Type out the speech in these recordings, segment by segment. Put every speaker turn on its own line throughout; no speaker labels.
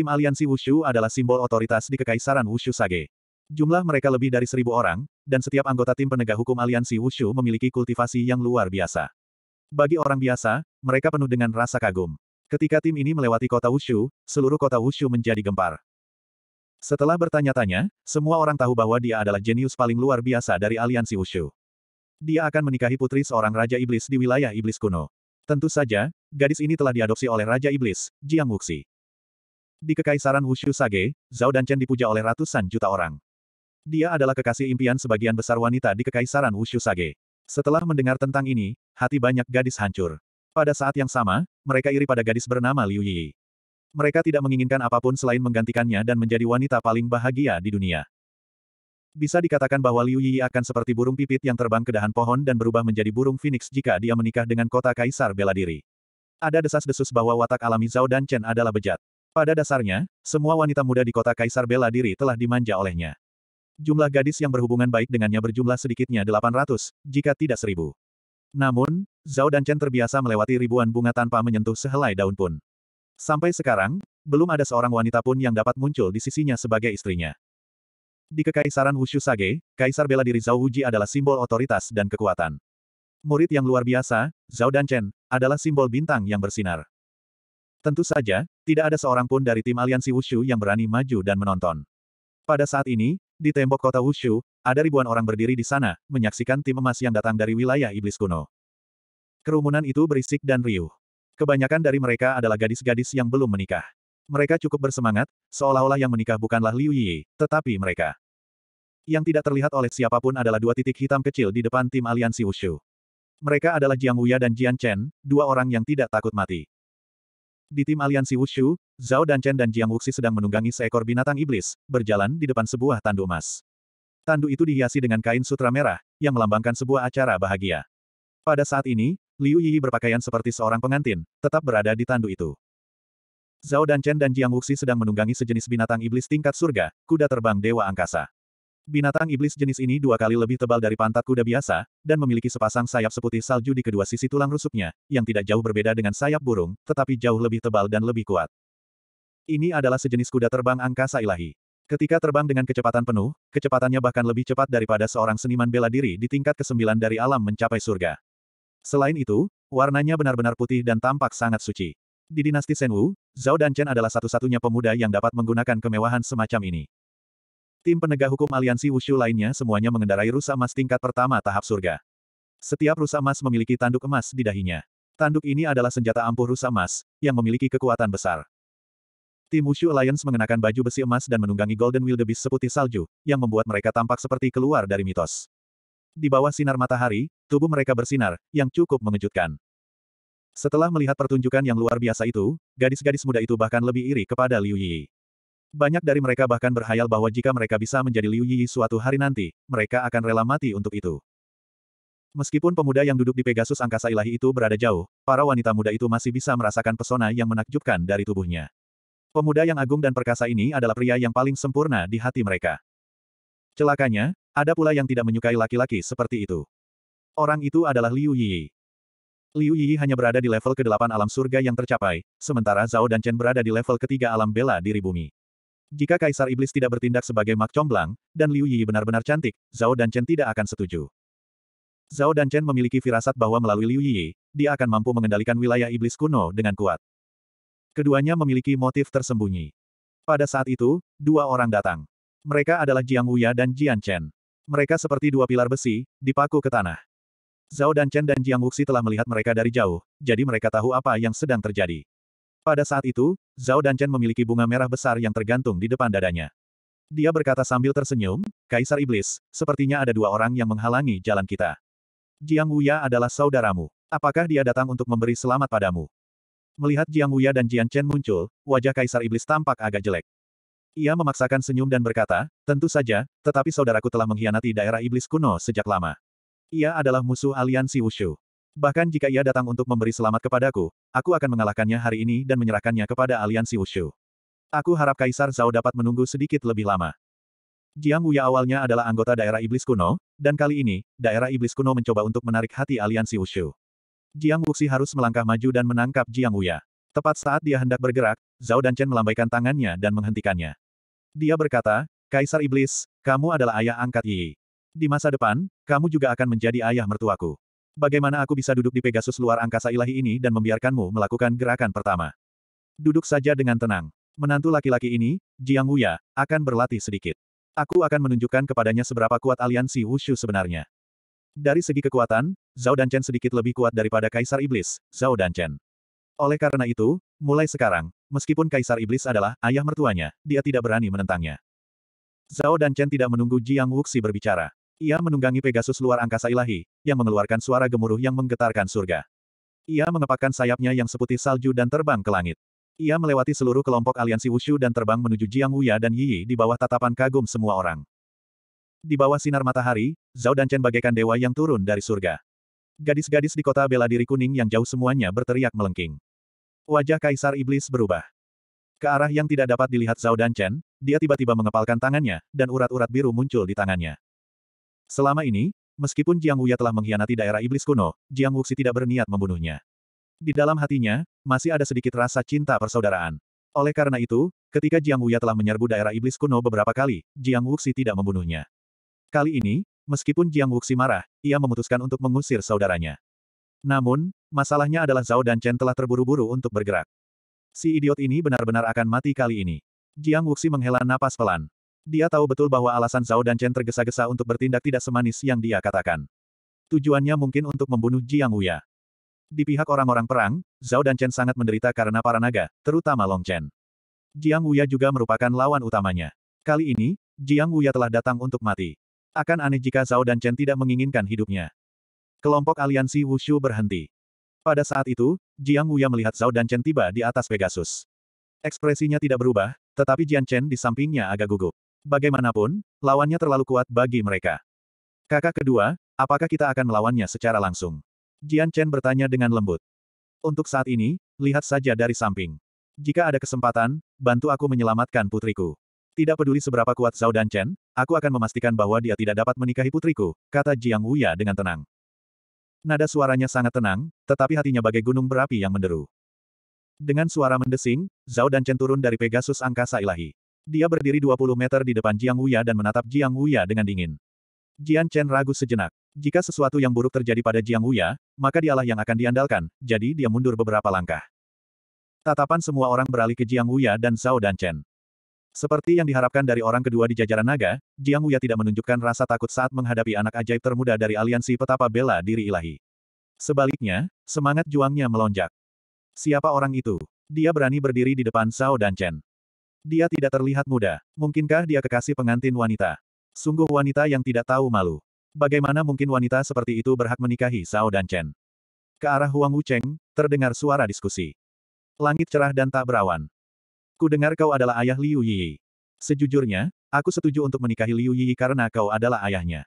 Tim aliansi Wushu adalah simbol otoritas di Kekaisaran Wushu Sage. Jumlah mereka lebih dari seribu orang, dan setiap anggota tim penegak hukum aliansi Wushu memiliki kultivasi yang luar biasa. Bagi orang biasa, mereka penuh dengan rasa kagum. Ketika tim ini melewati kota Wushu, seluruh kota Wushu menjadi gempar. Setelah bertanya-tanya, semua orang tahu bahwa dia adalah jenius paling luar biasa dari aliansi Wushu. Dia akan menikahi putri seorang raja iblis di wilayah iblis kuno. Tentu saja, gadis ini telah diadopsi oleh raja iblis, Jiang Wuxi. Di Kekaisaran Wushu Sage, Zhao dan Chen dipuja oleh ratusan juta orang. Dia adalah kekasih impian sebagian besar wanita di Kekaisaran Wushu Sage. Setelah mendengar tentang ini, hati banyak gadis hancur. Pada saat yang sama, mereka iri pada gadis bernama Liu Yi. Mereka tidak menginginkan apapun selain menggantikannya dan menjadi wanita paling bahagia di dunia. Bisa dikatakan bahwa Liu Yi akan seperti burung pipit yang terbang ke dahan pohon dan berubah menjadi burung phoenix jika dia menikah dengan kota kaisar bela diri. Ada desas-desus bahwa watak alami Zhao dan Chen adalah bejat. Pada dasarnya, semua wanita muda di kota Kaisar bela diri telah dimanja olehnya. Jumlah gadis yang berhubungan baik dengannya berjumlah sedikitnya 800, jika tidak seribu. Namun, Zhao dan Chen terbiasa melewati ribuan bunga tanpa menyentuh sehelai daun pun. Sampai sekarang, belum ada seorang wanita pun yang dapat muncul di sisinya sebagai istrinya. Di Kekaisaran Wushu Sage, Kaisar bela diri Zhao Wuji adalah simbol otoritas dan kekuatan. Murid yang luar biasa, Zhao dan Chen, adalah simbol bintang yang bersinar. Tentu saja, tidak ada seorang pun dari tim aliansi Wushu yang berani maju dan menonton. Pada saat ini, di tembok kota Wushu, ada ribuan orang berdiri di sana, menyaksikan tim emas yang datang dari wilayah iblis kuno. Kerumunan itu berisik dan riuh. Kebanyakan dari mereka adalah gadis-gadis yang belum menikah. Mereka cukup bersemangat, seolah-olah yang menikah bukanlah Liu Yi, tetapi mereka. Yang tidak terlihat oleh siapapun adalah dua titik hitam kecil di depan tim aliansi Wushu. Mereka adalah Jiang Wuya dan Jian Chen, dua orang yang tidak takut mati. Di tim aliansi Wushu, Zhao dan Chen dan Jiang Wuxi sedang menunggangi seekor binatang iblis, berjalan di depan sebuah tandu emas. Tandu itu dihiasi dengan kain sutra merah, yang melambangkan sebuah acara bahagia. Pada saat ini, Liu Yi berpakaian seperti seorang pengantin, tetap berada di tandu itu. Zhao dan Chen dan Jiang Wuxi sedang menunggangi sejenis binatang iblis tingkat surga, kuda terbang dewa angkasa. Binatang iblis jenis ini dua kali lebih tebal dari pantat kuda biasa, dan memiliki sepasang sayap seputih salju di kedua sisi tulang rusuknya, yang tidak jauh berbeda dengan sayap burung, tetapi jauh lebih tebal dan lebih kuat. Ini adalah sejenis kuda terbang angkasa ilahi. Ketika terbang dengan kecepatan penuh, kecepatannya bahkan lebih cepat daripada seorang seniman bela diri di tingkat ke-9 dari alam mencapai surga. Selain itu, warnanya benar-benar putih dan tampak sangat suci. Di dinasti Senwu, Zhao Danchen adalah satu-satunya pemuda yang dapat menggunakan kemewahan semacam ini. Tim penegak hukum aliansi Wushu lainnya semuanya mengendarai rusa emas tingkat pertama tahap surga. Setiap rusa emas memiliki tanduk emas di dahinya. Tanduk ini adalah senjata ampuh rusa emas, yang memiliki kekuatan besar. Tim Wushu Alliance mengenakan baju besi emas dan menunggangi Golden Wildebeest seputih salju, yang membuat mereka tampak seperti keluar dari mitos. Di bawah sinar matahari, tubuh mereka bersinar, yang cukup mengejutkan. Setelah melihat pertunjukan yang luar biasa itu, gadis-gadis muda itu bahkan lebih iri kepada Liu Yi. Banyak dari mereka bahkan berhayal bahwa jika mereka bisa menjadi Liu Yi suatu hari nanti, mereka akan rela mati untuk itu. Meskipun pemuda yang duduk di Pegasus angkasa ilahi itu berada jauh, para wanita muda itu masih bisa merasakan pesona yang menakjubkan dari tubuhnya. Pemuda yang agung dan perkasa ini adalah pria yang paling sempurna di hati mereka. Celakanya, ada pula yang tidak menyukai laki-laki seperti itu. Orang itu adalah Liu Yi. Liu Yi hanya berada di level ke-8 alam surga yang tercapai, sementara Zhao dan Chen berada di level ketiga alam bela diri bumi. Jika Kaisar Iblis tidak bertindak sebagai mak comblang, dan Liu Yi benar-benar cantik, Zhao dan Chen tidak akan setuju. Zhao dan Chen memiliki firasat bahwa melalui Liu Yi, dia akan mampu mengendalikan wilayah iblis kuno dengan kuat. Keduanya memiliki motif tersembunyi. Pada saat itu, dua orang datang. Mereka adalah Jiang Wuya dan Jian Chen. Mereka seperti dua pilar besi, dipaku ke tanah. Zhao dan Chen dan Jiang Wuxi telah melihat mereka dari jauh, jadi mereka tahu apa yang sedang terjadi. Pada saat itu, Zhao dan Chen memiliki bunga merah besar yang tergantung di depan dadanya. Dia berkata sambil tersenyum, Kaisar Iblis, sepertinya ada dua orang yang menghalangi jalan kita. Jiang Wuya adalah saudaramu. Apakah dia datang untuk memberi selamat padamu? Melihat Jiang Wuya dan Jian Chen muncul, wajah Kaisar Iblis tampak agak jelek. Ia memaksakan senyum dan berkata, tentu saja, tetapi saudaraku telah mengkhianati daerah iblis kuno sejak lama. Ia adalah musuh aliansi Wushu. Bahkan jika ia datang untuk memberi selamat kepadaku, aku akan mengalahkannya hari ini dan menyerahkannya kepada aliansi Wushu. Aku harap Kaisar Zhao dapat menunggu sedikit lebih lama. Jiang Wuya awalnya adalah anggota daerah iblis kuno, dan kali ini, daerah iblis kuno mencoba untuk menarik hati aliansi Wushu. Jiang Wuxi harus melangkah maju dan menangkap Jiang Wuya. Tepat saat dia hendak bergerak, Zhao dan Chen melambaikan tangannya dan menghentikannya. Dia berkata, Kaisar Iblis, kamu adalah ayah angkat Yi. Di masa depan, kamu juga akan menjadi ayah mertuaku. Bagaimana aku bisa duduk di Pegasus luar angkasa ilahi ini dan membiarkanmu melakukan gerakan pertama? Duduk saja dengan tenang. Menantu laki-laki ini, Jiang Wuya, akan berlatih sedikit. Aku akan menunjukkan kepadanya seberapa kuat aliansi Wushu sebenarnya. Dari segi kekuatan, Zhao Danchen sedikit lebih kuat daripada Kaisar Iblis, Zhao Danchen. Oleh karena itu, mulai sekarang, meskipun Kaisar Iblis adalah ayah mertuanya, dia tidak berani menentangnya. Zhao Danchen tidak menunggu Jiang Wuxi berbicara. Ia menunggangi Pegasus luar angkasa ilahi, yang mengeluarkan suara gemuruh yang menggetarkan surga. Ia mengepakkan sayapnya yang seputih salju dan terbang ke langit. Ia melewati seluruh kelompok aliansi Wushu dan terbang menuju Jiang Wuya dan Yi di bawah tatapan kagum semua orang. Di bawah sinar matahari, Zhao dan Chen bagaikan dewa yang turun dari surga. Gadis-gadis di kota bela diri kuning yang jauh semuanya berteriak melengking. Wajah Kaisar Iblis berubah. Ke arah yang tidak dapat dilihat Zhao dan Chen, dia tiba-tiba mengepalkan tangannya, dan urat-urat biru muncul di tangannya. Selama ini, meskipun Jiang Wuya telah mengkhianati daerah iblis kuno, Jiang Wuxi tidak berniat membunuhnya. Di dalam hatinya, masih ada sedikit rasa cinta persaudaraan. Oleh karena itu, ketika Jiang Wuya telah menyerbu daerah iblis kuno beberapa kali, Jiang Wuxi tidak membunuhnya. Kali ini, meskipun Jiang Wuxi marah, ia memutuskan untuk mengusir saudaranya. Namun, masalahnya adalah Zhao dan Chen telah terburu-buru untuk bergerak. Si idiot ini benar-benar akan mati kali ini. Jiang Wuxi menghela napas pelan. Dia tahu betul bahwa alasan Zhao dan Chen tergesa-gesa untuk bertindak tidak semanis yang dia katakan. Tujuannya mungkin untuk membunuh Jiang Wuya. Di pihak orang-orang perang, Zhao dan Chen sangat menderita karena para naga, terutama Long Chen. Jiang Wuya juga merupakan lawan utamanya. Kali ini, Jiang Wuya telah datang untuk mati. Akan aneh jika Zhao dan Chen tidak menginginkan hidupnya. Kelompok aliansi Wushu berhenti. Pada saat itu, Jiang Wuya melihat Zhao dan Chen tiba di atas Pegasus. Ekspresinya tidak berubah, tetapi Jian Chen di sampingnya agak gugup. Bagaimanapun, lawannya terlalu kuat bagi mereka. Kakak kedua, apakah kita akan melawannya secara langsung? Jian Chen bertanya dengan lembut. Untuk saat ini, lihat saja dari samping. Jika ada kesempatan, bantu aku menyelamatkan putriku. Tidak peduli seberapa kuat Zhao dan Chen, aku akan memastikan bahwa dia tidak dapat menikahi putriku, kata Jiang Wuya dengan tenang. Nada suaranya sangat tenang, tetapi hatinya bagai gunung berapi yang menderu. Dengan suara mendesing, Zhao dan Chen turun dari Pegasus angkasa ilahi. Dia berdiri 20 meter di depan Jiang Wuya dan menatap Jiang Wuya dengan dingin. Jian Chen ragu sejenak. Jika sesuatu yang buruk terjadi pada Jiang Wuya, maka dialah yang akan diandalkan, jadi dia mundur beberapa langkah. Tatapan semua orang beralih ke Jiang Wuya dan Zhao dan Chen. Seperti yang diharapkan dari orang kedua di jajaran naga, Jiang Wuya tidak menunjukkan rasa takut saat menghadapi anak ajaib termuda dari aliansi petapa bela diri ilahi. Sebaliknya, semangat juangnya melonjak. Siapa orang itu? Dia berani berdiri di depan Zhao dan Chen. Dia tidak terlihat muda. Mungkinkah dia kekasih pengantin wanita? Sungguh wanita yang tidak tahu malu. Bagaimana mungkin wanita seperti itu berhak menikahi Sao dan Chen? Ke arah Huang Wucheng, terdengar suara diskusi. Langit cerah dan tak berawan. Ku dengar kau adalah ayah Liu Yi. Sejujurnya, aku setuju untuk menikahi Liu Yi karena kau adalah ayahnya.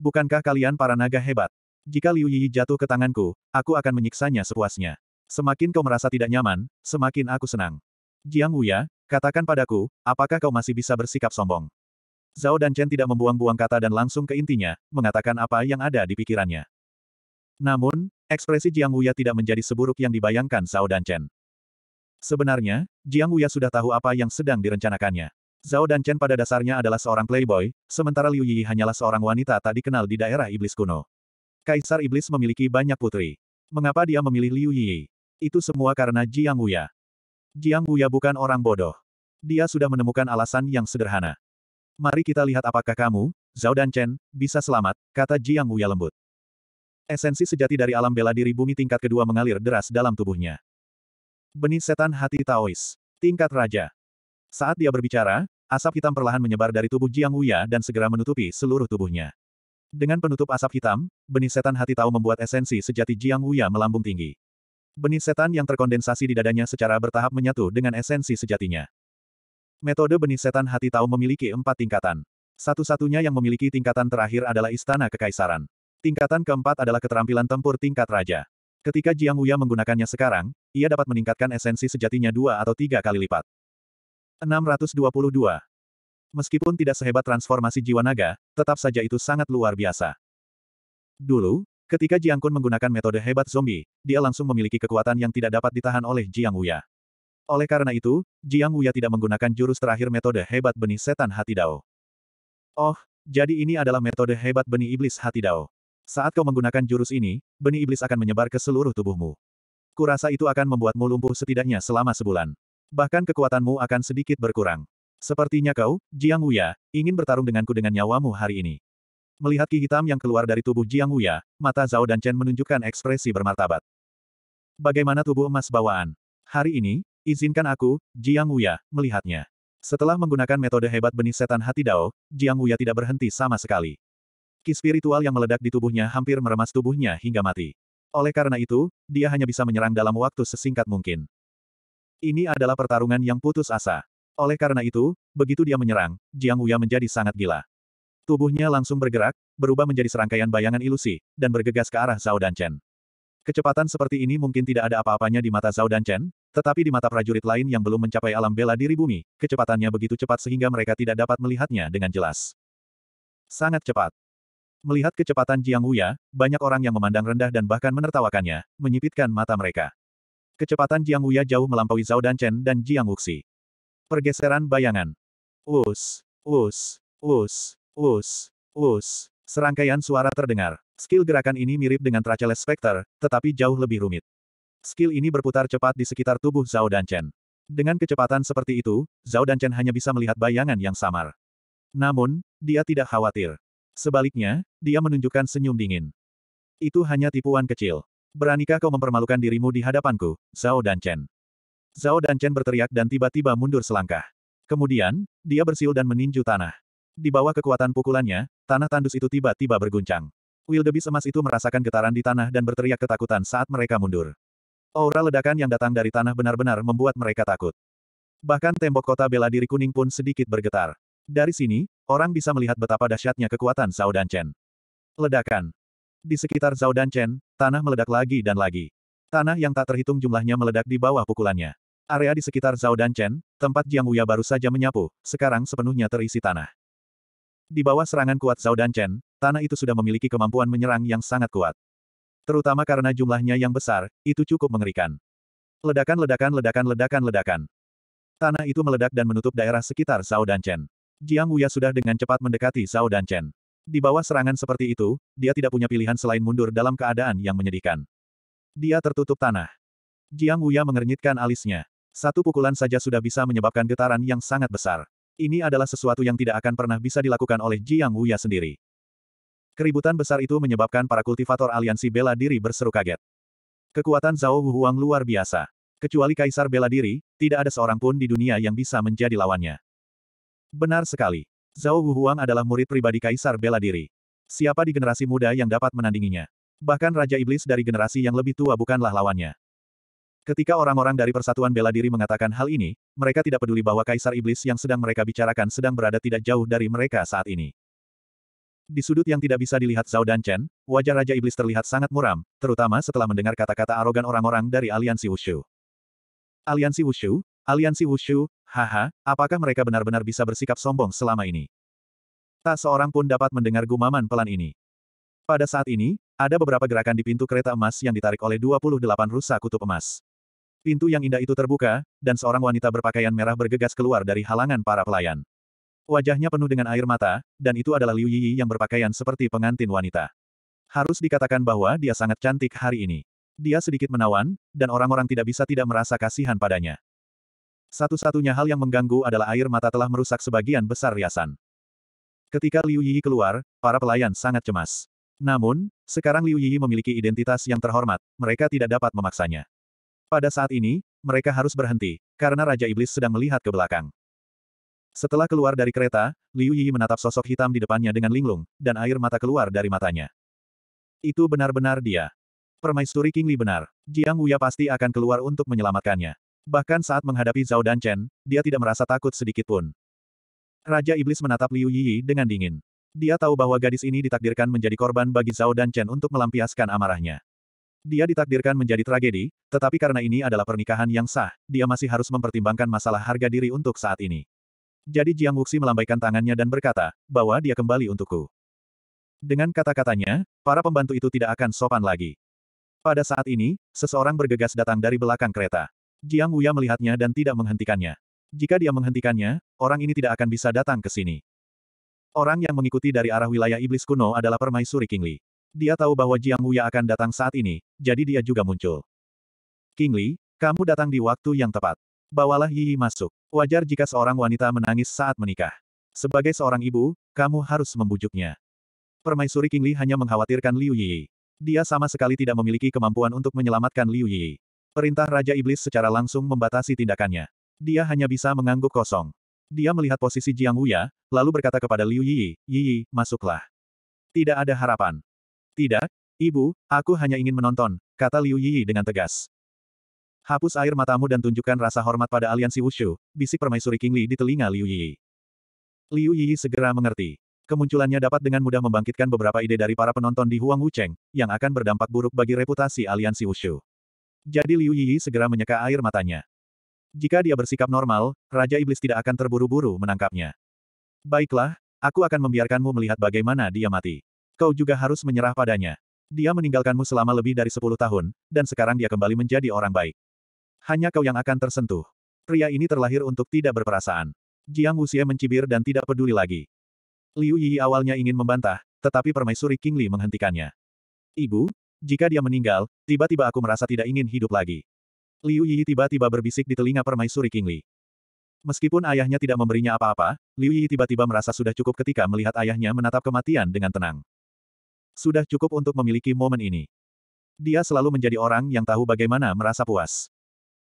Bukankah kalian para naga hebat? Jika Liu Yi jatuh ke tanganku, aku akan menyiksanya sepuasnya. Semakin kau merasa tidak nyaman, semakin aku senang. Jiang Wuya, Katakan padaku, apakah kau masih bisa bersikap sombong? Zhao dan Chen tidak membuang-buang kata dan langsung ke intinya, mengatakan apa yang ada di pikirannya. Namun, ekspresi Jiang Wuya tidak menjadi seburuk yang dibayangkan Zhao dan Chen. Sebenarnya, Jiang Wuya sudah tahu apa yang sedang direncanakannya. Zhao dan Chen pada dasarnya adalah seorang playboy, sementara Liu Yi hanyalah seorang wanita tak dikenal di daerah iblis kuno. Kaisar Iblis memiliki banyak putri. Mengapa dia memilih Liu Yi? Itu semua karena Jiang Wuya. Jiang Wuya bukan orang bodoh. Dia sudah menemukan alasan yang sederhana. Mari kita lihat apakah kamu, Zhao dan Chen, bisa selamat, kata Jiang Wuya lembut. Esensi sejati dari alam bela diri bumi tingkat kedua mengalir deras dalam tubuhnya. Benih setan hati Taois. Tingkat Raja. Saat dia berbicara, asap hitam perlahan menyebar dari tubuh Jiang Wuya dan segera menutupi seluruh tubuhnya. Dengan penutup asap hitam, benih setan hati tahu membuat esensi sejati Jiang Wuya melambung tinggi. Benih setan yang terkondensasi di dadanya secara bertahap menyatu dengan esensi sejatinya. Metode benih setan hati tahu memiliki empat tingkatan. Satu-satunya yang memiliki tingkatan terakhir adalah Istana Kekaisaran. Tingkatan keempat adalah keterampilan tempur tingkat raja. Ketika Jiang Wuya menggunakannya sekarang, ia dapat meningkatkan esensi sejatinya dua atau tiga kali lipat. 622. Meskipun tidak sehebat transformasi jiwa naga, tetap saja itu sangat luar biasa. Dulu, Ketika Jiang Kun menggunakan metode hebat zombie, dia langsung memiliki kekuatan yang tidak dapat ditahan oleh Jiang Wuya. Oleh karena itu, Jiang Wuya tidak menggunakan jurus terakhir metode hebat benih setan hati Dao. Oh, jadi ini adalah metode hebat benih iblis hati Dao. Saat kau menggunakan jurus ini, benih iblis akan menyebar ke seluruh tubuhmu. Kurasa itu akan membuatmu lumpuh setidaknya selama sebulan. Bahkan kekuatanmu akan sedikit berkurang. Sepertinya kau, Jiang Wuya, ingin bertarung denganku dengan nyawamu hari ini. Melihat ki hitam yang keluar dari tubuh Jiang Wuya, mata Zhao dan Chen menunjukkan ekspresi bermartabat. Bagaimana tubuh emas bawaan? Hari ini, izinkan aku, Jiang Wuya, melihatnya. Setelah menggunakan metode hebat benih setan hati Dao, Jiang Wuya tidak berhenti sama sekali. Ki spiritual yang meledak di tubuhnya hampir meremas tubuhnya hingga mati. Oleh karena itu, dia hanya bisa menyerang dalam waktu sesingkat mungkin. Ini adalah pertarungan yang putus asa. Oleh karena itu, begitu dia menyerang, Jiang Wuya menjadi sangat gila. Tubuhnya langsung bergerak, berubah menjadi serangkaian bayangan ilusi, dan bergegas ke arah Zhao dan Chen. Kecepatan seperti ini mungkin tidak ada apa-apanya di mata Zhao dan Chen, tetapi di mata prajurit lain yang belum mencapai alam bela diri bumi, kecepatannya begitu cepat sehingga mereka tidak dapat melihatnya dengan jelas. Sangat cepat. Melihat kecepatan Jiang Wuya, banyak orang yang memandang rendah dan bahkan menertawakannya, menyipitkan mata mereka. Kecepatan Jiang Wuya jauh melampaui Zhao Danchen dan Jiang Wuxi. Pergeseran bayangan. Wus, wus, wus. Us, us. Serangkaian suara terdengar. Skill gerakan ini mirip dengan Tracheles Specter, tetapi jauh lebih rumit. Skill ini berputar cepat di sekitar tubuh Zhao Chen. Dengan kecepatan seperti itu, Zhao Chen hanya bisa melihat bayangan yang samar. Namun, dia tidak khawatir. Sebaliknya, dia menunjukkan senyum dingin. Itu hanya tipuan kecil. Beranikah kau mempermalukan dirimu di hadapanku, Zhao Chen? Zhao Chen berteriak dan tiba-tiba mundur selangkah. Kemudian, dia bersiul dan meninju tanah. Di bawah kekuatan pukulannya, tanah tandus itu tiba-tiba berguncang. Wildebeest emas itu merasakan getaran di tanah dan berteriak ketakutan saat mereka mundur. Aura ledakan yang datang dari tanah benar-benar membuat mereka takut. Bahkan tembok kota bela diri kuning pun sedikit bergetar. Dari sini, orang bisa melihat betapa dahsyatnya kekuatan Zhao Danchen. Ledakan. Di sekitar Zhao Danchen, tanah meledak lagi dan lagi. Tanah yang tak terhitung jumlahnya meledak di bawah pukulannya. Area di sekitar Zhao Danchen, tempat Jiang Wuya baru saja menyapu, sekarang sepenuhnya terisi tanah. Di bawah serangan kuat Zhao dan Chen, tanah itu sudah memiliki kemampuan menyerang yang sangat kuat. Terutama karena jumlahnya yang besar, itu cukup mengerikan. Ledakan ledakan ledakan ledakan ledakan. Tanah itu meledak dan menutup daerah sekitar Zhao dan Chen. Jiang Wuya sudah dengan cepat mendekati Zhao dan Chen. Di bawah serangan seperti itu, dia tidak punya pilihan selain mundur dalam keadaan yang menyedihkan. Dia tertutup tanah. Jiang Wuya mengernyitkan alisnya. Satu pukulan saja sudah bisa menyebabkan getaran yang sangat besar. Ini adalah sesuatu yang tidak akan pernah bisa dilakukan oleh Jiang Wuya sendiri. Keributan besar itu menyebabkan para kultivator aliansi bela diri berseru kaget. Kekuatan Zhao Huang luar biasa. Kecuali kaisar bela diri, tidak ada seorang pun di dunia yang bisa menjadi lawannya. Benar sekali. Zhao Huang adalah murid pribadi kaisar bela diri. Siapa di generasi muda yang dapat menandinginya? Bahkan Raja Iblis dari generasi yang lebih tua bukanlah lawannya. Ketika orang-orang dari Persatuan Bela Diri mengatakan hal ini, mereka tidak peduli bahwa Kaisar Iblis yang sedang mereka bicarakan sedang berada tidak jauh dari mereka saat ini. Di sudut yang tidak bisa dilihat Zhao dan Chen, wajah Raja Iblis terlihat sangat muram, terutama setelah mendengar kata-kata arogan orang-orang dari Aliansi Wushu. Aliansi Wushu? Aliansi Wushu? Haha, apakah mereka benar-benar bisa bersikap sombong selama ini? Tak seorang pun dapat mendengar gumaman pelan ini. Pada saat ini, ada beberapa gerakan di pintu kereta emas yang ditarik oleh 28 rusa kutub emas. Pintu yang indah itu terbuka, dan seorang wanita berpakaian merah bergegas keluar dari halangan para pelayan. Wajahnya penuh dengan air mata, dan itu adalah Liu Yiyi yang berpakaian seperti pengantin wanita. Harus dikatakan bahwa dia sangat cantik hari ini. Dia sedikit menawan, dan orang-orang tidak bisa tidak merasa kasihan padanya. Satu-satunya hal yang mengganggu adalah air mata telah merusak sebagian besar riasan. Ketika Liu Yiyi keluar, para pelayan sangat cemas. Namun, sekarang Liu Yiyi memiliki identitas yang terhormat, mereka tidak dapat memaksanya. Pada saat ini, mereka harus berhenti, karena Raja Iblis sedang melihat ke belakang. Setelah keluar dari kereta, Liu Yi menatap sosok hitam di depannya dengan linglung, dan air mata keluar dari matanya. Itu benar-benar dia. Permaisuri King Li benar. Jiang Wuya pasti akan keluar untuk menyelamatkannya. Bahkan saat menghadapi Zhao dan Chen, dia tidak merasa takut sedikit pun. Raja Iblis menatap Liu Yi dengan dingin. Dia tahu bahwa gadis ini ditakdirkan menjadi korban bagi Zhao dan Chen untuk melampiaskan amarahnya. Dia ditakdirkan menjadi tragedi, tetapi karena ini adalah pernikahan yang sah, dia masih harus mempertimbangkan masalah harga diri untuk saat ini. Jadi Jiang Wuxi melambaikan tangannya dan berkata, bahwa dia kembali untukku. Dengan kata-katanya, para pembantu itu tidak akan sopan lagi. Pada saat ini, seseorang bergegas datang dari belakang kereta. Jiang Wuya melihatnya dan tidak menghentikannya. Jika dia menghentikannya, orang ini tidak akan bisa datang ke sini. Orang yang mengikuti dari arah wilayah iblis kuno adalah permaisuri Kingli. Dia tahu bahwa Jiang Wuya akan datang saat ini, jadi dia juga muncul. King Li, kamu datang di waktu yang tepat. Bawalah Yi masuk. Wajar jika seorang wanita menangis saat menikah. Sebagai seorang ibu, kamu harus membujuknya. Permaisuri King Li hanya mengkhawatirkan Liu Yi. Dia sama sekali tidak memiliki kemampuan untuk menyelamatkan Liu Yi. Perintah Raja Iblis secara langsung membatasi tindakannya. Dia hanya bisa mengangguk kosong. Dia melihat posisi Jiang Wuya, lalu berkata kepada Liu Yi, Yi, masuklah. Tidak ada harapan. Tidak, ibu, aku hanya ingin menonton, kata Liu Yi dengan tegas. Hapus air matamu dan tunjukkan rasa hormat pada aliansi Wushu, bisik permaisuri King Li di telinga Liu Yi. Liu Yi segera mengerti. Kemunculannya dapat dengan mudah membangkitkan beberapa ide dari para penonton di Huang Wucheng, yang akan berdampak buruk bagi reputasi aliansi Wushu. Jadi Liu Yi segera menyeka air matanya. Jika dia bersikap normal, Raja Iblis tidak akan terburu-buru menangkapnya. Baiklah, aku akan membiarkanmu melihat bagaimana dia mati. Kau juga harus menyerah padanya. Dia meninggalkanmu selama lebih dari sepuluh tahun, dan sekarang dia kembali menjadi orang baik. Hanya kau yang akan tersentuh. Pria ini terlahir untuk tidak berperasaan. Jiang Wuxie mencibir dan tidak peduli lagi. Liu Yi awalnya ingin membantah, tetapi permaisuri King Li menghentikannya. Ibu, jika dia meninggal, tiba-tiba aku merasa tidak ingin hidup lagi. Liu Yi tiba-tiba berbisik di telinga permaisuri King Li. Meskipun ayahnya tidak memberinya apa-apa, Liu Yi tiba-tiba merasa sudah cukup ketika melihat ayahnya menatap kematian dengan tenang. Sudah cukup untuk memiliki momen ini. Dia selalu menjadi orang yang tahu bagaimana merasa puas.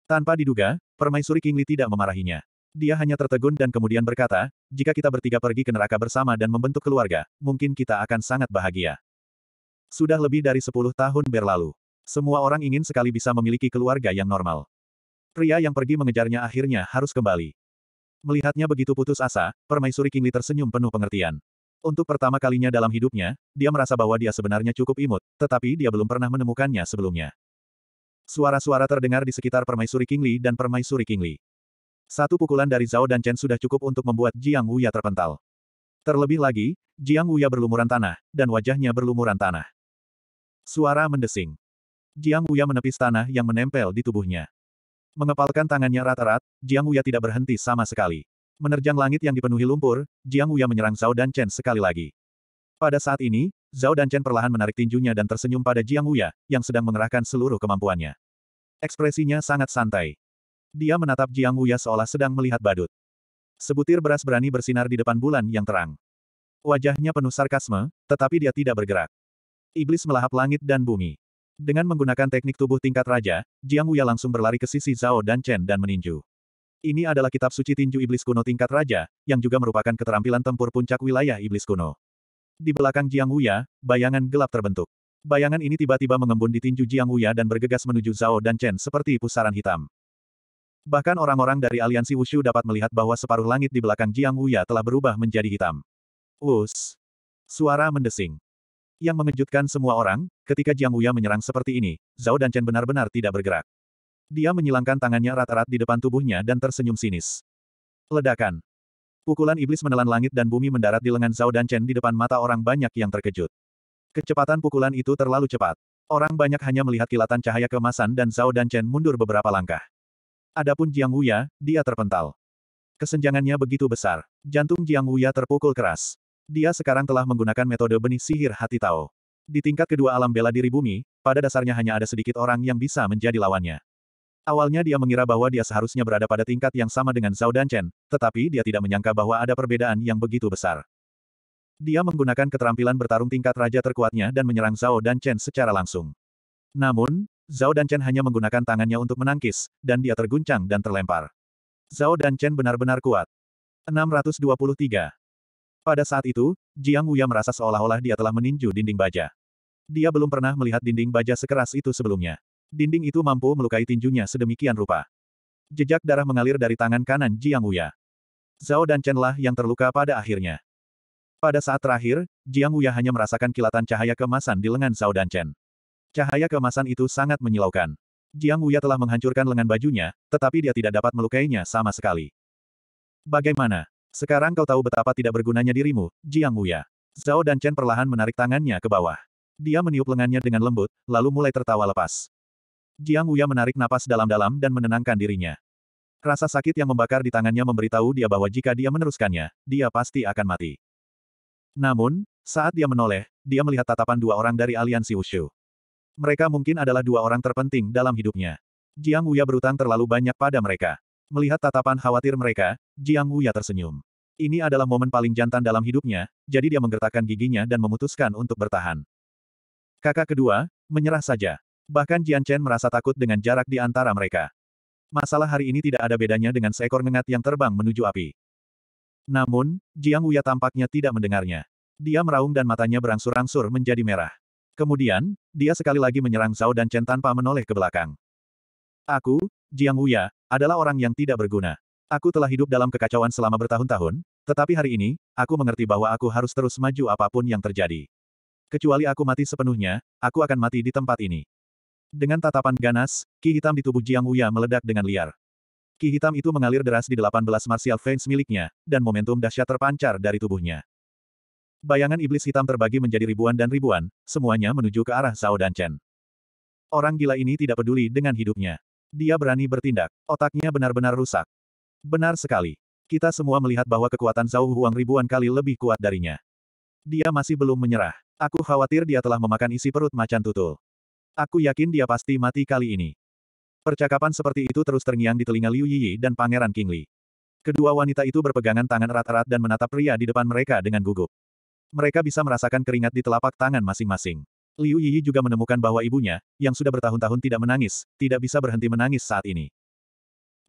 Tanpa diduga, permaisuri Kingli tidak memarahinya. Dia hanya tertegun dan kemudian berkata, jika kita bertiga pergi ke neraka bersama dan membentuk keluarga, mungkin kita akan sangat bahagia. Sudah lebih dari sepuluh tahun berlalu. Semua orang ingin sekali bisa memiliki keluarga yang normal. Pria yang pergi mengejarnya akhirnya harus kembali. Melihatnya begitu putus asa, permaisuri Kingli tersenyum penuh pengertian. Untuk pertama kalinya dalam hidupnya, dia merasa bahwa dia sebenarnya cukup imut, tetapi dia belum pernah menemukannya sebelumnya. Suara-suara terdengar di sekitar permaisuri Kingli dan permaisuri Kingli. Satu pukulan dari Zhao dan Chen sudah cukup untuk membuat Jiang Wuya terpental. Terlebih lagi, Jiang Wuya berlumuran tanah, dan wajahnya berlumuran tanah. Suara mendesing. Jiang Wuya menepis tanah yang menempel di tubuhnya. Mengepalkan tangannya rata-rat, Jiang Wuya tidak berhenti sama sekali. Menerjang langit yang dipenuhi lumpur, Jiang Wuya menyerang Zhao dan Chen sekali lagi. Pada saat ini, Zhao dan Chen perlahan menarik tinjunya dan tersenyum pada Jiang Wuya, yang sedang mengerahkan seluruh kemampuannya. Ekspresinya sangat santai. Dia menatap Jiang Wuya seolah sedang melihat badut. Sebutir beras berani bersinar di depan bulan yang terang. Wajahnya penuh sarkasme, tetapi dia tidak bergerak. Iblis melahap langit dan bumi. Dengan menggunakan teknik tubuh tingkat raja, Jiang Wuya langsung berlari ke sisi Zhao dan Chen dan meninju. Ini adalah kitab suci tinju iblis kuno tingkat raja, yang juga merupakan keterampilan tempur puncak wilayah iblis kuno. Di belakang Jiang Wuya, bayangan gelap terbentuk. Bayangan ini tiba-tiba mengembun di tinju Jiang Wuya dan bergegas menuju Zhao dan Chen seperti pusaran hitam. Bahkan orang-orang dari aliansi Wushu dapat melihat bahwa separuh langit di belakang Jiang Wuya telah berubah menjadi hitam. Us. Suara mendesing. Yang mengejutkan semua orang, ketika Jiang Wuya menyerang seperti ini, Zhao dan Chen benar-benar tidak bergerak. Dia menyilangkan tangannya rata-rat di depan tubuhnya dan tersenyum sinis. Ledakan. Pukulan iblis menelan langit dan bumi mendarat di lengan Zhao dan Chen di depan mata orang banyak yang terkejut. Kecepatan pukulan itu terlalu cepat. Orang banyak hanya melihat kilatan cahaya kemasan dan Zhao dan Chen mundur beberapa langkah. Adapun Jiang Wuya, dia terpental. Kesenjangannya begitu besar. Jantung Jiang Wuya terpukul keras. Dia sekarang telah menggunakan metode benih sihir hati Tao. Di tingkat kedua alam bela diri bumi, pada dasarnya hanya ada sedikit orang yang bisa menjadi lawannya. Awalnya dia mengira bahwa dia seharusnya berada pada tingkat yang sama dengan Zhao dan Chen, tetapi dia tidak menyangka bahwa ada perbedaan yang begitu besar. Dia menggunakan keterampilan bertarung tingkat raja terkuatnya dan menyerang Zhao dan Chen secara langsung. Namun, Zhao dan Chen hanya menggunakan tangannya untuk menangkis, dan dia terguncang dan terlempar. Zhao dan Chen benar-benar kuat. 623. Pada saat itu, Jiang Wuya merasa seolah-olah dia telah meninju dinding baja. Dia belum pernah melihat dinding baja sekeras itu sebelumnya. Dinding itu mampu melukai tinjunya sedemikian rupa. Jejak darah mengalir dari tangan kanan Jiang Wuya. Zhao dan Chen lah yang terluka pada akhirnya. Pada saat terakhir, Jiang Wuya hanya merasakan kilatan cahaya kemasan di lengan Zhao dan Chen. Cahaya kemasan itu sangat menyilaukan. Jiang Wuya telah menghancurkan lengan bajunya, tetapi dia tidak dapat melukainya sama sekali. Bagaimana? Sekarang kau tahu betapa tidak bergunanya dirimu, Jiang Wuya. Zhao dan Chen perlahan menarik tangannya ke bawah. Dia meniup lengannya dengan lembut, lalu mulai tertawa lepas. Jiang Uya menarik napas dalam-dalam dan menenangkan dirinya. Rasa sakit yang membakar di tangannya memberitahu dia bahwa jika dia meneruskannya, dia pasti akan mati. Namun, saat dia menoleh, dia melihat tatapan dua orang dari aliansi Wushu. Mereka mungkin adalah dua orang terpenting dalam hidupnya. Jiang Uya berutang terlalu banyak pada mereka. Melihat tatapan khawatir mereka, Jiang Uya tersenyum. Ini adalah momen paling jantan dalam hidupnya, jadi dia menggertakkan giginya dan memutuskan untuk bertahan. Kakak kedua, menyerah saja. Bahkan Jian Chen merasa takut dengan jarak di antara mereka. Masalah hari ini tidak ada bedanya dengan seekor ngengat yang terbang menuju api. Namun, Jiang Wuya tampaknya tidak mendengarnya. Dia meraung dan matanya berangsur-angsur menjadi merah. Kemudian, dia sekali lagi menyerang Zhao dan Chen tanpa menoleh ke belakang. Aku, Jiang Wuya, adalah orang yang tidak berguna. Aku telah hidup dalam kekacauan selama bertahun-tahun, tetapi hari ini, aku mengerti bahwa aku harus terus maju apapun yang terjadi. Kecuali aku mati sepenuhnya, aku akan mati di tempat ini. Dengan tatapan ganas, ki hitam di tubuh Jiang Wuya meledak dengan liar. Ki hitam itu mengalir deras di 18 martial veins miliknya, dan momentum dahsyat terpancar dari tubuhnya. Bayangan iblis hitam terbagi menjadi ribuan dan ribuan, semuanya menuju ke arah Zhao dan Chen. Orang gila ini tidak peduli dengan hidupnya. Dia berani bertindak. Otaknya benar-benar rusak. Benar sekali. Kita semua melihat bahwa kekuatan Zhao Huang ribuan kali lebih kuat darinya. Dia masih belum menyerah. Aku khawatir dia telah memakan isi perut macan tutul. Aku yakin dia pasti mati kali ini. Percakapan seperti itu terus terngiang di telinga Liu Yiyi dan Pangeran King Li. Kedua wanita itu berpegangan tangan erat-erat dan menatap pria di depan mereka dengan gugup. Mereka bisa merasakan keringat di telapak tangan masing-masing. Liu Yiyi juga menemukan bahwa ibunya, yang sudah bertahun-tahun tidak menangis, tidak bisa berhenti menangis saat ini.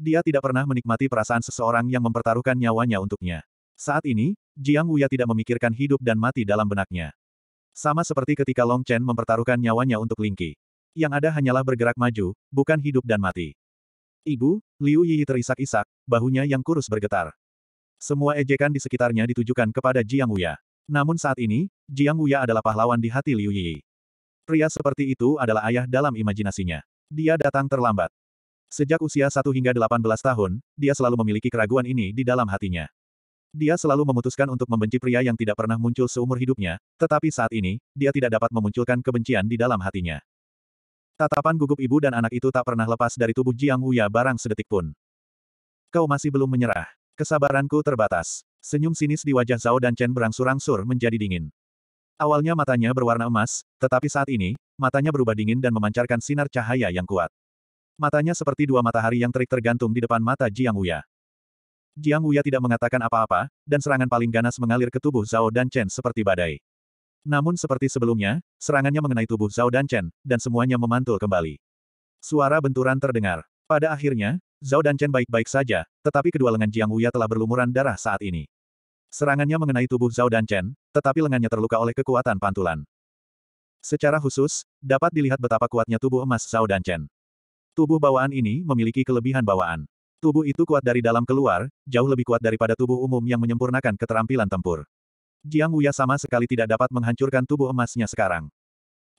Dia tidak pernah menikmati perasaan seseorang yang mempertaruhkan nyawanya untuknya. Saat ini, Jiang Wuya tidak memikirkan hidup dan mati dalam benaknya. Sama seperti ketika Long Chen mempertaruhkan nyawanya untuk Lingqi. Yang ada hanyalah bergerak maju, bukan hidup dan mati. Ibu, Liu Yi terisak-isak, bahunya yang kurus bergetar. Semua ejekan di sekitarnya ditujukan kepada Jiang Wuya. Namun saat ini, Jiang Wuya adalah pahlawan di hati Liu Yi. Pria seperti itu adalah ayah dalam imajinasinya. Dia datang terlambat. Sejak usia 1 hingga 18 tahun, dia selalu memiliki keraguan ini di dalam hatinya. Dia selalu memutuskan untuk membenci pria yang tidak pernah muncul seumur hidupnya, tetapi saat ini, dia tidak dapat memunculkan kebencian di dalam hatinya. Tatapan gugup ibu dan anak itu tak pernah lepas dari tubuh Jiang Wuya barang sedetik pun. Kau masih belum menyerah. Kesabaranku terbatas. Senyum sinis di wajah Zhao dan Chen berangsur-angsur menjadi dingin. Awalnya matanya berwarna emas, tetapi saat ini, matanya berubah dingin dan memancarkan sinar cahaya yang kuat. Matanya seperti dua matahari yang terik tergantung di depan mata Jiang Wuya. Jiang Wuya tidak mengatakan apa-apa, dan serangan paling ganas mengalir ke tubuh Zhao dan Chen seperti badai. Namun seperti sebelumnya, serangannya mengenai tubuh Zhao dan Chen, dan semuanya memantul kembali. Suara benturan terdengar. Pada akhirnya, Zhao dan Chen baik-baik saja, tetapi kedua lengan Jiang Wuya telah berlumuran darah saat ini. Serangannya mengenai tubuh Zhao dan Chen, tetapi lengannya terluka oleh kekuatan pantulan. Secara khusus, dapat dilihat betapa kuatnya tubuh emas Zhao dan Chen. Tubuh bawaan ini memiliki kelebihan bawaan. Tubuh itu kuat dari dalam keluar, jauh lebih kuat daripada tubuh umum yang menyempurnakan keterampilan tempur. Jiang Wuya sama sekali tidak dapat menghancurkan tubuh emasnya sekarang.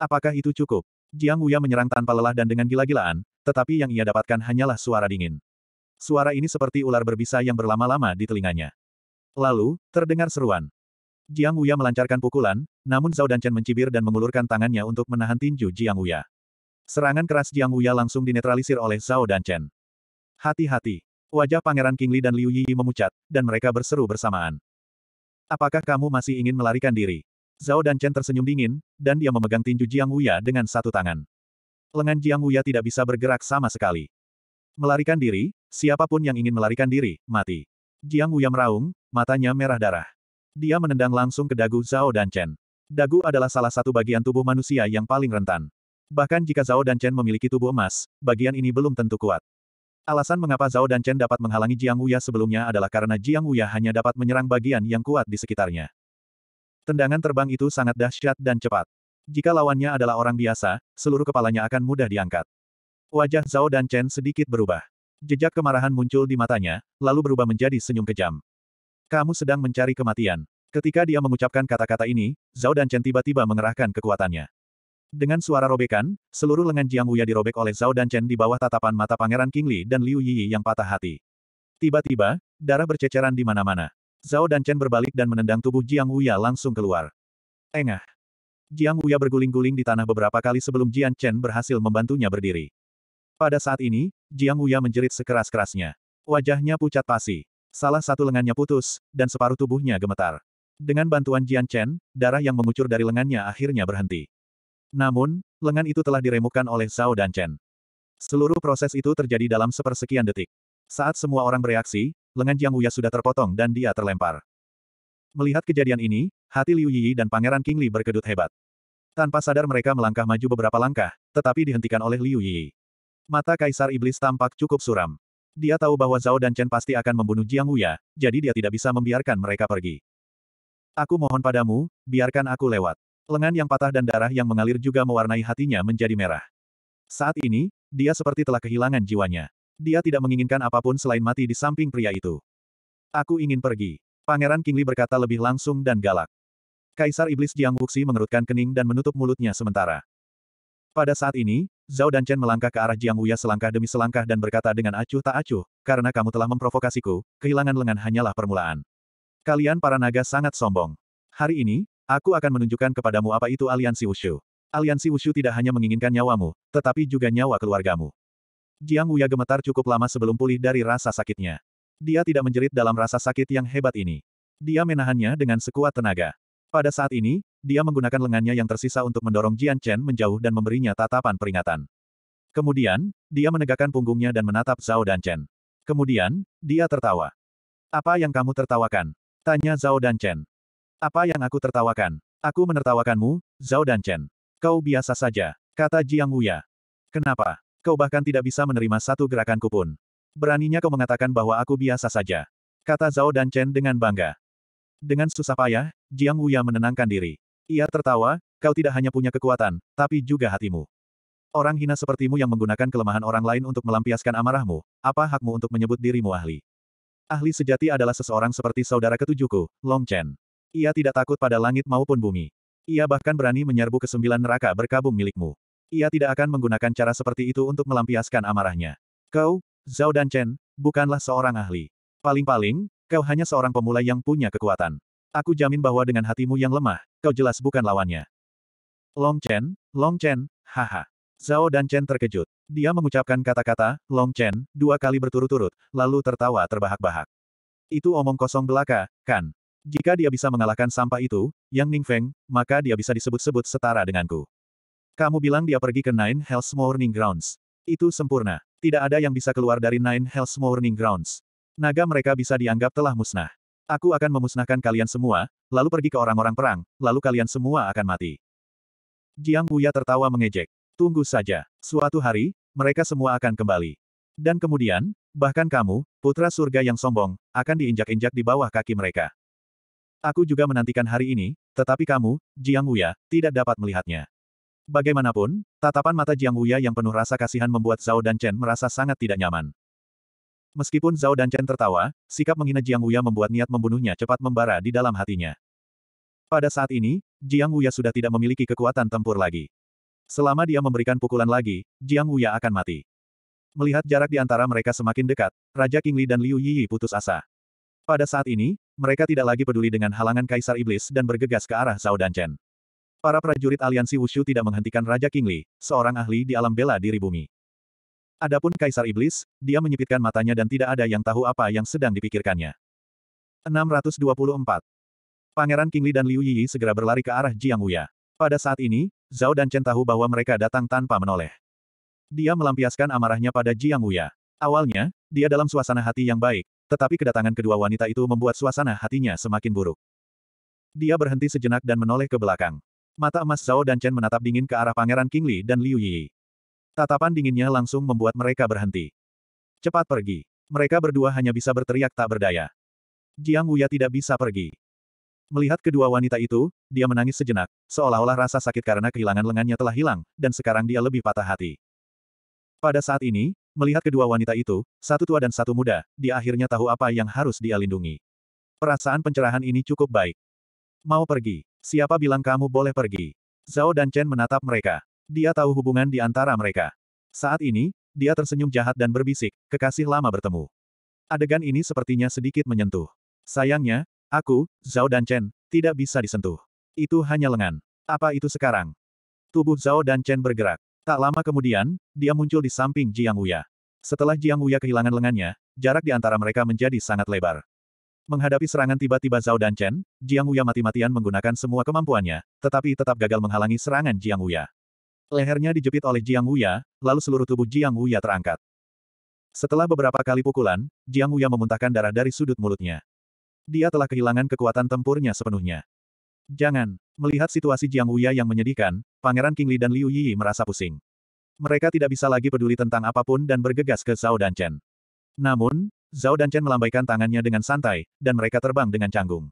Apakah itu cukup? Jiang Wuya menyerang tanpa lelah dan dengan gila-gilaan, tetapi yang ia dapatkan hanyalah suara dingin. Suara ini seperti ular berbisa yang berlama-lama di telinganya. Lalu, terdengar seruan. Jiang Wuya melancarkan pukulan, namun Zhao Chen mencibir dan mengulurkan tangannya untuk menahan tinju Jiang Wuya. Serangan keras Jiang Wuya langsung dinetralisir oleh Zhao Chen. Hati-hati. Wajah Pangeran Kingli dan Liu Yi memucat, dan mereka berseru bersamaan. Apakah kamu masih ingin melarikan diri? Zhao dan Chen tersenyum dingin, dan dia memegang tinju Jiang Wuya dengan satu tangan. Lengan Jiang Wuya tidak bisa bergerak sama sekali. Melarikan diri, siapapun yang ingin melarikan diri, mati. Jiang Wuya meraung, matanya merah darah. Dia menendang langsung ke dagu Zhao dan Chen. Dagu adalah salah satu bagian tubuh manusia yang paling rentan. Bahkan jika Zhao dan Chen memiliki tubuh emas, bagian ini belum tentu kuat. Alasan mengapa Zhao dan Chen dapat menghalangi Jiang Wuya sebelumnya adalah karena Jiang Wuya hanya dapat menyerang bagian yang kuat di sekitarnya. Tendangan terbang itu sangat dahsyat dan cepat. Jika lawannya adalah orang biasa, seluruh kepalanya akan mudah diangkat. Wajah Zhao dan Chen sedikit berubah. Jejak kemarahan muncul di matanya, lalu berubah menjadi senyum kejam. Kamu sedang mencari kematian. Ketika dia mengucapkan kata-kata ini, Zhao dan Chen tiba-tiba mengerahkan kekuatannya. Dengan suara robekan, seluruh lengan Jiang Wuya dirobek oleh Zhao dan Chen di bawah tatapan mata Pangeran King Li dan Liu Yi yang patah hati. Tiba-tiba, darah berceceran di mana-mana. Zhao dan Chen berbalik dan menendang tubuh Jiang Wuya langsung keluar. Engah. Jiang Wuya berguling-guling di tanah beberapa kali sebelum Jian Chen berhasil membantunya berdiri. Pada saat ini, Jiang Wuya menjerit sekeras-kerasnya. Wajahnya pucat pasi. Salah satu lengannya putus, dan separuh tubuhnya gemetar. Dengan bantuan Jian Chen, darah yang mengucur dari lengannya akhirnya berhenti. Namun, lengan itu telah diremukkan oleh Zhao dan Chen. Seluruh proses itu terjadi dalam sepersekian detik. Saat semua orang bereaksi, lengan Jiang Wuya sudah terpotong dan dia terlempar. Melihat kejadian ini, hati Liu Yi dan Pangeran King Li berkedut hebat. Tanpa sadar mereka melangkah maju beberapa langkah, tetapi dihentikan oleh Liu Yi. Mata Kaisar Iblis tampak cukup suram. Dia tahu bahwa Zhao dan Chen pasti akan membunuh Jiang Wuya, jadi dia tidak bisa membiarkan mereka pergi. Aku mohon padamu, biarkan aku lewat. Lengan yang patah dan darah yang mengalir juga mewarnai hatinya menjadi merah. Saat ini, dia seperti telah kehilangan jiwanya. Dia tidak menginginkan apapun selain mati di samping pria itu. Aku ingin pergi. Pangeran Kingli berkata lebih langsung dan galak. Kaisar Iblis Jiang Wuxi mengerutkan kening dan menutup mulutnya sementara. Pada saat ini, Zhao dan Chen melangkah ke arah Jiang Wuya selangkah demi selangkah dan berkata dengan acuh tak acuh, karena kamu telah memprovokasiku, kehilangan lengan hanyalah permulaan. Kalian para naga sangat sombong. Hari ini, Aku akan menunjukkan kepadamu apa itu aliansi Wushu. Aliansi Wushu tidak hanya menginginkan nyawamu, tetapi juga nyawa keluargamu. Jiang Wuya gemetar cukup lama sebelum pulih dari rasa sakitnya. Dia tidak menjerit dalam rasa sakit yang hebat ini. Dia menahannya dengan sekuat tenaga. Pada saat ini, dia menggunakan lengannya yang tersisa untuk mendorong Jian Chen menjauh dan memberinya tatapan peringatan. Kemudian, dia menegakkan punggungnya dan menatap Zhao dan Chen. Kemudian, dia tertawa. Apa yang kamu tertawakan? Tanya Zhao dan Chen. Apa yang aku tertawakan? Aku menertawakanmu, Zhao dan Chen. Kau biasa saja, kata Jiang Wuya. Kenapa? Kau bahkan tidak bisa menerima satu gerakanku pun. Beraninya kau mengatakan bahwa aku biasa saja. Kata Zhao dan Chen dengan bangga. Dengan susah payah, Jiang Wuya menenangkan diri. Ia tertawa, kau tidak hanya punya kekuatan, tapi juga hatimu. Orang hina sepertimu yang menggunakan kelemahan orang lain untuk melampiaskan amarahmu, apa hakmu untuk menyebut dirimu ahli? Ahli sejati adalah seseorang seperti saudara ketujuhku, Long Chen. Ia tidak takut pada langit maupun bumi. Ia bahkan berani menyerbu ke sembilan neraka berkabung milikmu. Ia tidak akan menggunakan cara seperti itu untuk melampiaskan amarahnya. Kau, Zhao dan Chen, bukanlah seorang ahli. Paling-paling, kau hanya seorang pemula yang punya kekuatan. Aku jamin bahwa dengan hatimu yang lemah, kau jelas bukan lawannya. Long Chen, Long Chen, haha. Zhao dan Chen terkejut. Dia mengucapkan kata-kata, Long Chen, dua kali berturut-turut, lalu tertawa terbahak-bahak. Itu omong kosong belaka, kan? Jika dia bisa mengalahkan sampah itu, Yang Ning Feng, maka dia bisa disebut-sebut setara denganku. Kamu bilang dia pergi ke Nine Hells Morning Grounds. Itu sempurna. Tidak ada yang bisa keluar dari Nine Hells Morning Grounds. Naga mereka bisa dianggap telah musnah. Aku akan memusnahkan kalian semua, lalu pergi ke orang-orang perang, lalu kalian semua akan mati. Jiang Buya tertawa mengejek. Tunggu saja. Suatu hari, mereka semua akan kembali. Dan kemudian, bahkan kamu, putra surga yang sombong, akan diinjak-injak di bawah kaki mereka. Aku juga menantikan hari ini, tetapi kamu, Jiang Wuya, tidak dapat melihatnya. Bagaimanapun, tatapan mata Jiang Wuya yang penuh rasa kasihan membuat Zhao dan Chen merasa sangat tidak nyaman. Meskipun Zhao dan Chen tertawa, sikap menghina Jiang Wuya membuat niat membunuhnya cepat membara di dalam hatinya. Pada saat ini, Jiang Wuya sudah tidak memiliki kekuatan tempur lagi. Selama dia memberikan pukulan lagi, Jiang Wuya akan mati. Melihat jarak di antara mereka semakin dekat, Raja King Qingli dan Liu Yi putus asa. Pada saat ini, mereka tidak lagi peduli dengan halangan Kaisar Iblis dan bergegas ke arah Zhao Danchen. Para prajurit aliansi Wushu tidak menghentikan Raja Kingli, seorang ahli di alam bela diri bumi. Adapun Kaisar Iblis, dia menyipitkan matanya dan tidak ada yang tahu apa yang sedang dipikirkannya. 624. Pangeran Kingli dan Liu Yi segera berlari ke arah Jiang Wuya. Pada saat ini, Zhao Danchen tahu bahwa mereka datang tanpa menoleh. Dia melampiaskan amarahnya pada Jiang Wuya. Awalnya, dia dalam suasana hati yang baik, tetapi kedatangan kedua wanita itu membuat suasana hatinya semakin buruk. Dia berhenti sejenak dan menoleh ke belakang. Mata emas Zhao dan Chen menatap dingin ke arah Pangeran King Li dan Liu Yi. Tatapan dinginnya langsung membuat mereka berhenti. Cepat pergi. Mereka berdua hanya bisa berteriak tak berdaya. Jiang Wuya tidak bisa pergi. Melihat kedua wanita itu, dia menangis sejenak, seolah-olah rasa sakit karena kehilangan lengannya telah hilang, dan sekarang dia lebih patah hati. Pada saat ini, Melihat kedua wanita itu, satu tua dan satu muda, dia akhirnya tahu apa yang harus dia lindungi. Perasaan pencerahan ini cukup baik. Mau pergi? Siapa bilang kamu boleh pergi? Zhao dan Chen menatap mereka. Dia tahu hubungan di antara mereka. Saat ini, dia tersenyum jahat dan berbisik, kekasih lama bertemu. Adegan ini sepertinya sedikit menyentuh. Sayangnya, aku, Zhao dan Chen, tidak bisa disentuh. Itu hanya lengan. Apa itu sekarang? Tubuh Zhao dan Chen bergerak. Tak lama kemudian, dia muncul di samping Jiang Uya. Setelah Jiang Uya kehilangan lengannya, jarak di antara mereka menjadi sangat lebar. Menghadapi serangan tiba-tiba Zhao dan Chen, Jiang Uya mati-matian menggunakan semua kemampuannya, tetapi tetap gagal menghalangi serangan Jiang Uya. Lehernya dijepit oleh Jiang Uya, lalu seluruh tubuh Jiang Uya terangkat. Setelah beberapa kali pukulan, Jiang Uya memuntahkan darah dari sudut mulutnya. Dia telah kehilangan kekuatan tempurnya sepenuhnya. Jangan. Melihat situasi Jiang Wuya yang menyedihkan, Pangeran King Li dan Liu Yi merasa pusing. Mereka tidak bisa lagi peduli tentang apapun dan bergegas ke Zhao Dan Chen. Namun, Zhao Dan Chen melambaikan tangannya dengan santai, dan mereka terbang dengan canggung.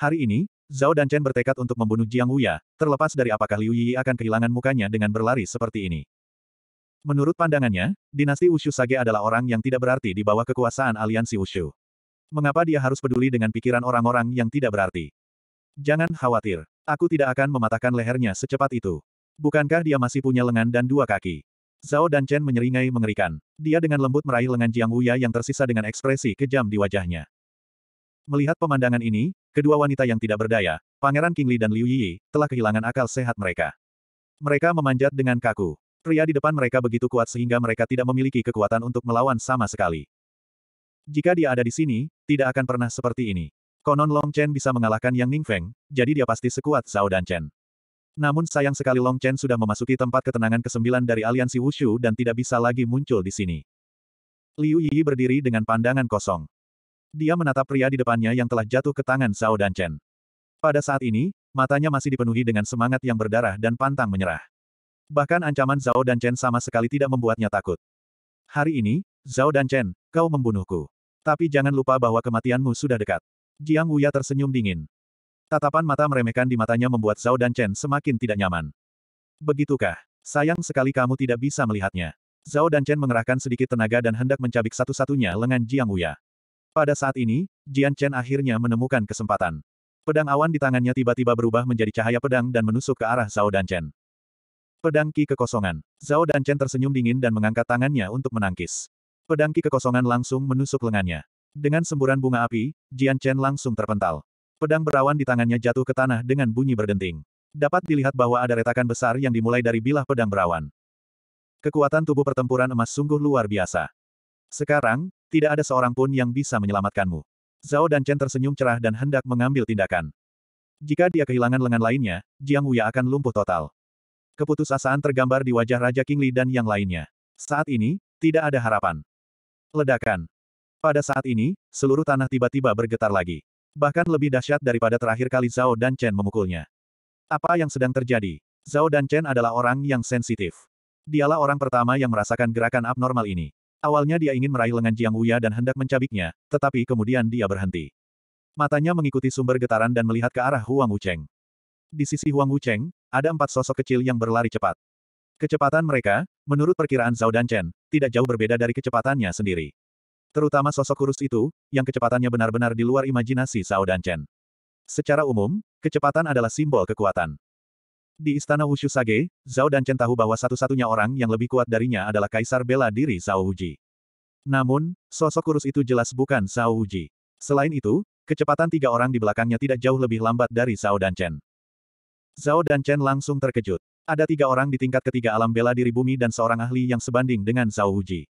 Hari ini, Zhao Dan Chen bertekad untuk membunuh Jiang Wuya, terlepas dari apakah Liu Yi akan kehilangan mukanya dengan berlari seperti ini. Menurut pandangannya, dinasti Wushu Sage adalah orang yang tidak berarti di bawah kekuasaan aliansi Wushu. Mengapa dia harus peduli dengan pikiran orang-orang yang tidak berarti? Jangan khawatir. Aku tidak akan mematahkan lehernya secepat itu. Bukankah dia masih punya lengan dan dua kaki? Zhao dan Chen menyeringai mengerikan. Dia dengan lembut meraih lengan Jiang Wuya yang tersisa dengan ekspresi kejam di wajahnya. Melihat pemandangan ini, kedua wanita yang tidak berdaya, Pangeran Kingli dan Liu Yi, telah kehilangan akal sehat mereka. Mereka memanjat dengan kaku. Pria di depan mereka begitu kuat sehingga mereka tidak memiliki kekuatan untuk melawan sama sekali. Jika dia ada di sini, tidak akan pernah seperti ini. Konon Long Chen bisa mengalahkan Yang Ning Feng, jadi dia pasti sekuat Zhao dan Chen. Namun sayang sekali Long Chen sudah memasuki tempat ketenangan ke-9 dari aliansi Wushu dan tidak bisa lagi muncul di sini. Liu Yi berdiri dengan pandangan kosong. Dia menatap pria di depannya yang telah jatuh ke tangan Zhao dan Chen. Pada saat ini, matanya masih dipenuhi dengan semangat yang berdarah dan pantang menyerah. Bahkan ancaman Zhao dan Chen sama sekali tidak membuatnya takut. Hari ini, Zhao dan Chen, kau membunuhku. Tapi jangan lupa bahwa kematianmu sudah dekat. Jiang Wuya tersenyum dingin. Tatapan mata meremehkan di matanya membuat Zhao dan Chen semakin tidak nyaman. Begitukah? Sayang sekali kamu tidak bisa melihatnya. Zhao dan Chen mengerahkan sedikit tenaga dan hendak mencabik satu-satunya lengan Jiang Wuya. Pada saat ini, Jian Chen akhirnya menemukan kesempatan. Pedang awan di tangannya tiba-tiba berubah menjadi cahaya pedang dan menusuk ke arah Zhao dan Chen. Pedang Ki Kekosongan. Zhao dan Chen tersenyum dingin dan mengangkat tangannya untuk menangkis. Pedang Ki Kekosongan langsung menusuk lengannya. Dengan semburan bunga api, Jian Chen langsung terpental. Pedang berawan di tangannya jatuh ke tanah dengan bunyi berdenting. Dapat dilihat bahwa ada retakan besar yang dimulai dari bilah pedang berawan. Kekuatan tubuh pertempuran emas sungguh luar biasa. Sekarang, tidak ada seorang pun yang bisa menyelamatkanmu. Zhao dan Chen tersenyum cerah dan hendak mengambil tindakan. Jika dia kehilangan lengan lainnya, Jiang Wuya akan lumpuh total. Keputusasaan tergambar di wajah Raja Kingli dan yang lainnya. Saat ini, tidak ada harapan. Ledakan. Pada saat ini, seluruh tanah tiba-tiba bergetar lagi. Bahkan lebih dahsyat daripada terakhir kali Zhao dan Chen memukulnya. Apa yang sedang terjadi? Zhao dan Chen adalah orang yang sensitif. Dialah orang pertama yang merasakan gerakan abnormal ini. Awalnya dia ingin meraih lengan Jiang Wuya dan hendak mencabiknya, tetapi kemudian dia berhenti. Matanya mengikuti sumber getaran dan melihat ke arah Huang Wucheng. Di sisi Huang Wucheng, ada empat sosok kecil yang berlari cepat. Kecepatan mereka, menurut perkiraan Zhao dan Chen, tidak jauh berbeda dari kecepatannya sendiri. Terutama sosok kurus itu, yang kecepatannya benar-benar di luar imajinasi Zhao dan Chen. Secara umum, kecepatan adalah simbol kekuatan. Di Istana Wushu Sage, Zhao dan Chen tahu bahwa satu-satunya orang yang lebih kuat darinya adalah Kaisar Bela Diri Zhao Wuji. Namun, sosok kurus itu jelas bukan Zhao Wuji. Selain itu, kecepatan tiga orang di belakangnya tidak jauh lebih lambat dari Zhao dan Chen. Zhao dan Chen langsung terkejut. Ada tiga orang di tingkat ketiga alam bela diri bumi dan seorang ahli yang sebanding dengan Zhao Wuji.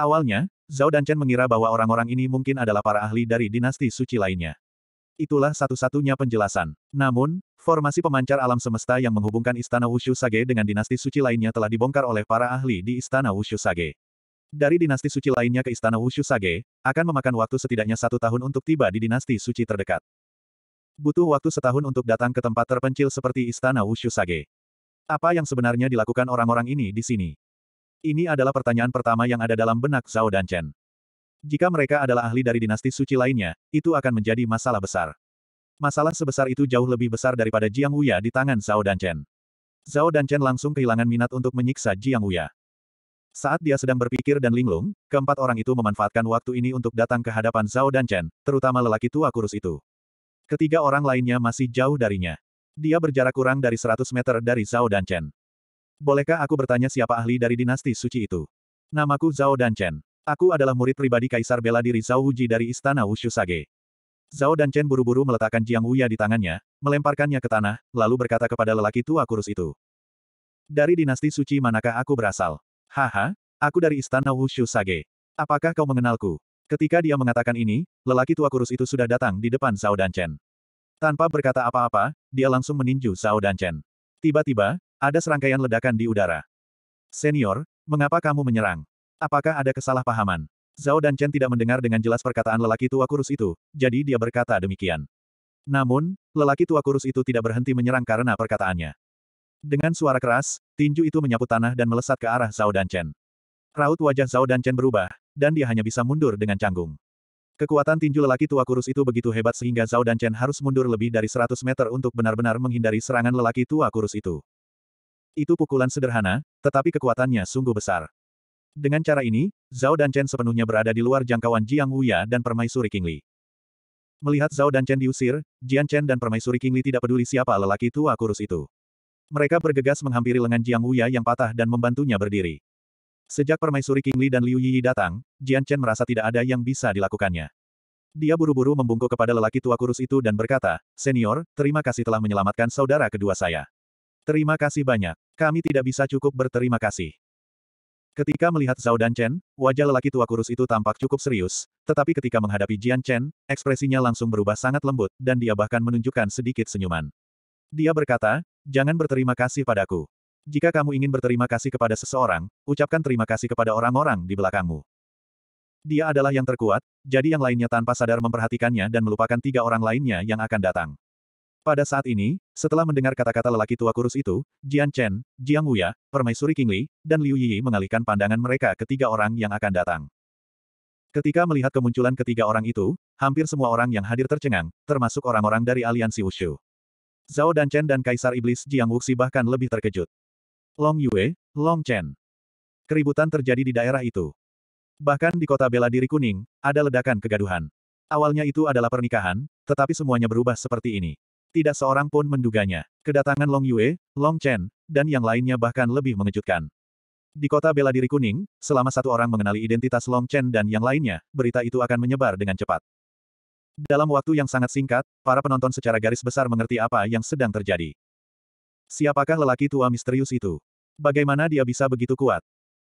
Awalnya, Zhao dan Chen mengira bahwa orang-orang ini mungkin adalah para ahli dari dinasti suci lainnya. Itulah satu-satunya penjelasan. Namun, formasi pemancar alam semesta yang menghubungkan Istana Wushu Sage dengan dinasti suci lainnya telah dibongkar oleh para ahli di Istana Wushu Sage. Dari dinasti suci lainnya ke Istana Wushu Sage, akan memakan waktu setidaknya satu tahun untuk tiba di dinasti suci terdekat. Butuh waktu setahun untuk datang ke tempat terpencil seperti Istana Wushu Sage. Apa yang sebenarnya dilakukan orang-orang ini di sini? Ini adalah pertanyaan pertama yang ada dalam benak Zhao dan Chen. Jika mereka adalah ahli dari dinasti suci lainnya, itu akan menjadi masalah besar. Masalah sebesar itu jauh lebih besar daripada Jiang Wuya di tangan Zhao dan Chen. Zhao dan Chen langsung kehilangan minat untuk menyiksa Jiang Wuya. Saat dia sedang berpikir dan linglung, keempat orang itu memanfaatkan waktu ini untuk datang ke hadapan Zhao dan Chen, terutama lelaki tua kurus itu. Ketiga orang lainnya masih jauh darinya. Dia berjarak kurang dari 100 meter dari Zhao dan Chen. Bolehkah aku bertanya siapa ahli dari dinasti suci itu? Namaku Zhao Danchen. Aku adalah murid pribadi Kaisar Bela Diri Zhao Wuji dari Istana Wushu Sage. Zhao Danchen buru-buru meletakkan Jiang Wuya di tangannya, melemparkannya ke tanah, lalu berkata kepada lelaki tua kurus itu. Dari dinasti suci manakah aku berasal? Haha, aku dari Istana Wushu Sage. Apakah kau mengenalku? Ketika dia mengatakan ini, lelaki tua kurus itu sudah datang di depan Zhao Danchen. Tanpa berkata apa-apa, dia langsung meninju Zhao Danchen. Tiba-tiba, ada serangkaian ledakan di udara. Senior, mengapa kamu menyerang? Apakah ada kesalahpahaman? Zhao dan Chen tidak mendengar dengan jelas perkataan lelaki tua kurus itu, jadi dia berkata demikian. Namun, lelaki tua kurus itu tidak berhenti menyerang karena perkataannya. Dengan suara keras, tinju itu menyapu tanah dan melesat ke arah Zhao dan Chen. Raut wajah Zhao dan Chen berubah, dan dia hanya bisa mundur dengan canggung. Kekuatan tinju lelaki tua kurus itu begitu hebat sehingga Zhao dan Chen harus mundur lebih dari 100 meter untuk benar-benar menghindari serangan lelaki tua kurus itu. Itu pukulan sederhana, tetapi kekuatannya sungguh besar. Dengan cara ini, Zhao dan Chen sepenuhnya berada di luar jangkauan Jiang Wuya dan permaisuri Kingli. Melihat Zhao dan Chen diusir, Jian Chen dan permaisuri Kingli tidak peduli siapa lelaki tua kurus itu. Mereka bergegas menghampiri lengan Jiang Wuya yang patah dan membantunya berdiri. Sejak permaisuri Kingli dan Liu Yi datang, Jian Chen merasa tidak ada yang bisa dilakukannya. Dia buru-buru membungkuk kepada lelaki tua kurus itu dan berkata, Senior, terima kasih telah menyelamatkan saudara kedua saya. Terima kasih banyak. Kami tidak bisa cukup berterima kasih. Ketika melihat Zhao dan Chen, wajah lelaki tua kurus itu tampak cukup serius, tetapi ketika menghadapi Jian Chen, ekspresinya langsung berubah sangat lembut, dan dia bahkan menunjukkan sedikit senyuman. Dia berkata, jangan berterima kasih padaku. Jika kamu ingin berterima kasih kepada seseorang, ucapkan terima kasih kepada orang-orang di belakangmu. Dia adalah yang terkuat, jadi yang lainnya tanpa sadar memperhatikannya dan melupakan tiga orang lainnya yang akan datang. Pada saat ini, setelah mendengar kata-kata lelaki tua kurus itu, Jian Chen, Jiang Wuya, Permaisuri Qingli, dan Liu Yi mengalihkan pandangan mereka ke tiga orang yang akan datang. Ketika melihat kemunculan ketiga orang itu, hampir semua orang yang hadir tercengang, termasuk orang-orang dari aliansi Wushu. Zhao dan Chen dan Kaisar Iblis Jiang Wuxi bahkan lebih terkejut. Long Yue, Long Chen. Keributan terjadi di daerah itu. Bahkan di kota bela diri kuning, ada ledakan kegaduhan. Awalnya itu adalah pernikahan, tetapi semuanya berubah seperti ini. Tidak seorang pun menduganya. Kedatangan Long Yue, Long Chen, dan yang lainnya bahkan lebih mengejutkan. Di kota bela diri kuning, selama satu orang mengenali identitas Long Chen dan yang lainnya, berita itu akan menyebar dengan cepat. Dalam waktu yang sangat singkat, para penonton secara garis besar mengerti apa yang sedang terjadi. Siapakah lelaki tua misterius itu? Bagaimana dia bisa begitu kuat?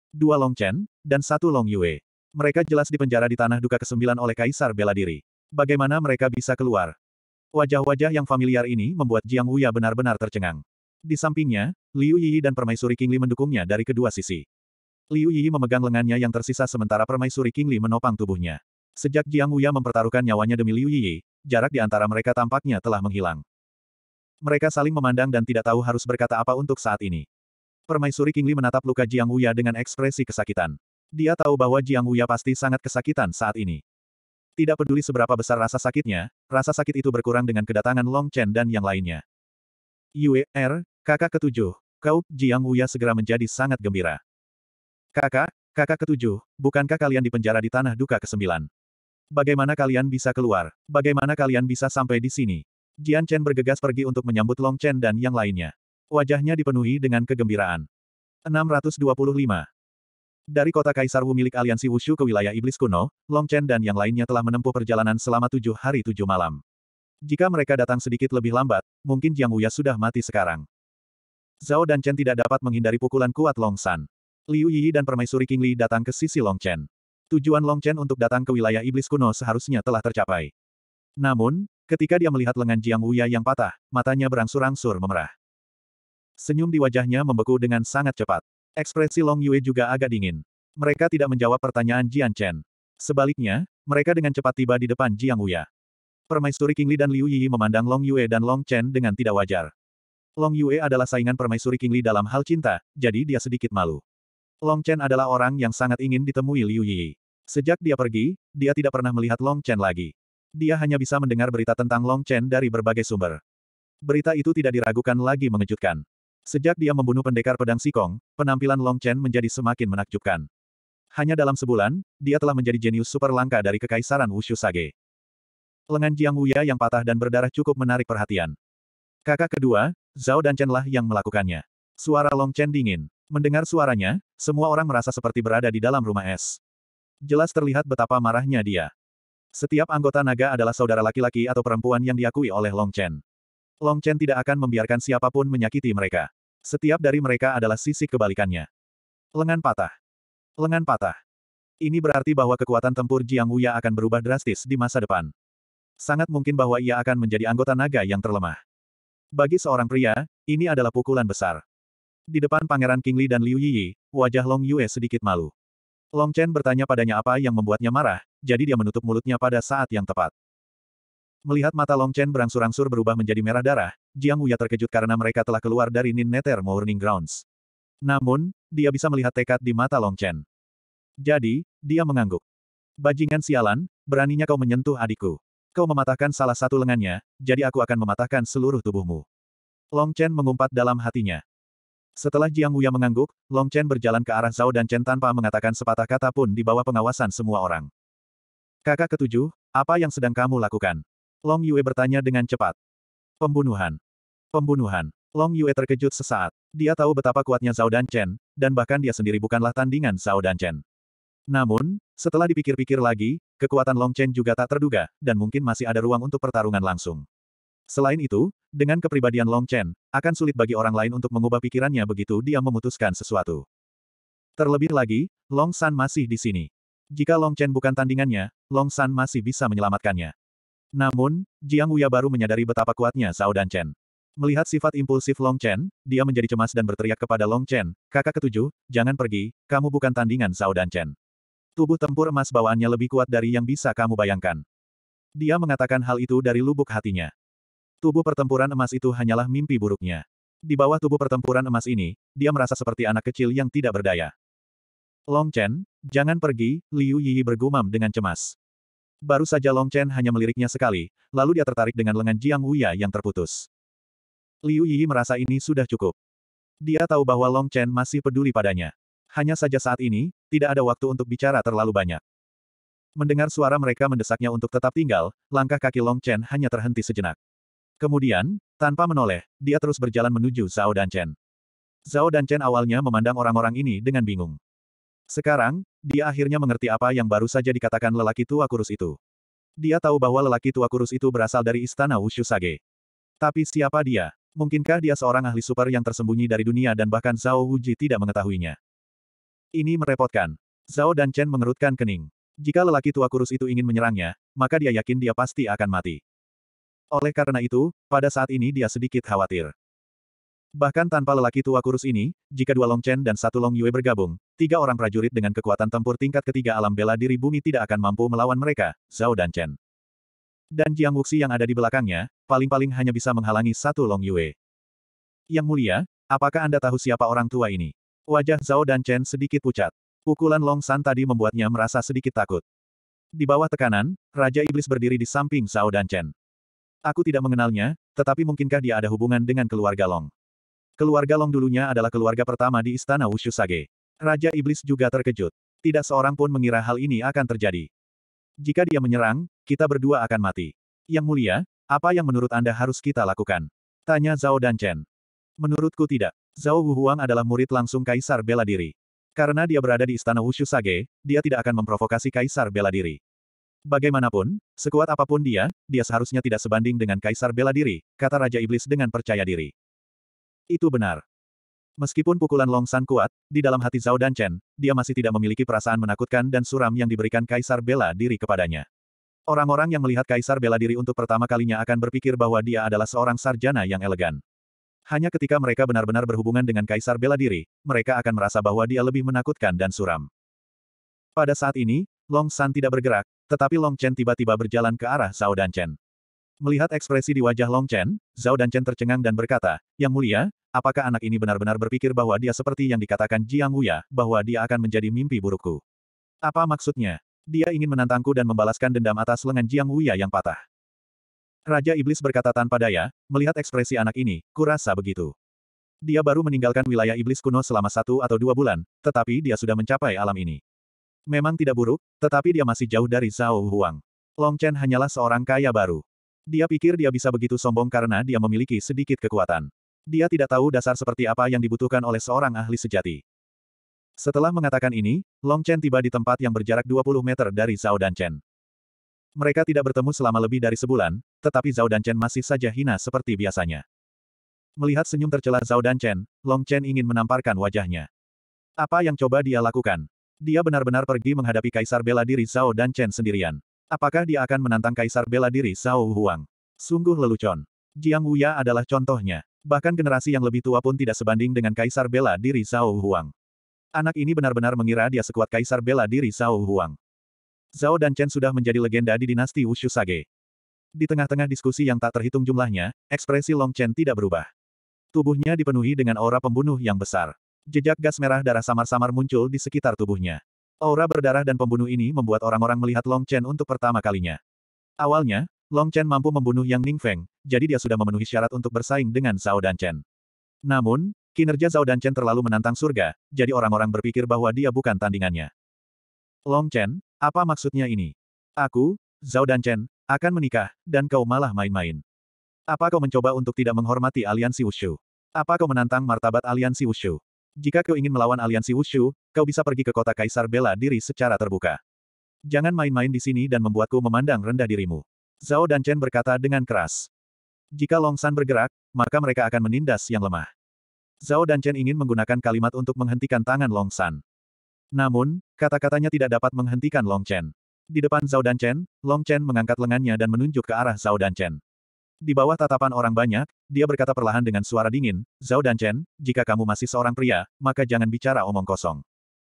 Dua Long Chen, dan satu Long Yue. Mereka jelas dipenjara di Tanah Duka kesembilan oleh Kaisar Bela Diri. Bagaimana mereka bisa keluar? Wajah-wajah yang familiar ini membuat Jiang Wuya benar-benar tercengang. Di sampingnya, Liu Yi dan Permaisuri Kingli mendukungnya dari kedua sisi. Liu Yi memegang lengannya yang tersisa sementara Permaisuri Kingli menopang tubuhnya. Sejak Jiang Wuya mempertaruhkan nyawanya demi Liu Yi, jarak di antara mereka tampaknya telah menghilang. Mereka saling memandang dan tidak tahu harus berkata apa untuk saat ini. Permaisuri Kingli menatap luka Jiang Wuya dengan ekspresi kesakitan. Dia tahu bahwa Jiang Wuya pasti sangat kesakitan saat ini. Tidak peduli seberapa besar rasa sakitnya, rasa sakit itu berkurang dengan kedatangan Long Chen dan yang lainnya. Yue, R, er, kakak ketujuh, kau, Jiang Wuya segera menjadi sangat gembira. Kakak, kakak ketujuh, bukankah kalian dipenjara di tanah duka kesembilan? Bagaimana kalian bisa keluar? Bagaimana kalian bisa sampai di sini? Jian Chen bergegas pergi untuk menyambut Long Chen dan yang lainnya. Wajahnya dipenuhi dengan kegembiraan. 625. Dari kota Kaisar Wu milik aliansi Wushu ke wilayah Iblis kuno, Long Chen dan yang lainnya telah menempuh perjalanan selama tujuh hari tujuh malam. Jika mereka datang sedikit lebih lambat, mungkin Jiang Wuya sudah mati sekarang. Zhao dan Chen tidak dapat menghindari pukulan kuat Long San. Liu Yi dan permaisuri King Li datang ke sisi Long Chen. Tujuan Long Chen untuk datang ke wilayah Iblis kuno seharusnya telah tercapai. Namun, ketika dia melihat lengan Jiang Wuya yang patah, matanya berangsur-angsur memerah. Senyum di wajahnya membeku dengan sangat cepat. Ekspresi Long Yue juga agak dingin. Mereka tidak menjawab pertanyaan Jian Chen. Sebaliknya, mereka dengan cepat tiba di depan Jiang Wuya. Permaisuri Kingli dan Liu Yi memandang Long Yue dan Long Chen dengan tidak wajar. Long Yue adalah saingan permaisuri Kingli dalam hal cinta, jadi dia sedikit malu. Long Chen adalah orang yang sangat ingin ditemui Liu Yi. Sejak dia pergi, dia tidak pernah melihat Long Chen lagi. Dia hanya bisa mendengar berita tentang Long Chen dari berbagai sumber. Berita itu tidak diragukan lagi mengejutkan. Sejak dia membunuh pendekar pedang Sikong, penampilan Long Chen menjadi semakin menakjubkan. Hanya dalam sebulan, dia telah menjadi jenius super langka dari Kekaisaran Wushu Sage. Lengan Jiang Wuya yang patah dan berdarah cukup menarik perhatian. Kakak kedua, Zhao dan Chen lah yang melakukannya. Suara Long Chen dingin. Mendengar suaranya, semua orang merasa seperti berada di dalam rumah es. Jelas terlihat betapa marahnya dia. Setiap anggota naga adalah saudara laki-laki atau perempuan yang diakui oleh Long Chen. Long Chen tidak akan membiarkan siapapun menyakiti mereka. Setiap dari mereka adalah sisi kebalikannya. Lengan patah. Lengan patah. Ini berarti bahwa kekuatan tempur Jiang Wuya akan berubah drastis di masa depan. Sangat mungkin bahwa ia akan menjadi anggota naga yang terlemah. Bagi seorang pria, ini adalah pukulan besar. Di depan Pangeran King Li dan Liu Yi, wajah Long Yue sedikit malu. Long Chen bertanya padanya apa yang membuatnya marah, jadi dia menutup mulutnya pada saat yang tepat. Melihat mata Long Chen berangsur-angsur berubah menjadi merah darah, Jiang Wuya terkejut karena mereka telah keluar dari Nether Morning Grounds. Namun, dia bisa melihat tekad di mata Long Chen. Jadi, dia mengangguk. Bajingan sialan, beraninya kau menyentuh adikku. Kau mematahkan salah satu lengannya, jadi aku akan mematahkan seluruh tubuhmu. Long Chen mengumpat dalam hatinya. Setelah Jiang Wuya mengangguk, Long Chen berjalan ke arah Zhao dan Chen tanpa mengatakan sepatah kata pun di bawah pengawasan semua orang. Kakak ketujuh, apa yang sedang kamu lakukan? Long Yue bertanya dengan cepat. Pembunuhan. Pembunuhan. Long Yue terkejut sesaat. Dia tahu betapa kuatnya Zhao dan Chen, dan bahkan dia sendiri bukanlah tandingan Zhao dan Chen. Namun, setelah dipikir-pikir lagi, kekuatan Long Chen juga tak terduga, dan mungkin masih ada ruang untuk pertarungan langsung. Selain itu, dengan kepribadian Long Chen, akan sulit bagi orang lain untuk mengubah pikirannya begitu dia memutuskan sesuatu. Terlebih lagi, Long San masih di sini. Jika Long Chen bukan tandingannya, Long San masih bisa menyelamatkannya. Namun, Jiang Wuya baru menyadari betapa kuatnya Zhao dan Chen. Melihat sifat impulsif Long Chen, dia menjadi cemas dan berteriak kepada Long Chen, kakak ketujuh, jangan pergi, kamu bukan tandingan Zhao dan Chen. Tubuh tempur emas bawaannya lebih kuat dari yang bisa kamu bayangkan. Dia mengatakan hal itu dari lubuk hatinya. Tubuh pertempuran emas itu hanyalah mimpi buruknya. Di bawah tubuh pertempuran emas ini, dia merasa seperti anak kecil yang tidak berdaya. Long Chen, jangan pergi, Liu Yi bergumam dengan cemas. Baru saja Long Chen hanya meliriknya sekali, lalu dia tertarik dengan lengan Jiang Wuya yang terputus. Liu Yi merasa ini sudah cukup. Dia tahu bahwa Long Chen masih peduli padanya. Hanya saja saat ini, tidak ada waktu untuk bicara terlalu banyak. Mendengar suara mereka mendesaknya untuk tetap tinggal, langkah kaki Long Chen hanya terhenti sejenak. Kemudian, tanpa menoleh, dia terus berjalan menuju Zhao dan Chen. Zhao dan Chen awalnya memandang orang-orang ini dengan bingung. Sekarang, dia akhirnya mengerti apa yang baru saja dikatakan lelaki tua kurus itu. Dia tahu bahwa lelaki tua kurus itu berasal dari istana Wushu Sage. Tapi siapa dia? Mungkinkah dia seorang ahli super yang tersembunyi dari dunia dan bahkan Zhao Wuji tidak mengetahuinya? Ini merepotkan. Zhao dan Chen mengerutkan kening. Jika lelaki tua kurus itu ingin menyerangnya, maka dia yakin dia pasti akan mati. Oleh karena itu, pada saat ini dia sedikit khawatir. Bahkan tanpa lelaki tua kurus ini, jika dua Long Chen dan satu Long Yue bergabung, tiga orang prajurit dengan kekuatan tempur tingkat ketiga alam bela diri bumi tidak akan mampu melawan mereka, Zhao dan Chen. Dan Jiang Wuxi yang ada di belakangnya, paling-paling hanya bisa menghalangi satu Long Yue. Yang mulia, apakah Anda tahu siapa orang tua ini? Wajah Zhao dan Chen sedikit pucat. Pukulan Long San tadi membuatnya merasa sedikit takut. Di bawah tekanan, Raja Iblis berdiri di samping Zhao dan Chen. Aku tidak mengenalnya, tetapi mungkinkah dia ada hubungan dengan keluarga Long? Keluarga Long dulunya adalah keluarga pertama di Istana Wushu Sage. Raja Iblis juga terkejut. Tidak seorang pun mengira hal ini akan terjadi. Jika dia menyerang, kita berdua akan mati. Yang mulia, apa yang menurut Anda harus kita lakukan? Tanya Zhao dan Chen. Menurutku tidak. Zhao Wuhuang adalah murid langsung Kaisar Bela Diri. Karena dia berada di Istana Wushu Sage, dia tidak akan memprovokasi Kaisar Bela Diri. Bagaimanapun, sekuat apapun dia, dia seharusnya tidak sebanding dengan Kaisar Bela Diri, kata Raja Iblis dengan percaya diri. Itu benar. Meskipun pukulan Long San kuat, di dalam hati Zhao dan Chen, dia masih tidak memiliki perasaan menakutkan dan suram yang diberikan Kaisar Bela Diri kepadanya. Orang-orang yang melihat Kaisar Bela Diri untuk pertama kalinya akan berpikir bahwa dia adalah seorang sarjana yang elegan. Hanya ketika mereka benar-benar berhubungan dengan Kaisar Bela Diri, mereka akan merasa bahwa dia lebih menakutkan dan suram. Pada saat ini, Long San tidak bergerak, tetapi Long Chen tiba-tiba berjalan ke arah Zhao dan Chen. Melihat ekspresi di wajah Long Chen, Zhao dan Chen tercengang dan berkata, Yang mulia, apakah anak ini benar-benar berpikir bahwa dia seperti yang dikatakan Jiang Wuya, bahwa dia akan menjadi mimpi burukku? Apa maksudnya? Dia ingin menantangku dan membalaskan dendam atas lengan Jiang Wuya yang patah. Raja Iblis berkata tanpa daya, melihat ekspresi anak ini, kurasa begitu. Dia baru meninggalkan wilayah Iblis kuno selama satu atau dua bulan, tetapi dia sudah mencapai alam ini. Memang tidak buruk, tetapi dia masih jauh dari Zhao Huang. Long Chen hanyalah seorang kaya baru. Dia pikir dia bisa begitu sombong karena dia memiliki sedikit kekuatan. Dia tidak tahu dasar seperti apa yang dibutuhkan oleh seorang ahli sejati. Setelah mengatakan ini, Long Chen tiba di tempat yang berjarak 20 meter dari Zhao dan Chen. Mereka tidak bertemu selama lebih dari sebulan, tetapi Zhao dan Chen masih saja hina seperti biasanya. Melihat senyum tercela Zhao dan Chen, Long Chen ingin menamparkan wajahnya. Apa yang coba dia lakukan? Dia benar-benar pergi menghadapi Kaisar bela diri Zhao dan Chen sendirian. Apakah dia akan menantang Kaisar bela diri Zhao Huang? Sungguh lelucon. Jiang Wuya adalah contohnya. Bahkan generasi yang lebih tua pun tidak sebanding dengan Kaisar bela diri Zhao Huang. Anak ini benar-benar mengira dia sekuat Kaisar bela diri Zhao Huang. Zhao dan Chen sudah menjadi legenda di dinasti Wushu Sage. Di tengah-tengah diskusi yang tak terhitung jumlahnya, ekspresi Long Chen tidak berubah. Tubuhnya dipenuhi dengan aura pembunuh yang besar. Jejak gas merah darah samar-samar muncul di sekitar tubuhnya. Aura berdarah dan pembunuh ini membuat orang-orang melihat Long Chen untuk pertama kalinya. Awalnya, Long Chen mampu membunuh Yang Ning Feng, jadi dia sudah memenuhi syarat untuk bersaing dengan Zhao Dan Chen. Namun, kinerja Zhao Dan Chen terlalu menantang surga, jadi orang-orang berpikir bahwa dia bukan tandingannya. Long Chen, apa maksudnya ini? Aku, Zhao Dan Chen, akan menikah, dan kau malah main-main. Apa kau mencoba untuk tidak menghormati aliansi Wushu? Apa kau menantang martabat aliansi Wushu? Jika kau ingin melawan aliansi Wushu, kau bisa pergi ke kota Kaisar bela diri secara terbuka. Jangan main-main di sini dan membuatku memandang rendah dirimu. Zhao dan Chen berkata dengan keras. Jika Long San bergerak, maka mereka akan menindas yang lemah. Zhao dan Chen ingin menggunakan kalimat untuk menghentikan tangan Long San. Namun, kata-katanya tidak dapat menghentikan Long Chen. Di depan Zhao dan Chen, Long Chen mengangkat lengannya dan menunjuk ke arah Zhao dan Chen. Di bawah tatapan orang banyak, dia berkata perlahan dengan suara dingin, Zhao dan Chen, jika kamu masih seorang pria, maka jangan bicara omong kosong.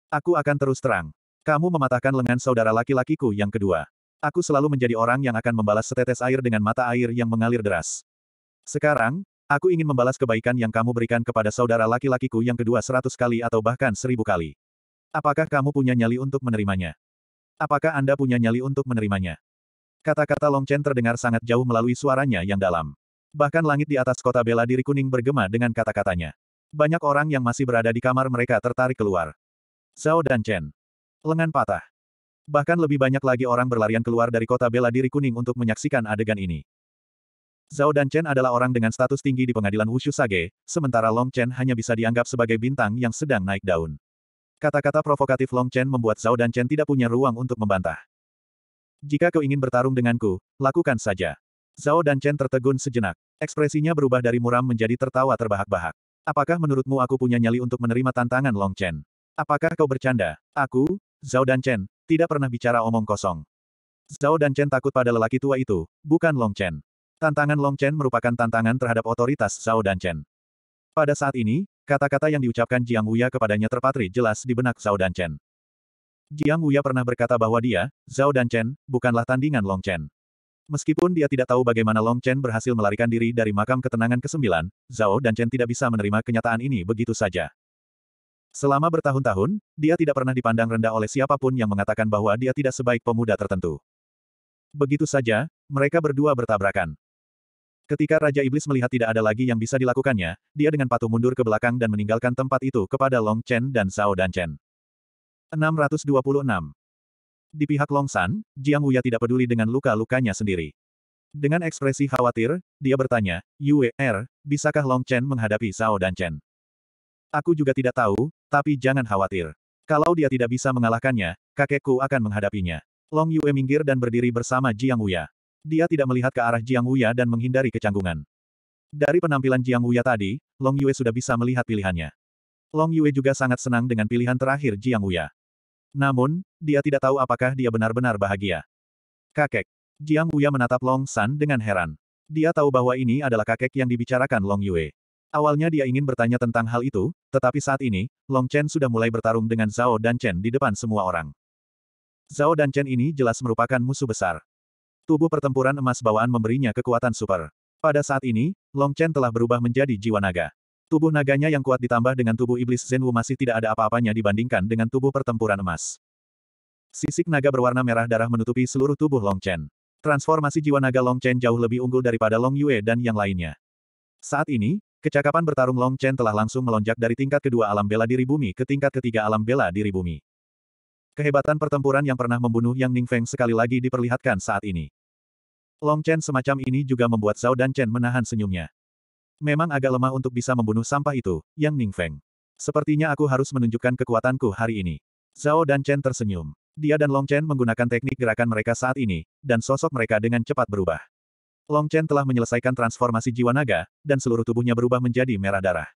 Aku akan terus terang. Kamu mematahkan lengan saudara laki-lakiku yang kedua. Aku selalu menjadi orang yang akan membalas setetes air dengan mata air yang mengalir deras. Sekarang, aku ingin membalas kebaikan yang kamu berikan kepada saudara laki-lakiku yang kedua seratus kali atau bahkan seribu kali. Apakah kamu punya nyali untuk menerimanya? Apakah Anda punya nyali untuk menerimanya? Kata-kata Long Chen terdengar sangat jauh melalui suaranya yang dalam. Bahkan langit di atas kota bela diri kuning bergema dengan kata-katanya. Banyak orang yang masih berada di kamar mereka tertarik keluar. Zhao dan Chen. Lengan patah. Bahkan lebih banyak lagi orang berlarian keluar dari kota bela diri kuning untuk menyaksikan adegan ini. Zhao dan Chen adalah orang dengan status tinggi di pengadilan Wushu Sage, sementara Long Chen hanya bisa dianggap sebagai bintang yang sedang naik daun. Kata-kata provokatif Long Chen membuat Zhao dan Chen tidak punya ruang untuk membantah. Jika kau ingin bertarung denganku, lakukan saja. Zhao dan Chen tertegun sejenak. Ekspresinya berubah dari muram menjadi tertawa terbahak-bahak. Apakah menurutmu aku punya nyali untuk menerima tantangan Long Chen? Apakah kau bercanda? Aku, Zhao dan Chen, tidak pernah bicara omong kosong. Zhao dan Chen takut pada lelaki tua itu, bukan Long Chen. Tantangan Long Chen merupakan tantangan terhadap otoritas Zhao dan Chen. Pada saat ini, kata-kata yang diucapkan Jiang Wuya kepadanya terpatri jelas di benak Zhao dan Chen. Jiang Wuya pernah berkata bahwa dia, Zhao dan Chen, bukanlah tandingan Long Chen. Meskipun dia tidak tahu bagaimana Long Chen berhasil melarikan diri dari makam ketenangan ke-9, Zhao dan Chen tidak bisa menerima kenyataan ini begitu saja. Selama bertahun-tahun, dia tidak pernah dipandang rendah oleh siapapun yang mengatakan bahwa dia tidak sebaik pemuda tertentu. Begitu saja, mereka berdua bertabrakan. Ketika Raja Iblis melihat tidak ada lagi yang bisa dilakukannya, dia dengan patuh mundur ke belakang dan meninggalkan tempat itu kepada Long Chen dan Zhao dan Chen. 626. Di pihak Longsan, Jiang Wuya tidak peduli dengan luka-lukanya sendiri. Dengan ekspresi khawatir, dia bertanya, Yue, Er, bisakah Long Chen menghadapi Zhao dan Chen? Aku juga tidak tahu, tapi jangan khawatir. Kalau dia tidak bisa mengalahkannya, kakekku akan menghadapinya. Long Yue minggir dan berdiri bersama Jiang Wuya. Dia tidak melihat ke arah Jiang Wuya dan menghindari kecanggungan. Dari penampilan Jiang Wuya tadi, Long Yue sudah bisa melihat pilihannya. Long Yue juga sangat senang dengan pilihan terakhir Jiang Wuya. Namun, dia tidak tahu apakah dia benar-benar bahagia. Kakek. Jiang Wuya menatap Long San dengan heran. Dia tahu bahwa ini adalah kakek yang dibicarakan Long Yue. Awalnya dia ingin bertanya tentang hal itu, tetapi saat ini, Long Chen sudah mulai bertarung dengan Zhao dan Chen di depan semua orang. Zhao dan Chen ini jelas merupakan musuh besar. Tubuh pertempuran emas bawaan memberinya kekuatan super. Pada saat ini, Long Chen telah berubah menjadi jiwa naga. Tubuh naganya yang kuat ditambah dengan tubuh iblis Zenwu masih tidak ada apa-apanya dibandingkan dengan tubuh pertempuran emas. Sisik naga berwarna merah darah menutupi seluruh tubuh Long Chen. Transformasi jiwa naga Long Chen jauh lebih unggul daripada Long Yue dan yang lainnya. Saat ini, kecakapan bertarung Long Chen telah langsung melonjak dari tingkat kedua alam bela diri bumi ke tingkat ketiga alam bela diri bumi. Kehebatan pertempuran yang pernah membunuh Yang Ning Feng sekali lagi diperlihatkan saat ini. Long Chen semacam ini juga membuat Zhao dan Chen menahan senyumnya. Memang agak lemah untuk bisa membunuh sampah itu, Yang Ning Feng. Sepertinya aku harus menunjukkan kekuatanku hari ini. Zhao dan Chen tersenyum. Dia dan Long Chen menggunakan teknik gerakan mereka saat ini, dan sosok mereka dengan cepat berubah. Long Chen telah menyelesaikan transformasi jiwa naga, dan seluruh tubuhnya berubah menjadi merah darah.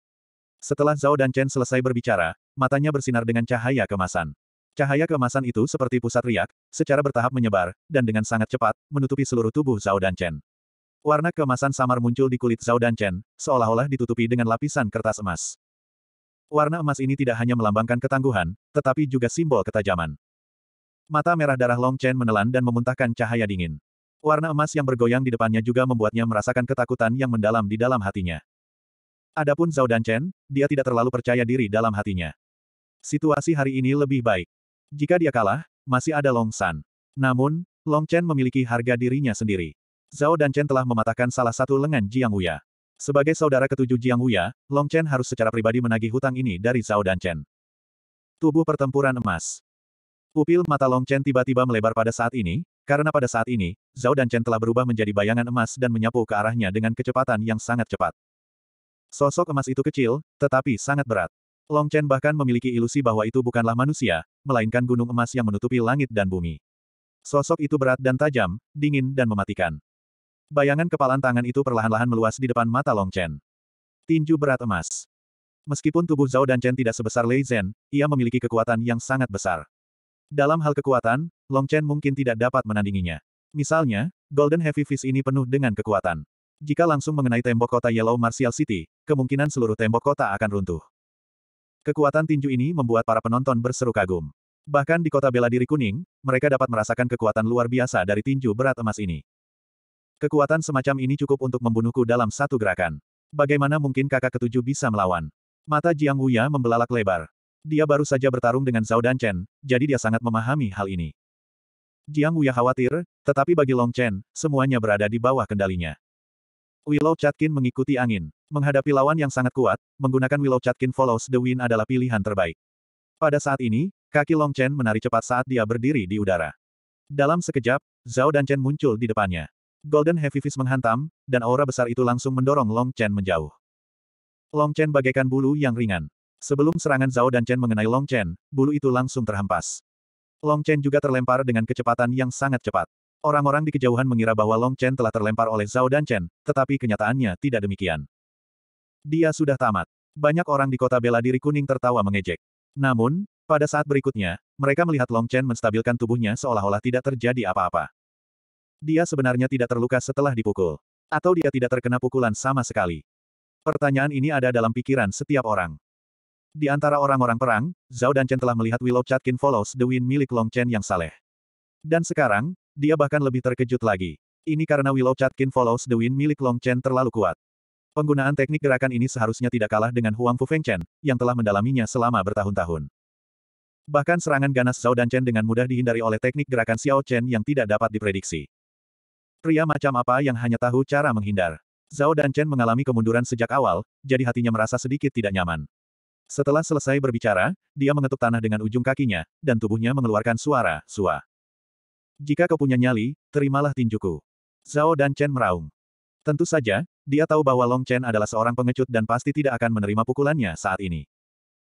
Setelah Zhao dan Chen selesai berbicara, matanya bersinar dengan cahaya kemasan. Cahaya kemasan itu seperti pusat riak, secara bertahap menyebar, dan dengan sangat cepat, menutupi seluruh tubuh Zhao dan Chen. Warna kemasan samar muncul di kulit Zhao dan Chen, seolah-olah ditutupi dengan lapisan kertas emas. Warna emas ini tidak hanya melambangkan ketangguhan, tetapi juga simbol ketajaman. Mata merah darah Long Chen menelan dan memuntahkan cahaya dingin. Warna emas yang bergoyang di depannya juga membuatnya merasakan ketakutan yang mendalam di dalam hatinya. Adapun Zhao dan Chen, dia tidak terlalu percaya diri dalam hatinya. Situasi hari ini lebih baik. Jika dia kalah, masih ada Long San. Namun, Long Chen memiliki harga dirinya sendiri. Zhao dan Chen telah mematahkan salah satu lengan Jiang Wuya. Sebagai saudara ketujuh Jiang Wuya, Long Chen harus secara pribadi menagih hutang ini dari Zhao dan Chen. Tubuh pertempuran emas. Pupil mata Long Chen tiba-tiba melebar pada saat ini, karena pada saat ini, Zhao dan Chen telah berubah menjadi bayangan emas dan menyapu ke arahnya dengan kecepatan yang sangat cepat. Sosok emas itu kecil, tetapi sangat berat. Long Chen bahkan memiliki ilusi bahwa itu bukanlah manusia, melainkan gunung emas yang menutupi langit dan bumi. Sosok itu berat dan tajam, dingin dan mematikan. Bayangan kepalan tangan itu perlahan-lahan meluas di depan mata Long Chen. Tinju berat emas. Meskipun tubuh Zhao dan Chen tidak sebesar Lei Zhen, ia memiliki kekuatan yang sangat besar. Dalam hal kekuatan, Long Chen mungkin tidak dapat menandinginya. Misalnya, Golden Heavy Fist ini penuh dengan kekuatan. Jika langsung mengenai tembok kota Yellow Martial City, kemungkinan seluruh tembok kota akan runtuh. Kekuatan tinju ini membuat para penonton berseru kagum. Bahkan di kota bela diri kuning, mereka dapat merasakan kekuatan luar biasa dari tinju berat emas ini. Kekuatan semacam ini cukup untuk membunuhku dalam satu gerakan. Bagaimana mungkin kakak ketujuh bisa melawan? Mata Jiang Wuya membelalak lebar. Dia baru saja bertarung dengan Zhao dan Chen, jadi dia sangat memahami hal ini. Jiang Wuya khawatir, tetapi bagi Long Chen, semuanya berada di bawah kendalinya. Willow Chatkin mengikuti angin. Menghadapi lawan yang sangat kuat, menggunakan Willow Chatkin Follows the Wind adalah pilihan terbaik. Pada saat ini, kaki Long Chen menari cepat saat dia berdiri di udara. Dalam sekejap, Zhao dan Chen muncul di depannya. Golden Heavy Fist menghantam, dan aura besar itu langsung mendorong Long Chen menjauh. Long Chen bagaikan bulu yang ringan. Sebelum serangan Zhao dan Chen mengenai Long Chen, bulu itu langsung terhempas. Long Chen juga terlempar dengan kecepatan yang sangat cepat. Orang-orang di kejauhan mengira bahwa Long Chen telah terlempar oleh Zhao dan Chen, tetapi kenyataannya tidak demikian. Dia sudah tamat. Banyak orang di kota bela diri kuning tertawa mengejek. Namun, pada saat berikutnya, mereka melihat Long Chen menstabilkan tubuhnya seolah-olah tidak terjadi apa-apa. Dia sebenarnya tidak terluka setelah dipukul. Atau dia tidak terkena pukulan sama sekali. Pertanyaan ini ada dalam pikiran setiap orang. Di antara orang-orang perang, Zhao dan Chen telah melihat Willow Chatkin Follows the Wind milik Long Chen yang saleh. Dan sekarang, dia bahkan lebih terkejut lagi. Ini karena Willow Chatkin Follows the Wind milik Long Chen terlalu kuat. Penggunaan teknik gerakan ini seharusnya tidak kalah dengan Huang Fu Feng Chen, yang telah mendalaminya selama bertahun-tahun. Bahkan serangan ganas Zhao dan Chen dengan mudah dihindari oleh teknik gerakan Xiao Chen yang tidak dapat diprediksi. Pria macam apa yang hanya tahu cara menghindar. Zhao dan Chen mengalami kemunduran sejak awal, jadi hatinya merasa sedikit tidak nyaman. Setelah selesai berbicara, dia mengetuk tanah dengan ujung kakinya, dan tubuhnya mengeluarkan suara, sua. Jika kau punya nyali, terimalah tinjuku. Zhao dan Chen meraung. Tentu saja, dia tahu bahwa Long Chen adalah seorang pengecut dan pasti tidak akan menerima pukulannya saat ini.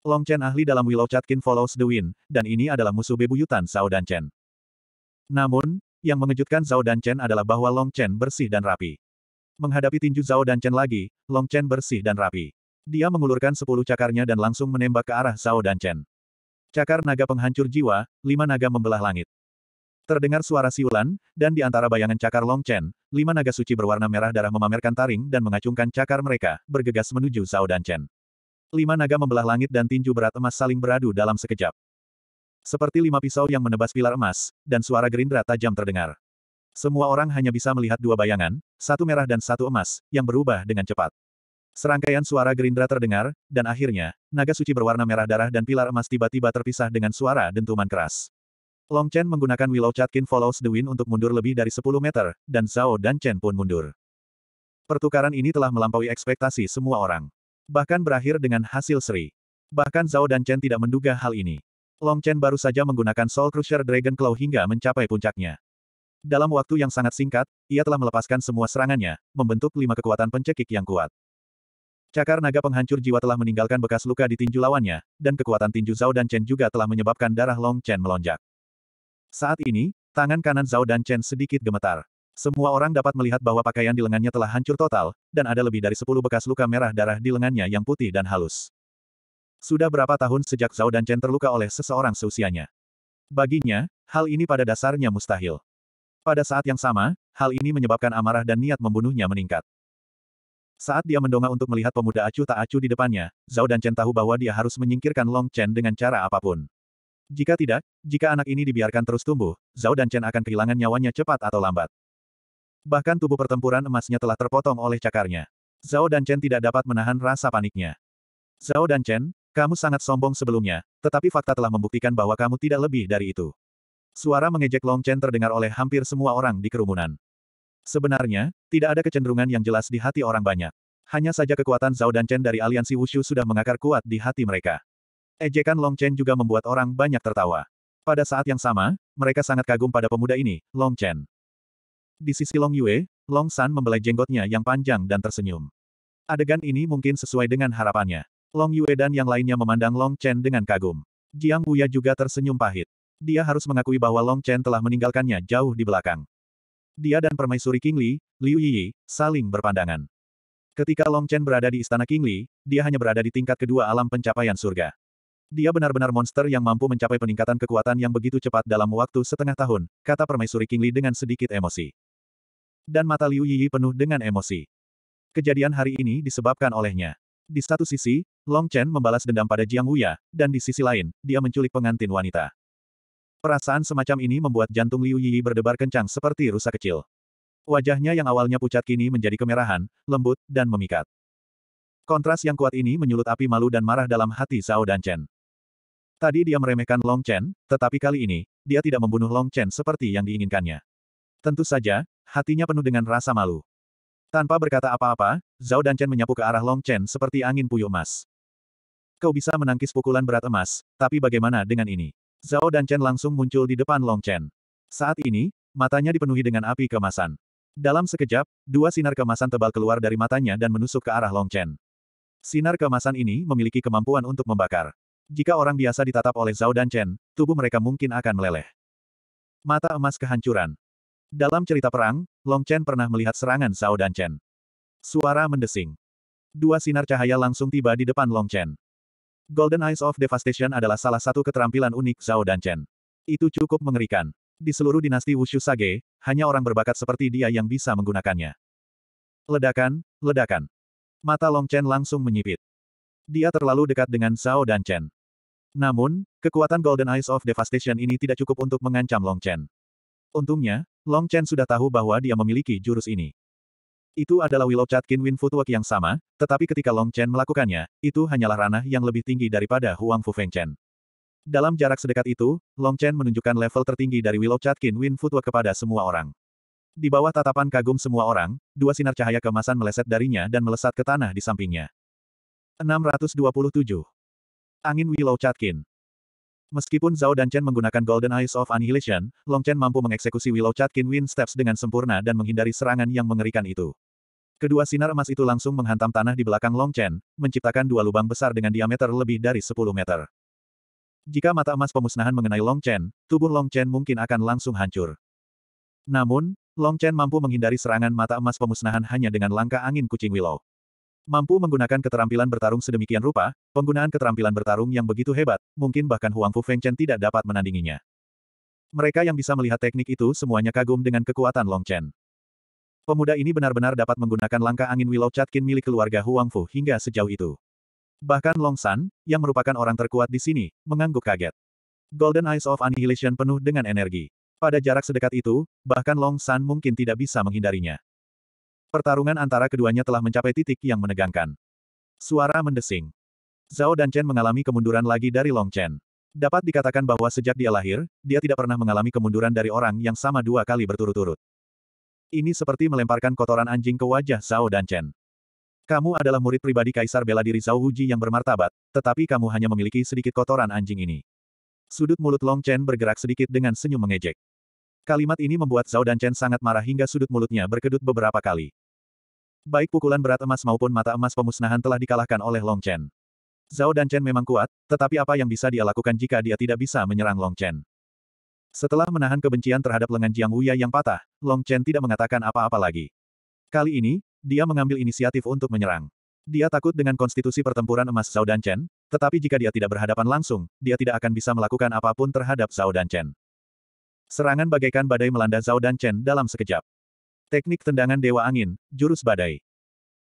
Long Chen ahli dalam Willow Chatkin Follows the Wind, dan ini adalah musuh bebuyutan Zhao dan Chen. Namun, yang mengejutkan Zhao dan Chen adalah bahwa Long Chen bersih dan rapi. Menghadapi tinju Zhao dan Chen lagi, Long Chen bersih dan rapi. Dia mengulurkan sepuluh cakarnya dan langsung menembak ke arah Zhao dan Chen. Cakar naga penghancur jiwa, lima naga membelah langit. Terdengar suara siulan, dan di antara bayangan cakar Long Chen, lima naga suci berwarna merah darah memamerkan taring dan mengacungkan cakar mereka, bergegas menuju Zhao dan Chen. Lima naga membelah langit dan tinju berat emas saling beradu dalam sekejap. Seperti lima pisau yang menebas pilar emas, dan suara gerindra tajam terdengar. Semua orang hanya bisa melihat dua bayangan, satu merah dan satu emas, yang berubah dengan cepat. Serangkaian suara gerindra terdengar, dan akhirnya, naga suci berwarna merah darah dan pilar emas tiba-tiba terpisah dengan suara dentuman keras. Long Chen menggunakan Willow Chatkin Follows the Wind untuk mundur lebih dari 10 meter, dan Zhao dan Chen pun mundur. Pertukaran ini telah melampaui ekspektasi semua orang. Bahkan berakhir dengan hasil seri. Bahkan Zhao dan Chen tidak menduga hal ini. Long Chen baru saja menggunakan Soul Crusher Dragon Claw hingga mencapai puncaknya. Dalam waktu yang sangat singkat, ia telah melepaskan semua serangannya, membentuk lima kekuatan pencekik yang kuat. Cakar naga penghancur jiwa telah meninggalkan bekas luka di tinju lawannya, dan kekuatan tinju Zhao dan Chen juga telah menyebabkan darah Long Chen melonjak. Saat ini, tangan kanan Zhao dan Chen sedikit gemetar. Semua orang dapat melihat bahwa pakaian di lengannya telah hancur total, dan ada lebih dari sepuluh bekas luka merah darah di lengannya yang putih dan halus. Sudah berapa tahun sejak Zhao dan Chen terluka oleh seseorang seusianya. Baginya, hal ini pada dasarnya mustahil. Pada saat yang sama, hal ini menyebabkan amarah dan niat membunuhnya meningkat. Saat dia mendongak untuk melihat pemuda acuh tak acuh di depannya, Zhao dan Chen tahu bahwa dia harus menyingkirkan Long Chen dengan cara apapun. Jika tidak, jika anak ini dibiarkan terus tumbuh, Zhao dan Chen akan kehilangan nyawanya cepat atau lambat. Bahkan tubuh pertempuran emasnya telah terpotong oleh cakarnya. Zhao dan Chen tidak dapat menahan rasa paniknya. Zhao dan Chen, kamu sangat sombong sebelumnya, tetapi fakta telah membuktikan bahwa kamu tidak lebih dari itu. Suara mengejek Long Chen terdengar oleh hampir semua orang di kerumunan. Sebenarnya, tidak ada kecenderungan yang jelas di hati orang banyak. Hanya saja kekuatan Zhao dan Chen dari aliansi Wushu sudah mengakar kuat di hati mereka. Ejekan Long Chen juga membuat orang banyak tertawa. Pada saat yang sama, mereka sangat kagum pada pemuda ini, Long Chen. Di sisi Long Yue, Long San membelai jenggotnya yang panjang dan tersenyum. Adegan ini mungkin sesuai dengan harapannya. Long Yue dan yang lainnya memandang Long Chen dengan kagum. Jiang Wuya juga tersenyum pahit. Dia harus mengakui bahwa Long Chen telah meninggalkannya jauh di belakang. Dia dan permaisuri King Li, Liu Yi, saling berpandangan. Ketika Long Chen berada di istana King Li, dia hanya berada di tingkat kedua alam pencapaian surga. Dia benar-benar monster yang mampu mencapai peningkatan kekuatan yang begitu cepat dalam waktu setengah tahun, kata permaisuri King Li dengan sedikit emosi. Dan mata Liu Yi penuh dengan emosi. Kejadian hari ini disebabkan olehnya. Di satu sisi, Long Chen membalas dendam pada Jiang Wuya, dan di sisi lain, dia menculik pengantin wanita. Perasaan semacam ini membuat jantung Liu Yi berdebar kencang seperti rusa kecil. Wajahnya yang awalnya pucat kini menjadi kemerahan, lembut, dan memikat. Kontras yang kuat ini menyulut api malu dan marah dalam hati Zhao dan Chen. Tadi dia meremehkan Long Chen, tetapi kali ini, dia tidak membunuh Long Chen seperti yang diinginkannya. Tentu saja, hatinya penuh dengan rasa malu. Tanpa berkata apa-apa, Zhao dan Chen menyapu ke arah Long Chen seperti angin puyuh emas. Kau bisa menangkis pukulan berat emas, tapi bagaimana dengan ini? Zhao dan Chen langsung muncul di depan Long Chen. Saat ini, matanya dipenuhi dengan api kemasan. Dalam sekejap, dua sinar kemasan tebal keluar dari matanya dan menusuk ke arah Long Chen. Sinar kemasan ini memiliki kemampuan untuk membakar. Jika orang biasa ditatap oleh Zhao dan Chen, tubuh mereka mungkin akan meleleh. Mata emas kehancuran. Dalam cerita perang, Long Chen pernah melihat serangan Zhao dan Chen. Suara mendesing. Dua sinar cahaya langsung tiba di depan Long Chen. Golden Eyes of Devastation adalah salah satu keterampilan unik Zhao dan Chen. Itu cukup mengerikan. Di seluruh dinasti Wushu Sage, hanya orang berbakat seperti dia yang bisa menggunakannya. Ledakan, ledakan. Mata Long Chen langsung menyipit. Dia terlalu dekat dengan Zhao dan Chen. Namun, kekuatan Golden Eyes of Devastation ini tidak cukup untuk mengancam Long Chen. Untungnya, Long Chen sudah tahu bahwa dia memiliki jurus ini. Itu adalah Willow Chatkin Win Footwork yang sama, tetapi ketika Long Chen melakukannya, itu hanyalah ranah yang lebih tinggi daripada Huang Fu Feng Chen. Dalam jarak sedekat itu, Long Chen menunjukkan level tertinggi dari Willow Chatkin Win Footwork kepada semua orang. Di bawah tatapan kagum semua orang, dua sinar cahaya kemasan meleset darinya dan melesat ke tanah di sampingnya. 627. Angin Willow Chatkin Meskipun Zhao dan Chen menggunakan Golden Eyes of Annihilation, Long Chen mampu mengeksekusi Willow Chatkin Win Steps dengan sempurna dan menghindari serangan yang mengerikan itu. Kedua sinar emas itu langsung menghantam tanah di belakang Long Chen, menciptakan dua lubang besar dengan diameter lebih dari 10 meter. Jika mata emas pemusnahan mengenai Long Chen, tubuh Long Chen mungkin akan langsung hancur. Namun, Long Chen mampu menghindari serangan mata emas pemusnahan hanya dengan langkah angin kucing willow. Mampu menggunakan keterampilan bertarung sedemikian rupa, penggunaan keterampilan bertarung yang begitu hebat, mungkin bahkan Huang Fu Feng Chen tidak dapat menandinginya. Mereka yang bisa melihat teknik itu semuanya kagum dengan kekuatan Long Chen. Pemuda ini benar-benar dapat menggunakan langkah angin Willow Chatkin milik keluarga Huang Fu hingga sejauh itu. Bahkan Long San, yang merupakan orang terkuat di sini, mengangguk kaget. Golden Eyes of Annihilation penuh dengan energi. Pada jarak sedekat itu, bahkan Long San mungkin tidak bisa menghindarinya. Pertarungan antara keduanya telah mencapai titik yang menegangkan. Suara mendesing. Zhao dan Chen mengalami kemunduran lagi dari Long Chen. Dapat dikatakan bahwa sejak dia lahir, dia tidak pernah mengalami kemunduran dari orang yang sama dua kali berturut-turut. Ini seperti melemparkan kotoran anjing ke wajah Zhao dan Chen. Kamu adalah murid pribadi Kaisar bela diri Zhao Wuji yang bermartabat, tetapi kamu hanya memiliki sedikit kotoran anjing ini. Sudut mulut Long Chen bergerak sedikit dengan senyum mengejek. Kalimat ini membuat Zhao dan Chen sangat marah hingga sudut mulutnya berkedut beberapa kali. Baik pukulan berat emas maupun mata emas pemusnahan telah dikalahkan oleh Long Chen. Zhao dan Chen memang kuat, tetapi apa yang bisa dia lakukan jika dia tidak bisa menyerang Long Chen? Setelah menahan kebencian terhadap lengan Jiang Wuya yang patah, Long Chen tidak mengatakan apa-apa lagi. Kali ini, dia mengambil inisiatif untuk menyerang. Dia takut dengan konstitusi pertempuran emas Zhao Dan Chen, tetapi jika dia tidak berhadapan langsung, dia tidak akan bisa melakukan apapun terhadap Zhao Dan Chen. Serangan bagaikan badai melanda Zhao Dan Chen dalam sekejap. Teknik tendangan Dewa Angin, Jurus Badai.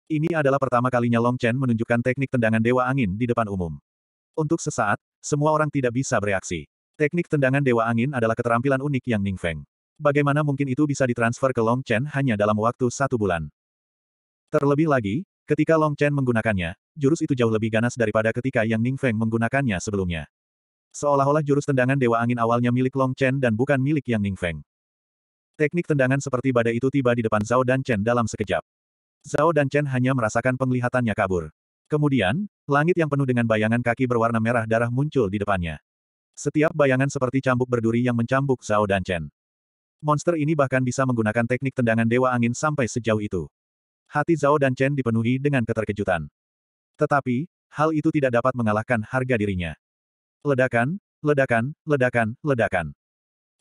Ini adalah pertama kalinya Long Chen menunjukkan teknik tendangan Dewa Angin di depan umum. Untuk sesaat, semua orang tidak bisa bereaksi. Teknik tendangan Dewa Angin adalah keterampilan unik yang Ning Feng. Bagaimana mungkin itu bisa ditransfer ke Long Chen hanya dalam waktu satu bulan? Terlebih lagi, ketika Long Chen menggunakannya, jurus itu jauh lebih ganas daripada ketika yang Ning Feng menggunakannya sebelumnya. Seolah-olah jurus tendangan Dewa Angin awalnya milik Long Chen dan bukan milik yang Ning Feng. Teknik tendangan seperti badai itu tiba di depan Zhao dan Chen dalam sekejap. Zhao dan Chen hanya merasakan penglihatannya kabur. Kemudian, langit yang penuh dengan bayangan kaki berwarna merah darah muncul di depannya. Setiap bayangan seperti cambuk berduri yang mencambuk Zhao dan Chen. Monster ini bahkan bisa menggunakan teknik tendangan Dewa Angin sampai sejauh itu. Hati Zhao dan Chen dipenuhi dengan keterkejutan. Tetapi, hal itu tidak dapat mengalahkan harga dirinya. Ledakan, ledakan, ledakan, ledakan.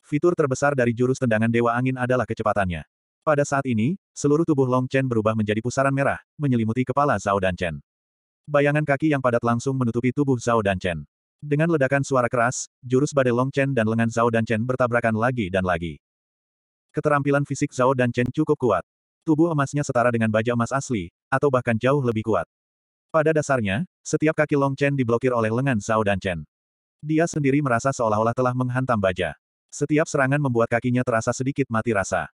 Fitur terbesar dari jurus tendangan Dewa Angin adalah kecepatannya. Pada saat ini, seluruh tubuh Long Chen berubah menjadi pusaran merah, menyelimuti kepala Zhao dan Chen. Bayangan kaki yang padat langsung menutupi tubuh Zhao dan Chen. Dengan ledakan suara keras, jurus badai Long Chen dan lengan Zhao dan Chen bertabrakan lagi dan lagi. Keterampilan fisik Zhao dan Chen cukup kuat. Tubuh emasnya setara dengan baja emas asli, atau bahkan jauh lebih kuat. Pada dasarnya, setiap kaki Long Chen diblokir oleh lengan Zhao dan Chen. Dia sendiri merasa seolah-olah telah menghantam baja. Setiap serangan membuat kakinya terasa sedikit mati rasa.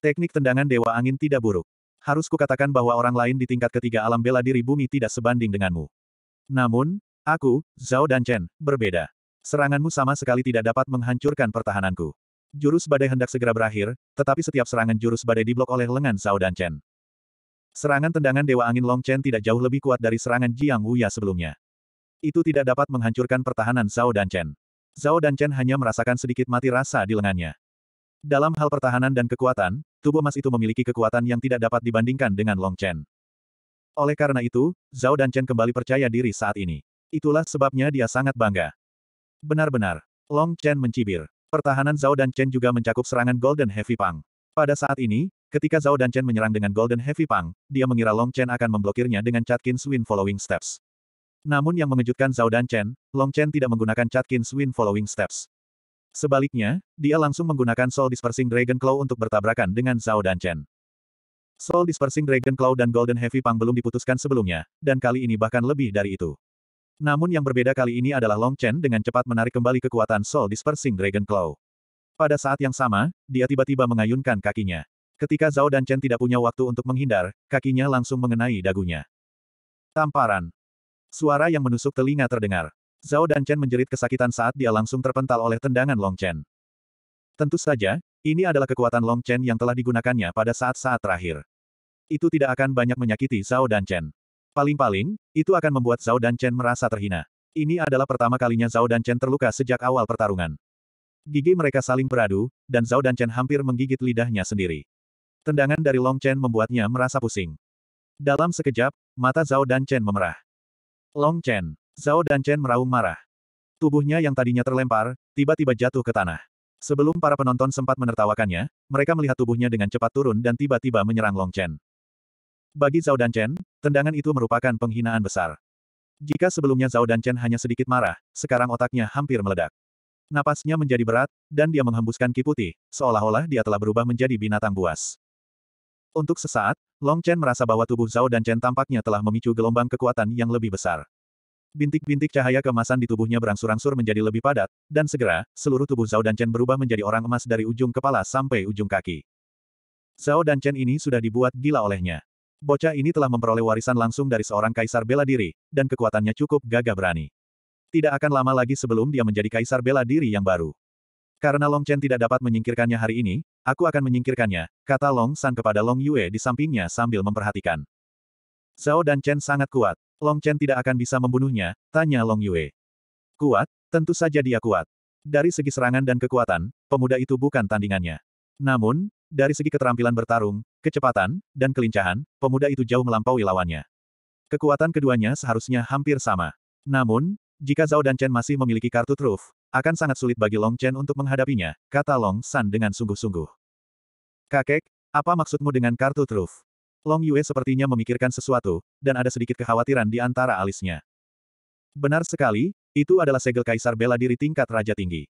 Teknik tendangan Dewa Angin tidak buruk. Harus kukatakan bahwa orang lain di tingkat ketiga alam bela diri bumi tidak sebanding denganmu. Namun, Aku, Zhao dan Chen, berbeda. Seranganmu sama sekali tidak dapat menghancurkan pertahananku. Jurus badai hendak segera berakhir, tetapi setiap serangan jurus badai diblok oleh lengan Zhao dan Chen. Serangan tendangan Dewa Angin Long Chen tidak jauh lebih kuat dari serangan Jiang Wuya sebelumnya. Itu tidak dapat menghancurkan pertahanan Zhao dan Chen. Zhao dan Chen hanya merasakan sedikit mati rasa di lengannya. Dalam hal pertahanan dan kekuatan, tubuh emas itu memiliki kekuatan yang tidak dapat dibandingkan dengan Long Chen. Oleh karena itu, Zhao dan Chen kembali percaya diri saat ini. Itulah sebabnya dia sangat bangga. Benar-benar. Long Chen mencibir. Pertahanan Zhao dan Chen juga mencakup serangan Golden Heavy Pang. Pada saat ini, ketika Zhao dan Chen menyerang dengan Golden Heavy Pang, dia mengira Long Chen akan memblokirnya dengan Kin Swin Following Steps. Namun yang mengejutkan Zhao dan Chen, Long Chen tidak menggunakan Kin Swin Following Steps. Sebaliknya, dia langsung menggunakan Soul Dispersing Dragon Claw untuk bertabrakan dengan Zhao dan Chen. Soul Dispersing Dragon Claw dan Golden Heavy Pang belum diputuskan sebelumnya, dan kali ini bahkan lebih dari itu. Namun yang berbeda kali ini adalah Long Chen dengan cepat menarik kembali kekuatan Soul Dispersing Dragon Claw. Pada saat yang sama, dia tiba-tiba mengayunkan kakinya. Ketika Zhao dan Chen tidak punya waktu untuk menghindar, kakinya langsung mengenai dagunya. Tamparan. Suara yang menusuk telinga terdengar. Zhao dan Chen menjerit kesakitan saat dia langsung terpental oleh tendangan Long Chen. Tentu saja, ini adalah kekuatan Long Chen yang telah digunakannya pada saat-saat terakhir. Itu tidak akan banyak menyakiti Zhao dan Chen. Paling-paling, itu akan membuat Zhao dan Chen merasa terhina. Ini adalah pertama kalinya Zhao dan Chen terluka sejak awal pertarungan. Gigi mereka saling beradu, dan Zhao dan Chen hampir menggigit lidahnya sendiri. Tendangan dari Long Chen membuatnya merasa pusing. Dalam sekejap, mata Zhao dan Chen memerah. Long Chen, Zhao dan Chen meraung marah. Tubuhnya yang tadinya terlempar, tiba-tiba jatuh ke tanah. Sebelum para penonton sempat menertawakannya, mereka melihat tubuhnya dengan cepat turun dan tiba-tiba menyerang Long Chen. Bagi Zhao dan Chen, tendangan itu merupakan penghinaan besar. Jika sebelumnya Zhao dan Chen hanya sedikit marah, sekarang otaknya hampir meledak. Napasnya menjadi berat, dan dia menghembuskan ki putih, seolah-olah dia telah berubah menjadi binatang buas. Untuk sesaat, Long Chen merasa bahwa tubuh Zhao dan Chen tampaknya telah memicu gelombang kekuatan yang lebih besar. Bintik-bintik cahaya kemasan di tubuhnya berangsur-angsur menjadi lebih padat, dan segera, seluruh tubuh Zhao dan Chen berubah menjadi orang emas dari ujung kepala sampai ujung kaki. Zhao dan Chen ini sudah dibuat gila olehnya. Bocah ini telah memperoleh warisan langsung dari seorang kaisar bela diri, dan kekuatannya cukup gagah berani. Tidak akan lama lagi sebelum dia menjadi kaisar bela diri yang baru. Karena Long Chen tidak dapat menyingkirkannya hari ini, aku akan menyingkirkannya, kata Long San kepada Long Yue di sampingnya sambil memperhatikan. Zhao dan Chen sangat kuat. Long Chen tidak akan bisa membunuhnya, tanya Long Yue. Kuat? Tentu saja dia kuat. Dari segi serangan dan kekuatan, pemuda itu bukan tandingannya. Namun, dari segi keterampilan bertarung, kecepatan, dan kelincahan, pemuda itu jauh melampaui lawannya. Kekuatan keduanya seharusnya hampir sama. Namun, jika Zhao dan Chen masih memiliki kartu truf, akan sangat sulit bagi Long Chen untuk menghadapinya, kata Long San dengan sungguh-sungguh. Kakek, apa maksudmu dengan kartu truf? Long Yue sepertinya memikirkan sesuatu, dan ada sedikit kekhawatiran di antara alisnya. Benar sekali, itu adalah segel kaisar bela diri tingkat raja tinggi.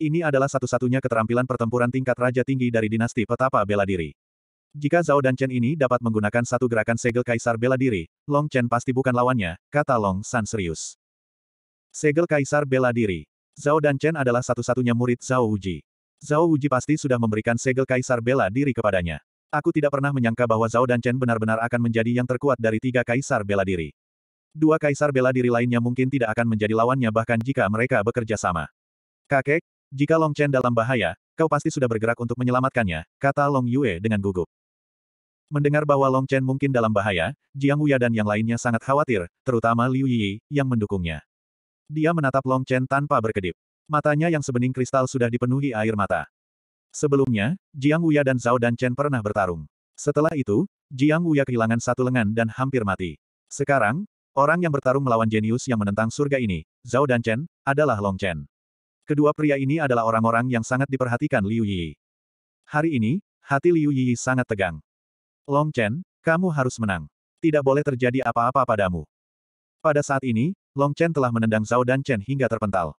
Ini adalah satu-satunya keterampilan pertempuran tingkat raja tinggi dari dinasti petapa bela diri. Jika Zhao dan Chen ini dapat menggunakan satu gerakan segel kaisar bela diri, Long Chen pasti bukan lawannya, kata Long San serius. Segel kaisar bela diri. Zhao dan Chen adalah satu-satunya murid Zhao Uji. Zhao Uji pasti sudah memberikan segel kaisar bela diri kepadanya. Aku tidak pernah menyangka bahwa Zhao dan Chen benar-benar akan menjadi yang terkuat dari tiga kaisar bela diri. Dua kaisar bela diri lainnya mungkin tidak akan menjadi lawannya bahkan jika mereka bekerja sama. Kakek, jika Long Chen dalam bahaya, kau pasti sudah bergerak untuk menyelamatkannya, kata Long Yue dengan gugup. Mendengar bahwa Long Chen mungkin dalam bahaya, Jiang Wuya dan yang lainnya sangat khawatir, terutama Liu Yi, yang mendukungnya. Dia menatap Long Chen tanpa berkedip. Matanya yang sebening kristal sudah dipenuhi air mata. Sebelumnya, Jiang Wuya dan Zhao dan Chen pernah bertarung. Setelah itu, Jiang Wuya kehilangan satu lengan dan hampir mati. Sekarang, orang yang bertarung melawan jenius yang menentang surga ini, Zhao dan Chen, adalah Long Chen. Kedua pria ini adalah orang-orang yang sangat diperhatikan Liu Yi. Hari ini, hati Liu Yi sangat tegang. Long Chen, kamu harus menang. Tidak boleh terjadi apa-apa padamu. Pada saat ini, Long Chen telah menendang Zhao dan Chen hingga terpental.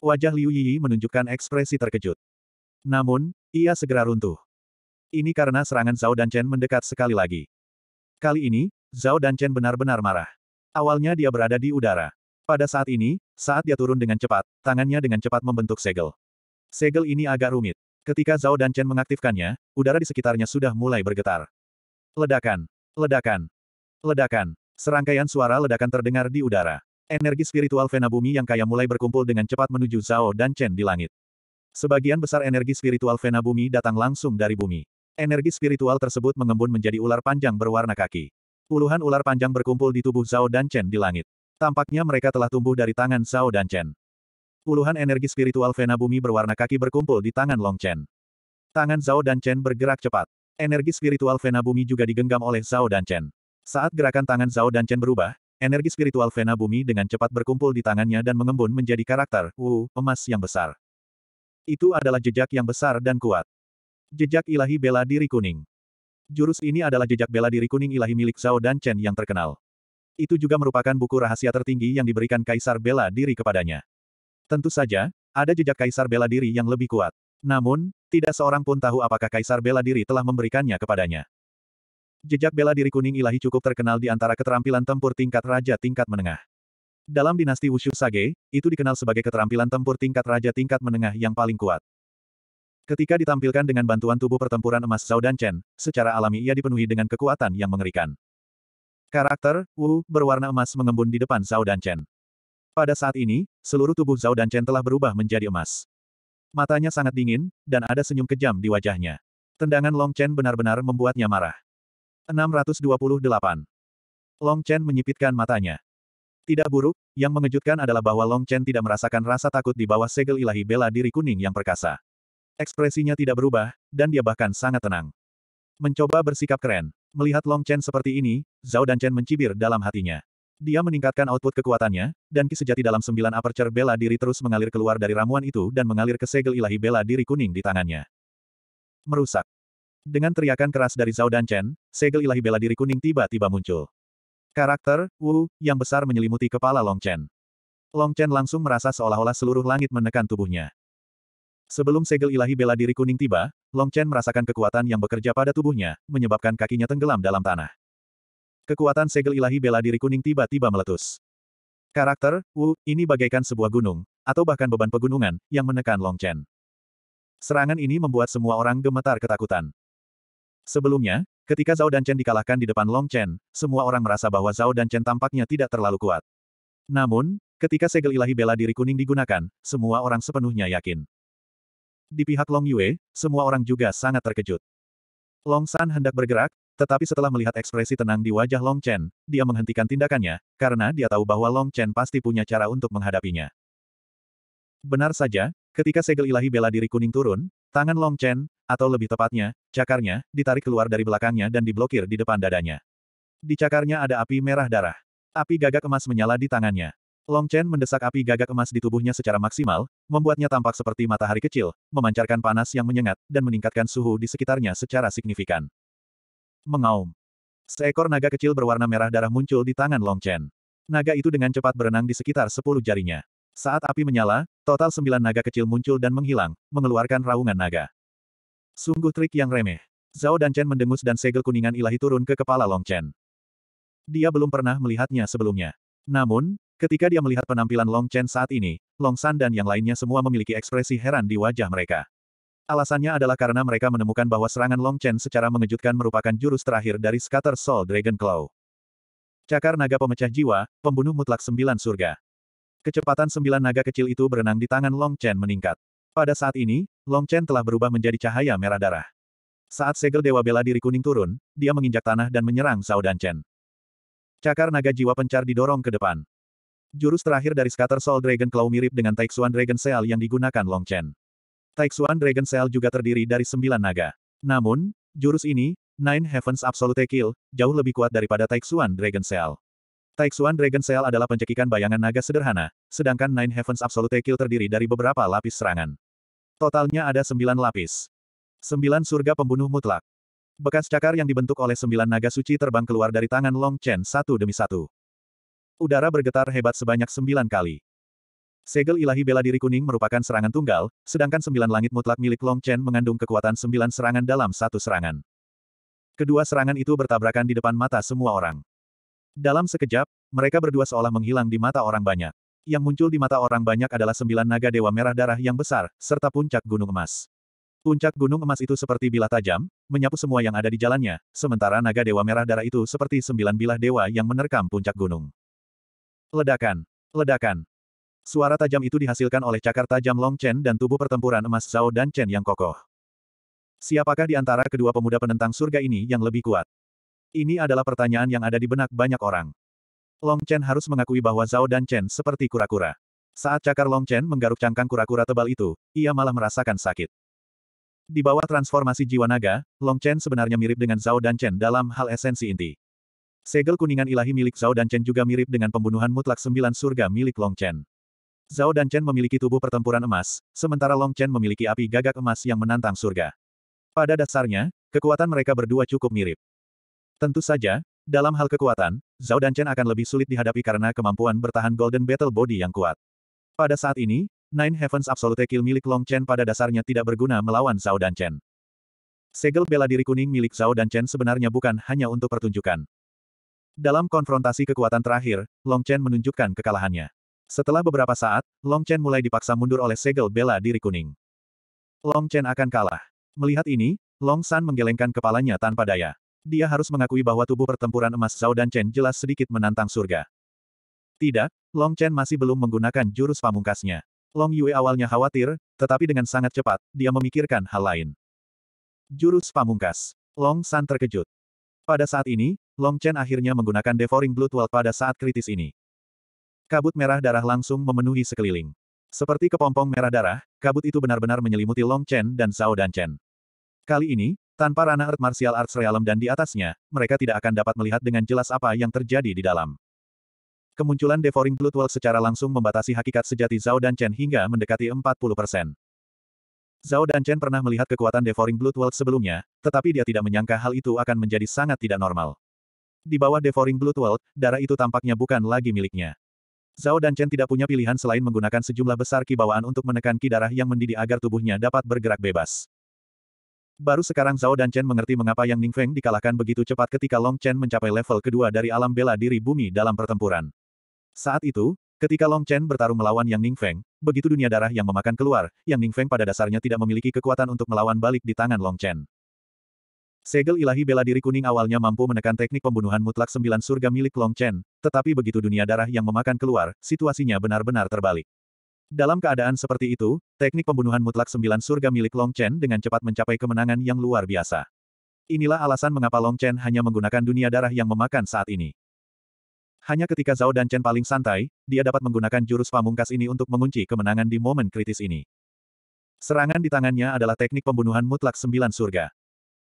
Wajah Liu Yi menunjukkan ekspresi terkejut. Namun, ia segera runtuh. Ini karena serangan Zhao dan Chen mendekat sekali lagi. Kali ini, Zhao dan Chen benar-benar marah. Awalnya dia berada di udara. Pada saat ini, saat dia turun dengan cepat, tangannya dengan cepat membentuk segel. Segel ini agak rumit. Ketika Zhao dan Chen mengaktifkannya, udara di sekitarnya sudah mulai bergetar. Ledakan, ledakan, ledakan. Serangkaian suara ledakan terdengar di udara. Energi spiritual Vena Bumi yang kaya mulai berkumpul dengan cepat menuju Zhao dan Chen di langit. Sebagian besar energi spiritual Vena Bumi datang langsung dari bumi. Energi spiritual tersebut mengembun menjadi ular panjang berwarna kaki. Puluhan ular panjang berkumpul di tubuh Zhao dan Chen di langit. Tampaknya mereka telah tumbuh dari tangan Zhao dan Chen. Puluhan energi spiritual Vena Bumi berwarna kaki berkumpul di tangan Long Chen. Tangan Zhao dan Chen bergerak cepat. Energi spiritual Vena Bumi juga digenggam oleh Zhao dan Chen. Saat gerakan tangan Zhao dan Chen berubah, energi spiritual Vena Bumi dengan cepat berkumpul di tangannya dan mengembun menjadi karakter, Wu, emas yang besar. Itu adalah jejak yang besar dan kuat. Jejak ilahi bela diri kuning. Jurus ini adalah jejak bela diri kuning ilahi milik Zhao dan Chen yang terkenal. Itu juga merupakan buku rahasia tertinggi yang diberikan Kaisar Bela Diri kepadanya. Tentu saja, ada jejak Kaisar Bela Diri yang lebih kuat. Namun, tidak seorang pun tahu apakah Kaisar Bela Diri telah memberikannya kepadanya. Jejak bela diri kuning ilahi cukup terkenal di antara keterampilan tempur tingkat raja tingkat menengah. Dalam dinasti Wushu Sage, itu dikenal sebagai keterampilan tempur tingkat raja tingkat menengah yang paling kuat. Ketika ditampilkan dengan bantuan tubuh pertempuran emas Zhao dan Chen, secara alami ia dipenuhi dengan kekuatan yang mengerikan. Karakter, Wu, berwarna emas mengembun di depan Zhao dan Chen. Pada saat ini, seluruh tubuh Zhao dan Chen telah berubah menjadi emas. Matanya sangat dingin, dan ada senyum kejam di wajahnya. Tendangan Long Chen benar-benar membuatnya marah. 628. Long Chen menyipitkan matanya. Tidak buruk, yang mengejutkan adalah bahwa Long Chen tidak merasakan rasa takut di bawah segel ilahi bela diri kuning yang perkasa. Ekspresinya tidak berubah, dan dia bahkan sangat tenang. Mencoba bersikap keren. Melihat Long Chen seperti ini, Zhao dan Chen mencibir dalam hatinya. Dia meningkatkan output kekuatannya, dan ki sejati dalam sembilan aperture bela diri terus mengalir keluar dari ramuan itu dan mengalir ke segel ilahi bela diri kuning di tangannya. Merusak. Dengan teriakan keras dari Zhao dan Chen, segel ilahi bela diri kuning tiba-tiba muncul. Karakter, Wu, yang besar menyelimuti kepala Long Chen. Long Chen langsung merasa seolah-olah seluruh langit menekan tubuhnya. Sebelum segel ilahi bela diri kuning tiba, Long Chen merasakan kekuatan yang bekerja pada tubuhnya, menyebabkan kakinya tenggelam dalam tanah. Kekuatan segel ilahi bela diri kuning tiba-tiba meletus. Karakter, Wu, ini bagaikan sebuah gunung, atau bahkan beban pegunungan, yang menekan Long Chen. Serangan ini membuat semua orang gemetar ketakutan. Sebelumnya, ketika Zhao dan Chen dikalahkan di depan Long Chen, semua orang merasa bahwa Zhao dan Chen tampaknya tidak terlalu kuat. Namun, ketika segel ilahi bela diri kuning digunakan, semua orang sepenuhnya yakin. Di pihak Long Yue, semua orang juga sangat terkejut. Long San hendak bergerak, tetapi setelah melihat ekspresi tenang di wajah Long Chen, dia menghentikan tindakannya, karena dia tahu bahwa Long Chen pasti punya cara untuk menghadapinya. Benar saja, ketika segel ilahi bela diri kuning turun, tangan Long Chen, atau lebih tepatnya, cakarnya, ditarik keluar dari belakangnya dan diblokir di depan dadanya. Di cakarnya ada api merah darah. Api gagak emas menyala di tangannya. Long Chen mendesak api gagak emas di tubuhnya secara maksimal, membuatnya tampak seperti matahari kecil, memancarkan panas yang menyengat, dan meningkatkan suhu di sekitarnya secara signifikan. Mengaum. Seekor naga kecil berwarna merah darah muncul di tangan Long Chen. Naga itu dengan cepat berenang di sekitar sepuluh jarinya. Saat api menyala, total sembilan naga kecil muncul dan menghilang, mengeluarkan raungan naga. Sungguh trik yang remeh. Zhao dan Chen mendengus dan segel kuningan ilahi turun ke kepala Long Chen. Dia belum pernah melihatnya sebelumnya. Namun, Ketika dia melihat penampilan Long Chen saat ini, Long San dan yang lainnya semua memiliki ekspresi heran di wajah mereka. Alasannya adalah karena mereka menemukan bahwa serangan Long Chen secara mengejutkan merupakan jurus terakhir dari Scatter Soul Dragon Claw. Cakar naga pemecah jiwa, pembunuh mutlak sembilan surga. Kecepatan sembilan naga kecil itu berenang di tangan Long Chen meningkat. Pada saat ini, Long Chen telah berubah menjadi cahaya merah darah. Saat segel Dewa Bela Diri kuning turun, dia menginjak tanah dan menyerang Zhao Dan Chen. Cakar naga jiwa pencar didorong ke depan. Jurus terakhir dari Scatter Soul Dragon Claw mirip dengan Taixuan Dragon Seal yang digunakan Long Chen. Taixuan Dragon Seal juga terdiri dari sembilan naga. Namun, jurus ini, Nine Heavens Absolute Kill, jauh lebih kuat daripada Taixuan Dragon Seal. Taixuan Dragon Seal adalah pencekikan bayangan naga sederhana, sedangkan Nine Heavens Absolute Kill terdiri dari beberapa lapis serangan. Totalnya ada sembilan lapis. Sembilan surga pembunuh mutlak. Bekas cakar yang dibentuk oleh sembilan naga suci terbang keluar dari tangan Long Chen satu demi satu. Udara bergetar hebat sebanyak sembilan kali. Segel ilahi bela diri kuning merupakan serangan tunggal, sedangkan sembilan langit mutlak milik Long Chen mengandung kekuatan sembilan serangan dalam satu serangan. Kedua serangan itu bertabrakan di depan mata semua orang. Dalam sekejap, mereka berdua seolah menghilang di mata orang banyak. Yang muncul di mata orang banyak adalah sembilan naga dewa merah darah yang besar, serta puncak gunung emas. Puncak gunung emas itu seperti bilah tajam, menyapu semua yang ada di jalannya, sementara naga dewa merah darah itu seperti sembilan bilah dewa yang menerkam puncak gunung. Ledakan! Ledakan! Suara tajam itu dihasilkan oleh cakar tajam Long Chen dan tubuh pertempuran emas Zhao dan Chen yang kokoh. Siapakah di antara kedua pemuda penentang surga ini yang lebih kuat? Ini adalah pertanyaan yang ada di benak banyak orang. Long Chen harus mengakui bahwa Zhao dan Chen seperti kura-kura. Saat cakar Long Chen menggaruk cangkang kura-kura tebal itu, ia malah merasakan sakit. Di bawah transformasi jiwa naga, Long Chen sebenarnya mirip dengan Zhao dan Chen dalam hal esensi inti. Segel kuningan ilahi milik Zhao dan Chen juga mirip dengan pembunuhan mutlak sembilan surga milik Long Chen. Zhao dan Chen memiliki tubuh pertempuran emas, sementara Long Chen memiliki api gagak emas yang menantang surga. Pada dasarnya, kekuatan mereka berdua cukup mirip. Tentu saja, dalam hal kekuatan, Zhao dan Chen akan lebih sulit dihadapi karena kemampuan bertahan Golden Battle Body yang kuat. Pada saat ini, Nine Heavens Absolute Kill milik Long Chen pada dasarnya tidak berguna melawan Zhao dan Chen. Segel bela diri kuning milik Zhao dan Chen sebenarnya bukan hanya untuk pertunjukan. Dalam konfrontasi kekuatan terakhir, Long Chen menunjukkan kekalahannya. Setelah beberapa saat, Long Chen mulai dipaksa mundur oleh segel bela diri kuning. Long Chen akan kalah. Melihat ini, Long San menggelengkan kepalanya tanpa daya. Dia harus mengakui bahwa tubuh pertempuran emas Zhao dan Chen jelas sedikit menantang surga. Tidak, Long Chen masih belum menggunakan jurus pamungkasnya. Long Yue awalnya khawatir, tetapi dengan sangat cepat, dia memikirkan hal lain. Jurus pamungkas. Long San terkejut. Pada saat ini, Long Chen akhirnya menggunakan Devouring Blood Wall pada saat kritis ini. Kabut merah darah langsung memenuhi sekeliling. Seperti kepompong merah darah, kabut itu benar-benar menyelimuti Long Chen dan Zhao dan Chen. Kali ini, tanpa ranah Earth Martial Arts Realm dan di atasnya, mereka tidak akan dapat melihat dengan jelas apa yang terjadi di dalam. Kemunculan Devouring Blood Wall secara langsung membatasi hakikat sejati Zhao dan Chen hingga mendekati 40 persen. Zhao dan Chen pernah melihat kekuatan Devouring Blood World sebelumnya, tetapi dia tidak menyangka hal itu akan menjadi sangat tidak normal. Di bawah Devouring Blood World, darah itu tampaknya bukan lagi miliknya. Zhao dan Chen tidak punya pilihan selain menggunakan sejumlah besar ki untuk menekan ki darah yang mendidih agar tubuhnya dapat bergerak bebas. Baru sekarang Zhao dan Chen mengerti mengapa Yang Ning Feng dikalahkan begitu cepat ketika Long Chen mencapai level kedua dari alam bela diri bumi dalam pertempuran. Saat itu, ketika Long Chen bertarung melawan Yang Ning Feng, begitu dunia darah yang memakan keluar, Yang Ning Feng pada dasarnya tidak memiliki kekuatan untuk melawan balik di tangan Long Chen. Segel ilahi bela diri kuning awalnya mampu menekan teknik pembunuhan mutlak sembilan surga milik Long Chen, tetapi begitu dunia darah yang memakan keluar, situasinya benar-benar terbalik. Dalam keadaan seperti itu, teknik pembunuhan mutlak sembilan surga milik Long Chen dengan cepat mencapai kemenangan yang luar biasa. Inilah alasan mengapa Long Chen hanya menggunakan dunia darah yang memakan saat ini. Hanya ketika Zhao dan Chen paling santai, dia dapat menggunakan jurus pamungkas ini untuk mengunci kemenangan di momen kritis ini. Serangan di tangannya adalah teknik pembunuhan mutlak sembilan surga.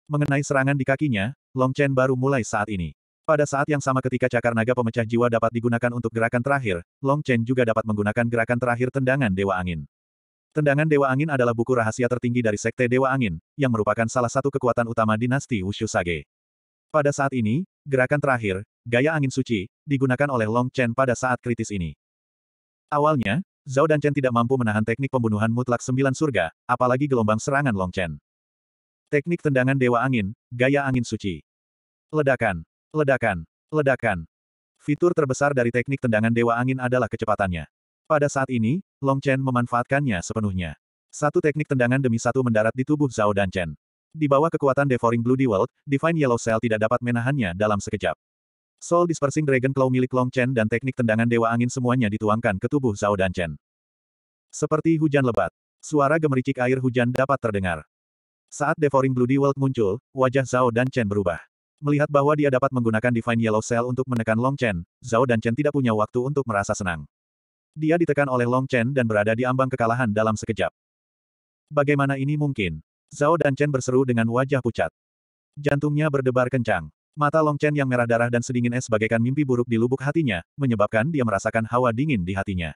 Mengenai serangan di kakinya, Long Chen baru mulai saat ini. Pada saat yang sama ketika cakar naga pemecah jiwa dapat digunakan untuk gerakan terakhir, Long Chen juga dapat menggunakan gerakan terakhir tendangan Dewa Angin. Tendangan Dewa Angin adalah buku rahasia tertinggi dari Sekte Dewa Angin, yang merupakan salah satu kekuatan utama dinasti Wushu Sage. Pada saat ini, gerakan terakhir, gaya angin suci, digunakan oleh Long Chen pada saat kritis ini. Awalnya, Zhao dan Chen tidak mampu menahan teknik pembunuhan mutlak sembilan surga, apalagi gelombang serangan Long Chen. Teknik tendangan Dewa Angin, gaya angin suci. Ledakan, ledakan, ledakan. Fitur terbesar dari teknik tendangan Dewa Angin adalah kecepatannya. Pada saat ini, Long Chen memanfaatkannya sepenuhnya. Satu teknik tendangan demi satu mendarat di tubuh Zhao dan Chen. Di bawah kekuatan Devouring Blue Devil, Divine Yellow Cell tidak dapat menahannya dalam sekejap. Soul Dispersing Dragon Claw milik Long Chen dan teknik tendangan Dewa Angin semuanya dituangkan ke tubuh Zhao dan Chen. Seperti hujan lebat, suara gemericik air hujan dapat terdengar. Saat Devouring Bloody World muncul, wajah Zhao dan Chen berubah. Melihat bahwa dia dapat menggunakan Divine Yellow Cell untuk menekan Long Chen, Zhao dan Chen tidak punya waktu untuk merasa senang. Dia ditekan oleh Long Chen dan berada di ambang kekalahan dalam sekejap. Bagaimana ini mungkin? Zhao dan Chen berseru dengan wajah pucat. Jantungnya berdebar kencang. Mata Long Chen yang merah darah dan sedingin es bagaikan mimpi buruk di lubuk hatinya, menyebabkan dia merasakan hawa dingin di hatinya.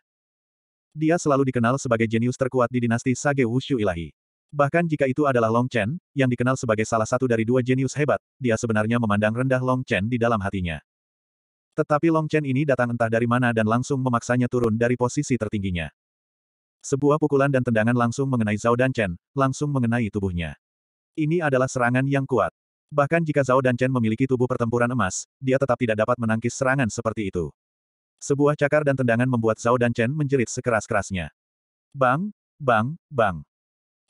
Dia selalu dikenal sebagai jenius terkuat di dinasti Sage Wushu Ilahi. Bahkan jika itu adalah Long Chen, yang dikenal sebagai salah satu dari dua jenius hebat, dia sebenarnya memandang rendah Long Chen di dalam hatinya. Tetapi Long Chen ini datang entah dari mana dan langsung memaksanya turun dari posisi tertingginya. Sebuah pukulan dan tendangan langsung mengenai Zhao dan Chen, langsung mengenai tubuhnya. Ini adalah serangan yang kuat. Bahkan jika Zhao dan Chen memiliki tubuh pertempuran emas, dia tetap tidak dapat menangkis serangan seperti itu. Sebuah cakar dan tendangan membuat Zhao dan Chen menjerit sekeras-kerasnya. Bang, bang, bang.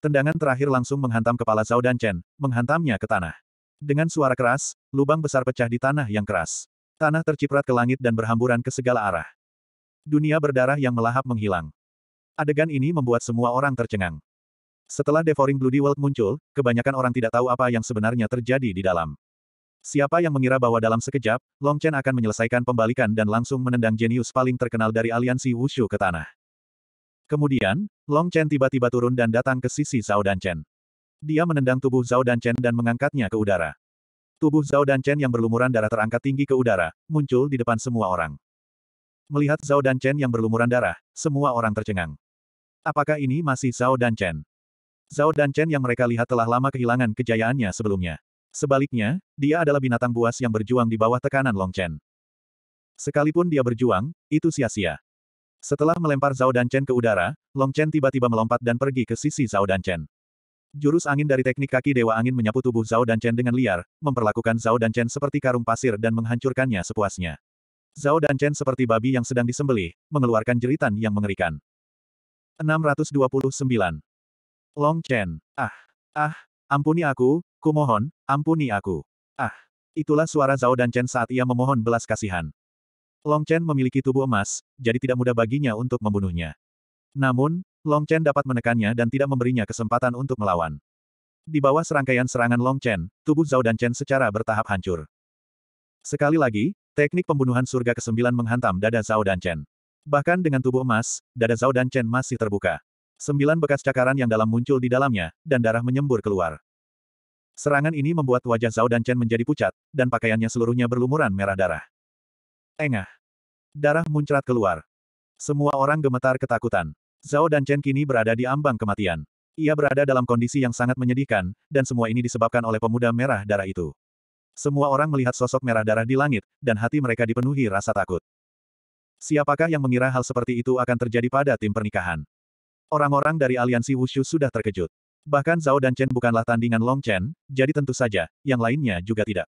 Tendangan terakhir langsung menghantam kepala Zhao dan Chen, menghantamnya ke tanah. Dengan suara keras, lubang besar pecah di tanah yang keras. Tanah terciprat ke langit dan berhamburan ke segala arah. Dunia berdarah yang melahap menghilang. Adegan ini membuat semua orang tercengang. Setelah Devouring Bloody World muncul, kebanyakan orang tidak tahu apa yang sebenarnya terjadi di dalam. Siapa yang mengira bahwa dalam sekejap, Long Chen akan menyelesaikan pembalikan dan langsung menendang jenius paling terkenal dari aliansi Wushu ke tanah. Kemudian, Long Chen tiba-tiba turun dan datang ke sisi Zhao Chen. Dia menendang tubuh Zhao Chen dan mengangkatnya ke udara. Tubuh Zhao Chen yang berlumuran darah terangkat tinggi ke udara, muncul di depan semua orang. Melihat Zhao Chen yang berlumuran darah, semua orang tercengang. Apakah ini masih Zhao Chen? Zhao Chen yang mereka lihat telah lama kehilangan kejayaannya sebelumnya. Sebaliknya, dia adalah binatang buas yang berjuang di bawah tekanan Long Chen. Sekalipun dia berjuang, itu sia-sia. Setelah melempar Zhao dan Chen ke udara, Long Chen tiba-tiba melompat dan pergi ke sisi Zhao dan Chen. Jurus angin dari teknik kaki dewa angin menyapu tubuh Zhao dan Chen dengan liar, memperlakukan Zhao dan Chen seperti karung pasir dan menghancurkannya sepuasnya. Zhao dan Chen seperti babi yang sedang disembelih, mengeluarkan jeritan yang mengerikan. 629. Long Chen. Ah. Ah. Ampuni aku, kumohon, ampuni aku. Ah. Itulah suara Zhao dan Chen saat ia memohon belas kasihan. Long Chen memiliki tubuh emas, jadi tidak mudah baginya untuk membunuhnya. Namun, Long Chen dapat menekannya dan tidak memberinya kesempatan untuk melawan. Di bawah serangkaian serangan Long Chen, tubuh Zhao dan Chen secara bertahap hancur. Sekali lagi, teknik pembunuhan surga ke-9 menghantam dada Zhao dan Chen. Bahkan dengan tubuh emas, dada Zhao dan Chen masih terbuka. Sembilan bekas cakaran yang dalam muncul di dalamnya, dan darah menyembur keluar. Serangan ini membuat wajah Zhao dan Chen menjadi pucat, dan pakaiannya seluruhnya berlumuran merah darah. Engah. Darah muncrat keluar. Semua orang gemetar ketakutan. Zhao dan Chen kini berada di ambang kematian. Ia berada dalam kondisi yang sangat menyedihkan, dan semua ini disebabkan oleh pemuda merah darah itu. Semua orang melihat sosok merah darah di langit, dan hati mereka dipenuhi rasa takut. Siapakah yang mengira hal seperti itu akan terjadi pada tim pernikahan? Orang-orang dari aliansi Wushu sudah terkejut. Bahkan Zhao dan Chen bukanlah tandingan Long Chen, jadi tentu saja, yang lainnya juga tidak.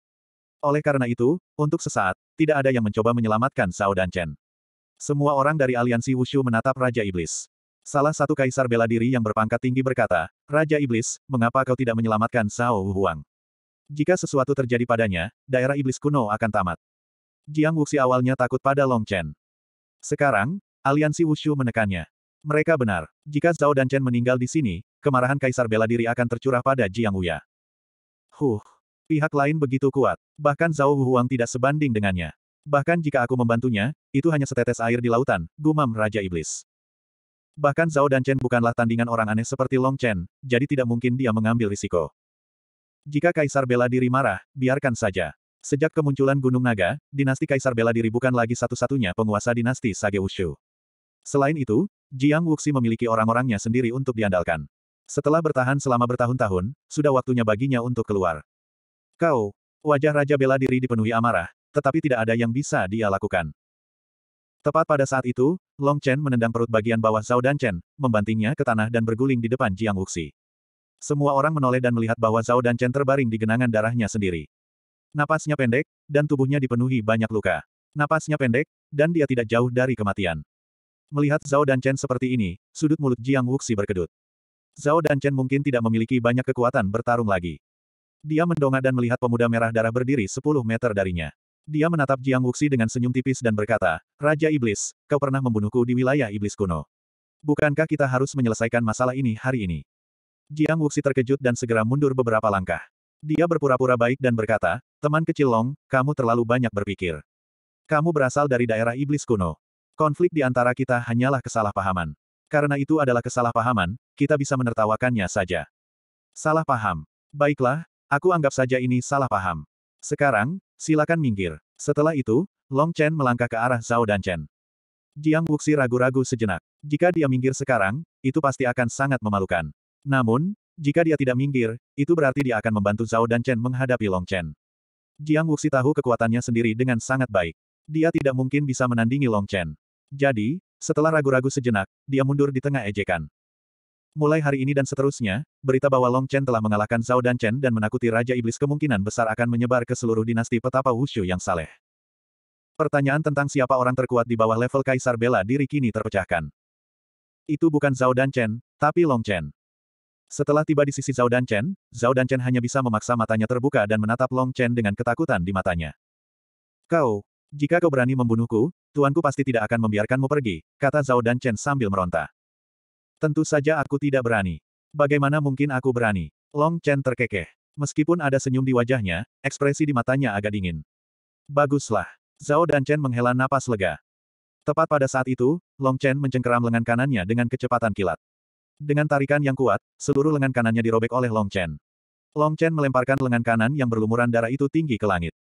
Oleh karena itu, untuk sesaat, tidak ada yang mencoba menyelamatkan Zhao dan Chen. Semua orang dari aliansi Wushu menatap Raja Iblis. Salah satu kaisar bela diri yang berpangkat tinggi berkata, Raja Iblis, mengapa kau tidak menyelamatkan Zhao Huang? Jika sesuatu terjadi padanya, daerah iblis kuno akan tamat. Jiang Wuxi awalnya takut pada Long Chen. Sekarang, aliansi Wushu menekannya. Mereka benar. Jika Zhao dan Chen meninggal di sini, kemarahan kaisar bela diri akan tercurah pada Jiang Wuya. Huh. Pihak lain begitu kuat. Bahkan Zhao Huang tidak sebanding dengannya. Bahkan jika aku membantunya, itu hanya setetes air di lautan, gumam Raja Iblis. Bahkan Zhao dan Chen bukanlah tandingan orang aneh seperti Long Chen, jadi tidak mungkin dia mengambil risiko. Jika Kaisar bela diri marah, biarkan saja. Sejak kemunculan Gunung Naga, dinasti Kaisar bela diri bukan lagi satu-satunya penguasa dinasti Sage Wushu. Selain itu, Jiang Wuxi memiliki orang-orangnya sendiri untuk diandalkan. Setelah bertahan selama bertahun-tahun, sudah waktunya baginya untuk keluar. Kau, wajah Raja bela diri dipenuhi amarah, tetapi tidak ada yang bisa dia lakukan. Tepat pada saat itu, Long Chen menendang perut bagian bawah Zhao Dan Chen, membantingnya ke tanah dan berguling di depan Jiang Wuxi. Semua orang menoleh dan melihat bahwa Zhao Dan Chen terbaring di genangan darahnya sendiri. Napasnya pendek, dan tubuhnya dipenuhi banyak luka. Napasnya pendek, dan dia tidak jauh dari kematian. Melihat Zhao Dan Chen seperti ini, sudut mulut Jiang Wuxi berkedut. Zhao Dan Chen mungkin tidak memiliki banyak kekuatan bertarung lagi. Dia mendongak dan melihat pemuda merah darah berdiri 10 meter darinya. Dia menatap Jiang Wuxi dengan senyum tipis dan berkata, Raja Iblis, kau pernah membunuhku di wilayah Iblis kuno. Bukankah kita harus menyelesaikan masalah ini hari ini? Jiang Wuxi terkejut dan segera mundur beberapa langkah. Dia berpura-pura baik dan berkata, teman kecil Long, kamu terlalu banyak berpikir. Kamu berasal dari daerah Iblis kuno. Konflik di antara kita hanyalah kesalahpahaman. Karena itu adalah kesalahpahaman, kita bisa menertawakannya saja. Salah paham. Baiklah, Aku anggap saja ini salah paham. Sekarang, silakan minggir. Setelah itu, Long Chen melangkah ke arah Zhao dan Chen. Jiang Wuxi ragu-ragu sejenak. Jika dia minggir sekarang, itu pasti akan sangat memalukan. Namun, jika dia tidak minggir, itu berarti dia akan membantu Zhao dan Chen menghadapi Long Chen. Jiang Wuxi tahu kekuatannya sendiri dengan sangat baik. Dia tidak mungkin bisa menandingi Long Chen. Jadi, setelah ragu-ragu sejenak, dia mundur di tengah ejekan. Mulai hari ini dan seterusnya, berita bahwa Long Chen telah mengalahkan Zhao dan Chen dan menakuti Raja Iblis kemungkinan besar akan menyebar ke seluruh dinasti petapa Wushu yang saleh. Pertanyaan tentang siapa orang terkuat di bawah level Kaisar Bela diri kini terpecahkan. Itu bukan Zhao dan Chen, tapi Long Chen. Setelah tiba di sisi Zhao dan Chen, Zhao dan Chen hanya bisa memaksa matanya terbuka dan menatap Long Chen dengan ketakutan di matanya. Kau, jika kau berani membunuhku, tuanku pasti tidak akan membiarkanmu pergi, kata Zhao dan Chen sambil meronta. Tentu saja aku tidak berani. Bagaimana mungkin aku berani? Long Chen terkekeh. Meskipun ada senyum di wajahnya, ekspresi di matanya agak dingin. Baguslah. Zhao dan Chen menghela napas lega. Tepat pada saat itu, Long Chen mencengkeram lengan kanannya dengan kecepatan kilat. Dengan tarikan yang kuat, seluruh lengan kanannya dirobek oleh Long Chen. Long Chen melemparkan lengan kanan yang berlumuran darah itu tinggi ke langit.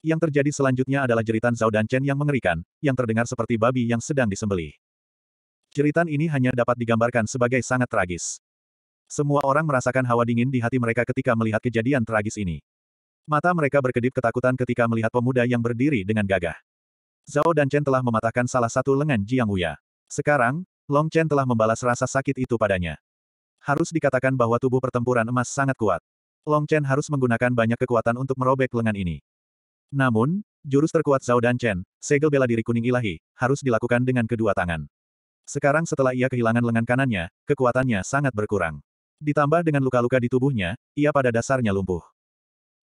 Yang terjadi selanjutnya adalah jeritan Zhao dan Chen yang mengerikan, yang terdengar seperti babi yang sedang disembelih. Ceritan ini hanya dapat digambarkan sebagai sangat tragis. Semua orang merasakan hawa dingin di hati mereka ketika melihat kejadian tragis ini. Mata mereka berkedip ketakutan ketika melihat pemuda yang berdiri dengan gagah. Zhao dan Chen telah mematahkan salah satu lengan Jiang Wuya. Sekarang, Long Chen telah membalas rasa sakit itu padanya. Harus dikatakan bahwa tubuh pertempuran emas sangat kuat. Long Chen harus menggunakan banyak kekuatan untuk merobek lengan ini. Namun, jurus terkuat Zhao dan Chen, segel bela diri kuning ilahi, harus dilakukan dengan kedua tangan. Sekarang setelah ia kehilangan lengan kanannya, kekuatannya sangat berkurang. Ditambah dengan luka-luka di tubuhnya, ia pada dasarnya lumpuh.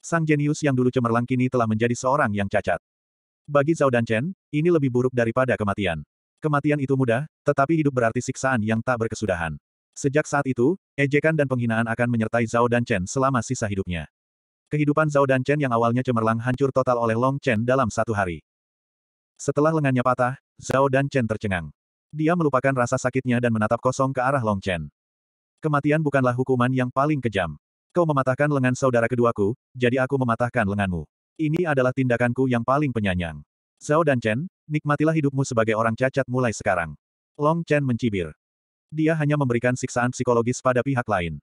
Sang jenius yang dulu cemerlang kini telah menjadi seorang yang cacat. Bagi Zhao dan Chen, ini lebih buruk daripada kematian. Kematian itu mudah, tetapi hidup berarti siksaan yang tak berkesudahan. Sejak saat itu, ejekan dan penghinaan akan menyertai Zhao dan Chen selama sisa hidupnya. Kehidupan Zhao dan Chen yang awalnya cemerlang hancur total oleh Long Chen dalam satu hari. Setelah lengannya patah, Zhao dan Chen tercengang. Dia melupakan rasa sakitnya dan menatap kosong ke arah Long Chen. Kematian bukanlah hukuman yang paling kejam. Kau mematahkan lengan saudara keduaku, jadi aku mematahkan lenganmu. Ini adalah tindakanku yang paling penyanyang. Zhao dan Chen, nikmatilah hidupmu sebagai orang cacat mulai sekarang. Long Chen mencibir. Dia hanya memberikan siksaan psikologis pada pihak lain.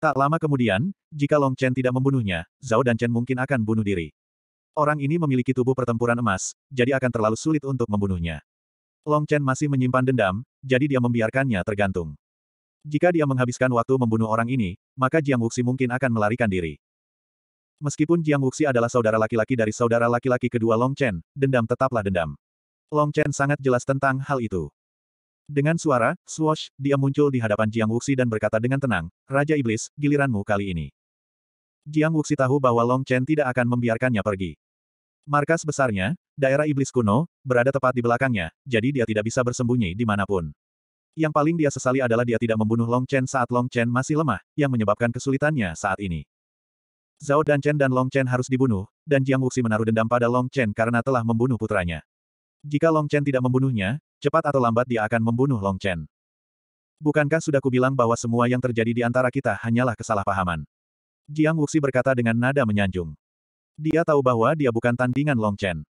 Tak lama kemudian, jika Long Chen tidak membunuhnya, Zhao dan Chen mungkin akan bunuh diri. Orang ini memiliki tubuh pertempuran emas, jadi akan terlalu sulit untuk membunuhnya. Long Chen masih menyimpan dendam, jadi dia membiarkannya tergantung. Jika dia menghabiskan waktu membunuh orang ini, maka Jiang Wuxi mungkin akan melarikan diri. Meskipun Jiang Wuxi adalah saudara laki-laki dari saudara laki-laki kedua Long Chen, dendam tetaplah dendam. Long Chen sangat jelas tentang hal itu. Dengan suara, swoosh, dia muncul di hadapan Jiang Wuxi dan berkata dengan tenang, Raja Iblis, giliranmu kali ini. Jiang Wuxi tahu bahwa Long Chen tidak akan membiarkannya pergi. Markas besarnya, daerah iblis kuno, berada tepat di belakangnya, jadi dia tidak bisa bersembunyi di dimanapun. Yang paling dia sesali adalah dia tidak membunuh Long Chen saat Long Chen masih lemah, yang menyebabkan kesulitannya saat ini. Zhao Dan Chen dan Long Chen harus dibunuh, dan Jiang Wuxi menaruh dendam pada Long Chen karena telah membunuh putranya. Jika Long Chen tidak membunuhnya, cepat atau lambat dia akan membunuh Long Chen. Bukankah sudah kubilang bahwa semua yang terjadi di antara kita hanyalah kesalahpahaman? Jiang Wuxi berkata dengan nada menyanjung. Dia tahu bahwa dia bukan tandingan Long Chen.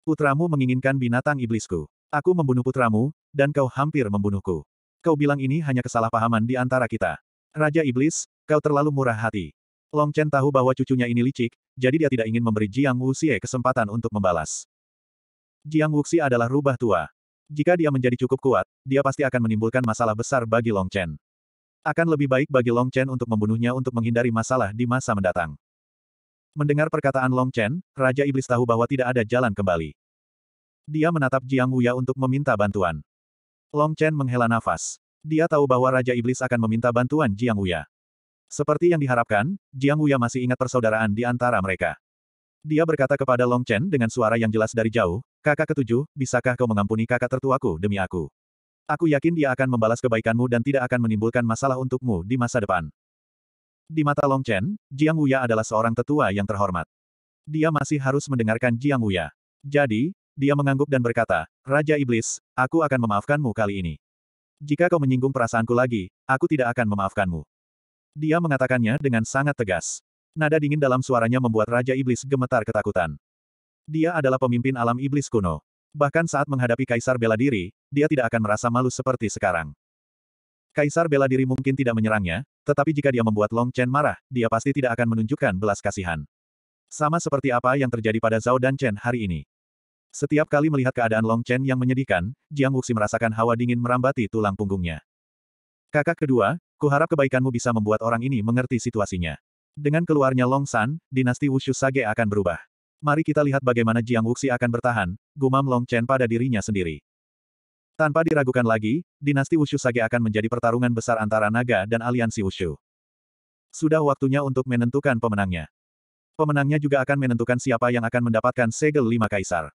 Putramu menginginkan binatang iblisku. Aku membunuh putramu, dan kau hampir membunuhku. Kau bilang ini hanya kesalahpahaman di antara kita. Raja Iblis, kau terlalu murah hati. Long Chen tahu bahwa cucunya ini licik, jadi dia tidak ingin memberi Jiang Wuxie kesempatan untuk membalas. Jiang Wuxi adalah rubah tua. Jika dia menjadi cukup kuat, dia pasti akan menimbulkan masalah besar bagi Long Chen. Akan lebih baik bagi Long Chen untuk membunuhnya untuk menghindari masalah di masa mendatang. Mendengar perkataan Long Chen, Raja Iblis tahu bahwa tidak ada jalan kembali. Dia menatap Jiang Wuya untuk meminta bantuan. Long Chen menghela nafas. Dia tahu bahwa Raja Iblis akan meminta bantuan Jiang Wuya. Seperti yang diharapkan, Jiang Wuya masih ingat persaudaraan di antara mereka. Dia berkata kepada Long Chen dengan suara yang jelas dari jauh, Kakak ketujuh, bisakah kau mengampuni kakak tertuaku demi aku? Aku yakin dia akan membalas kebaikanmu dan tidak akan menimbulkan masalah untukmu di masa depan. Di mata Long Chen, Jiang Wuya adalah seorang tetua yang terhormat. Dia masih harus mendengarkan Jiang Wuya. Jadi, dia mengangguk dan berkata, Raja Iblis, aku akan memaafkanmu kali ini. Jika kau menyinggung perasaanku lagi, aku tidak akan memaafkanmu. Dia mengatakannya dengan sangat tegas. Nada dingin dalam suaranya membuat Raja Iblis gemetar ketakutan. Dia adalah pemimpin alam iblis kuno. Bahkan saat menghadapi Kaisar bela diri, dia tidak akan merasa malu seperti sekarang. Kaisar bela diri mungkin tidak menyerangnya, tetapi jika dia membuat Long Chen marah, dia pasti tidak akan menunjukkan belas kasihan. Sama seperti apa yang terjadi pada Zhao dan Chen hari ini. Setiap kali melihat keadaan Long Chen yang menyedihkan, Jiang Wuxi merasakan hawa dingin merambati tulang punggungnya. Kakak kedua, kuharap kebaikanmu bisa membuat orang ini mengerti situasinya. Dengan keluarnya Long San, dinasti Wushu Sage akan berubah. Mari kita lihat bagaimana Jiang Wuxi akan bertahan, gumam Long Chen pada dirinya sendiri. Tanpa diragukan lagi, dinasti Wushu Sage akan menjadi pertarungan besar antara naga dan aliansi Wushu. Sudah waktunya untuk menentukan pemenangnya. Pemenangnya juga akan menentukan siapa yang akan mendapatkan segel lima kaisar.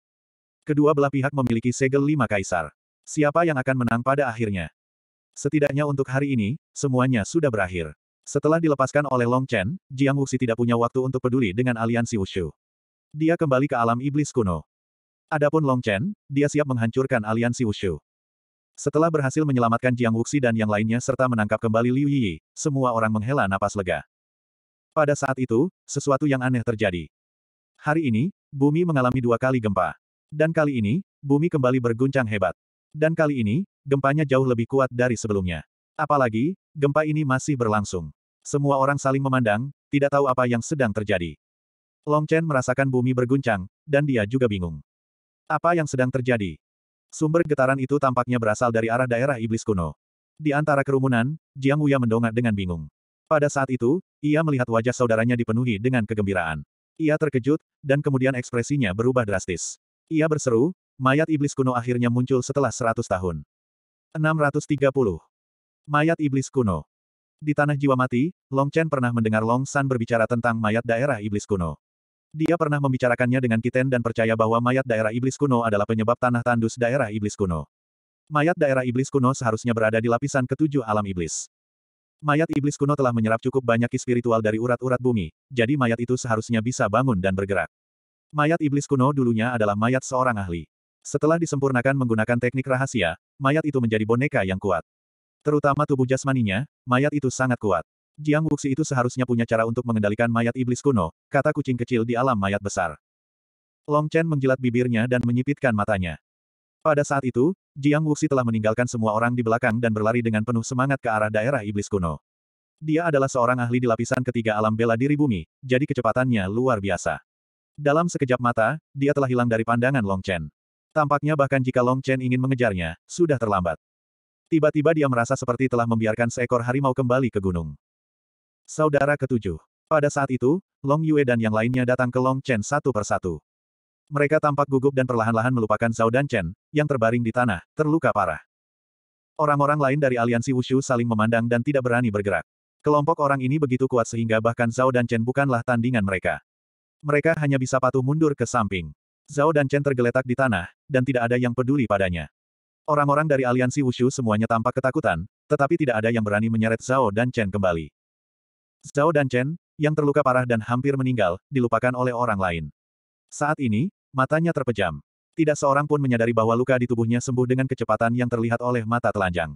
Kedua belah pihak memiliki segel lima kaisar. Siapa yang akan menang pada akhirnya? Setidaknya untuk hari ini, semuanya sudah berakhir. Setelah dilepaskan oleh Long Chen, Jiang Wuxi tidak punya waktu untuk peduli dengan aliansi Wushu. Dia kembali ke alam iblis kuno. Adapun Long Chen, dia siap menghancurkan aliansi Wushu. Setelah berhasil menyelamatkan Jiang Wuxi dan yang lainnya serta menangkap kembali Liu Yi, semua orang menghela napas lega. Pada saat itu, sesuatu yang aneh terjadi. Hari ini, bumi mengalami dua kali gempa. Dan kali ini, bumi kembali berguncang hebat. Dan kali ini, gempanya jauh lebih kuat dari sebelumnya. Apalagi, gempa ini masih berlangsung. Semua orang saling memandang, tidak tahu apa yang sedang terjadi. Long Chen merasakan bumi berguncang, dan dia juga bingung. Apa yang sedang terjadi? Sumber getaran itu tampaknya berasal dari arah daerah iblis kuno. Di antara kerumunan, Jiang Wuya mendongak dengan bingung. Pada saat itu, ia melihat wajah saudaranya dipenuhi dengan kegembiraan. Ia terkejut, dan kemudian ekspresinya berubah drastis. Ia berseru, mayat iblis kuno akhirnya muncul setelah 100 tahun. 630. Mayat iblis kuno. Di tanah jiwa mati, Long Chen pernah mendengar Long San berbicara tentang mayat daerah iblis kuno. Dia pernah membicarakannya dengan Kiten dan percaya bahwa mayat daerah iblis kuno adalah penyebab tanah tandus daerah iblis kuno. Mayat daerah iblis kuno seharusnya berada di lapisan ketujuh alam iblis. Mayat iblis kuno telah menyerap cukup banyak spiritual dari urat-urat bumi, jadi mayat itu seharusnya bisa bangun dan bergerak. Mayat iblis kuno dulunya adalah mayat seorang ahli. Setelah disempurnakan menggunakan teknik rahasia, mayat itu menjadi boneka yang kuat. Terutama tubuh jasmaninya, mayat itu sangat kuat. Jiang Wuxi itu seharusnya punya cara untuk mengendalikan mayat iblis kuno, kata kucing kecil di alam mayat besar. Long Chen menjilat bibirnya dan menyipitkan matanya. Pada saat itu, Jiang Wuxi telah meninggalkan semua orang di belakang dan berlari dengan penuh semangat ke arah daerah iblis kuno. Dia adalah seorang ahli di lapisan ketiga alam bela diri bumi, jadi kecepatannya luar biasa. Dalam sekejap mata, dia telah hilang dari pandangan Long Chen. Tampaknya bahkan jika Long Chen ingin mengejarnya, sudah terlambat. Tiba-tiba dia merasa seperti telah membiarkan seekor harimau kembali ke gunung. Saudara ketujuh. Pada saat itu, Long Yue dan yang lainnya datang ke Long Chen satu persatu. Mereka tampak gugup dan perlahan-lahan melupakan Zhao dan Chen, yang terbaring di tanah, terluka parah. Orang-orang lain dari aliansi Wushu saling memandang dan tidak berani bergerak. Kelompok orang ini begitu kuat sehingga bahkan Zhao dan Chen bukanlah tandingan mereka. Mereka hanya bisa patuh mundur ke samping. Zhao dan Chen tergeletak di tanah, dan tidak ada yang peduli padanya. Orang-orang dari aliansi Wushu semuanya tampak ketakutan, tetapi tidak ada yang berani menyeret Zhao dan Chen kembali. Zhao dan Chen, yang terluka parah dan hampir meninggal, dilupakan oleh orang lain. Saat ini, matanya terpejam. Tidak seorang pun menyadari bahwa luka di tubuhnya sembuh dengan kecepatan yang terlihat oleh mata telanjang.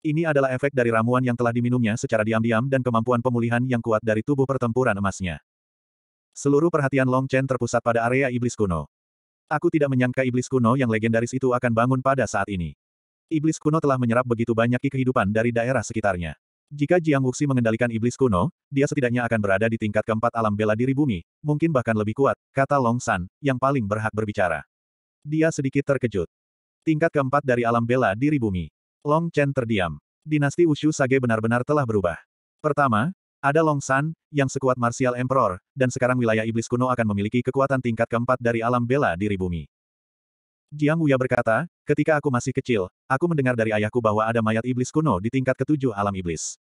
Ini adalah efek dari ramuan yang telah diminumnya secara diam-diam dan kemampuan pemulihan yang kuat dari tubuh pertempuran emasnya. Seluruh perhatian Long Chen terpusat pada area iblis kuno. Aku tidak menyangka iblis kuno yang legendaris itu akan bangun pada saat ini. Iblis kuno telah menyerap begitu banyak kehidupan dari daerah sekitarnya. Jika Jiang Wuxi mengendalikan iblis kuno, dia setidaknya akan berada di tingkat keempat alam bela diri bumi, mungkin bahkan lebih kuat, kata Long San, yang paling berhak berbicara. Dia sedikit terkejut. Tingkat keempat dari alam bela diri bumi. Long Chen terdiam. Dinasti Wushu Sage benar-benar telah berubah. Pertama, ada Long San, yang sekuat martial emperor, dan sekarang wilayah iblis kuno akan memiliki kekuatan tingkat keempat dari alam bela diri bumi. Jiang Wuya berkata, ketika aku masih kecil, aku mendengar dari ayahku bahwa ada mayat iblis kuno di tingkat ketujuh alam iblis.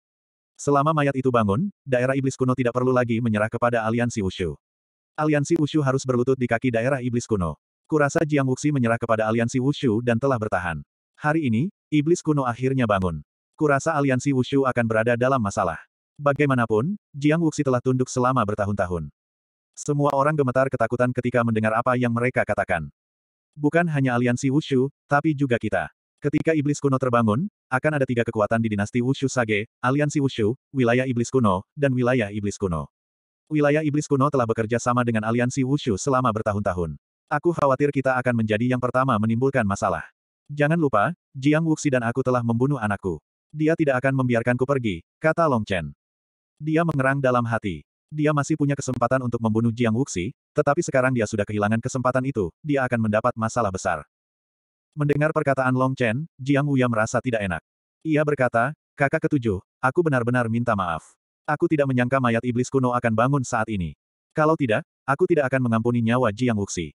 Selama mayat itu bangun, daerah iblis kuno tidak perlu lagi menyerah kepada aliansi Wushu. Aliansi Wushu harus berlutut di kaki daerah iblis kuno. Kurasa Jiang Wuxi menyerah kepada aliansi Wushu dan telah bertahan. Hari ini, iblis kuno akhirnya bangun. Kurasa aliansi Wushu akan berada dalam masalah. Bagaimanapun, Jiang Wuxi telah tunduk selama bertahun-tahun. Semua orang gemetar ketakutan ketika mendengar apa yang mereka katakan. Bukan hanya aliansi Wushu, tapi juga kita. Ketika iblis kuno terbangun, akan ada tiga kekuatan di dinasti Wushu Sage, aliansi Wushu, wilayah iblis kuno, dan wilayah iblis kuno. Wilayah iblis kuno telah bekerja sama dengan aliansi Wushu selama bertahun-tahun. Aku khawatir kita akan menjadi yang pertama menimbulkan masalah. Jangan lupa, Jiang Wuxi dan aku telah membunuh anakku. Dia tidak akan membiarkanku pergi, kata Long Chen. Dia mengerang dalam hati. Dia masih punya kesempatan untuk membunuh Jiang Wuxi, tetapi sekarang dia sudah kehilangan kesempatan itu, dia akan mendapat masalah besar. Mendengar perkataan Long Chen, Jiang Wuya merasa tidak enak. Ia berkata, kakak ketujuh, aku benar-benar minta maaf. Aku tidak menyangka mayat iblis kuno akan bangun saat ini. Kalau tidak, aku tidak akan mengampuni nyawa Jiang Wuxi.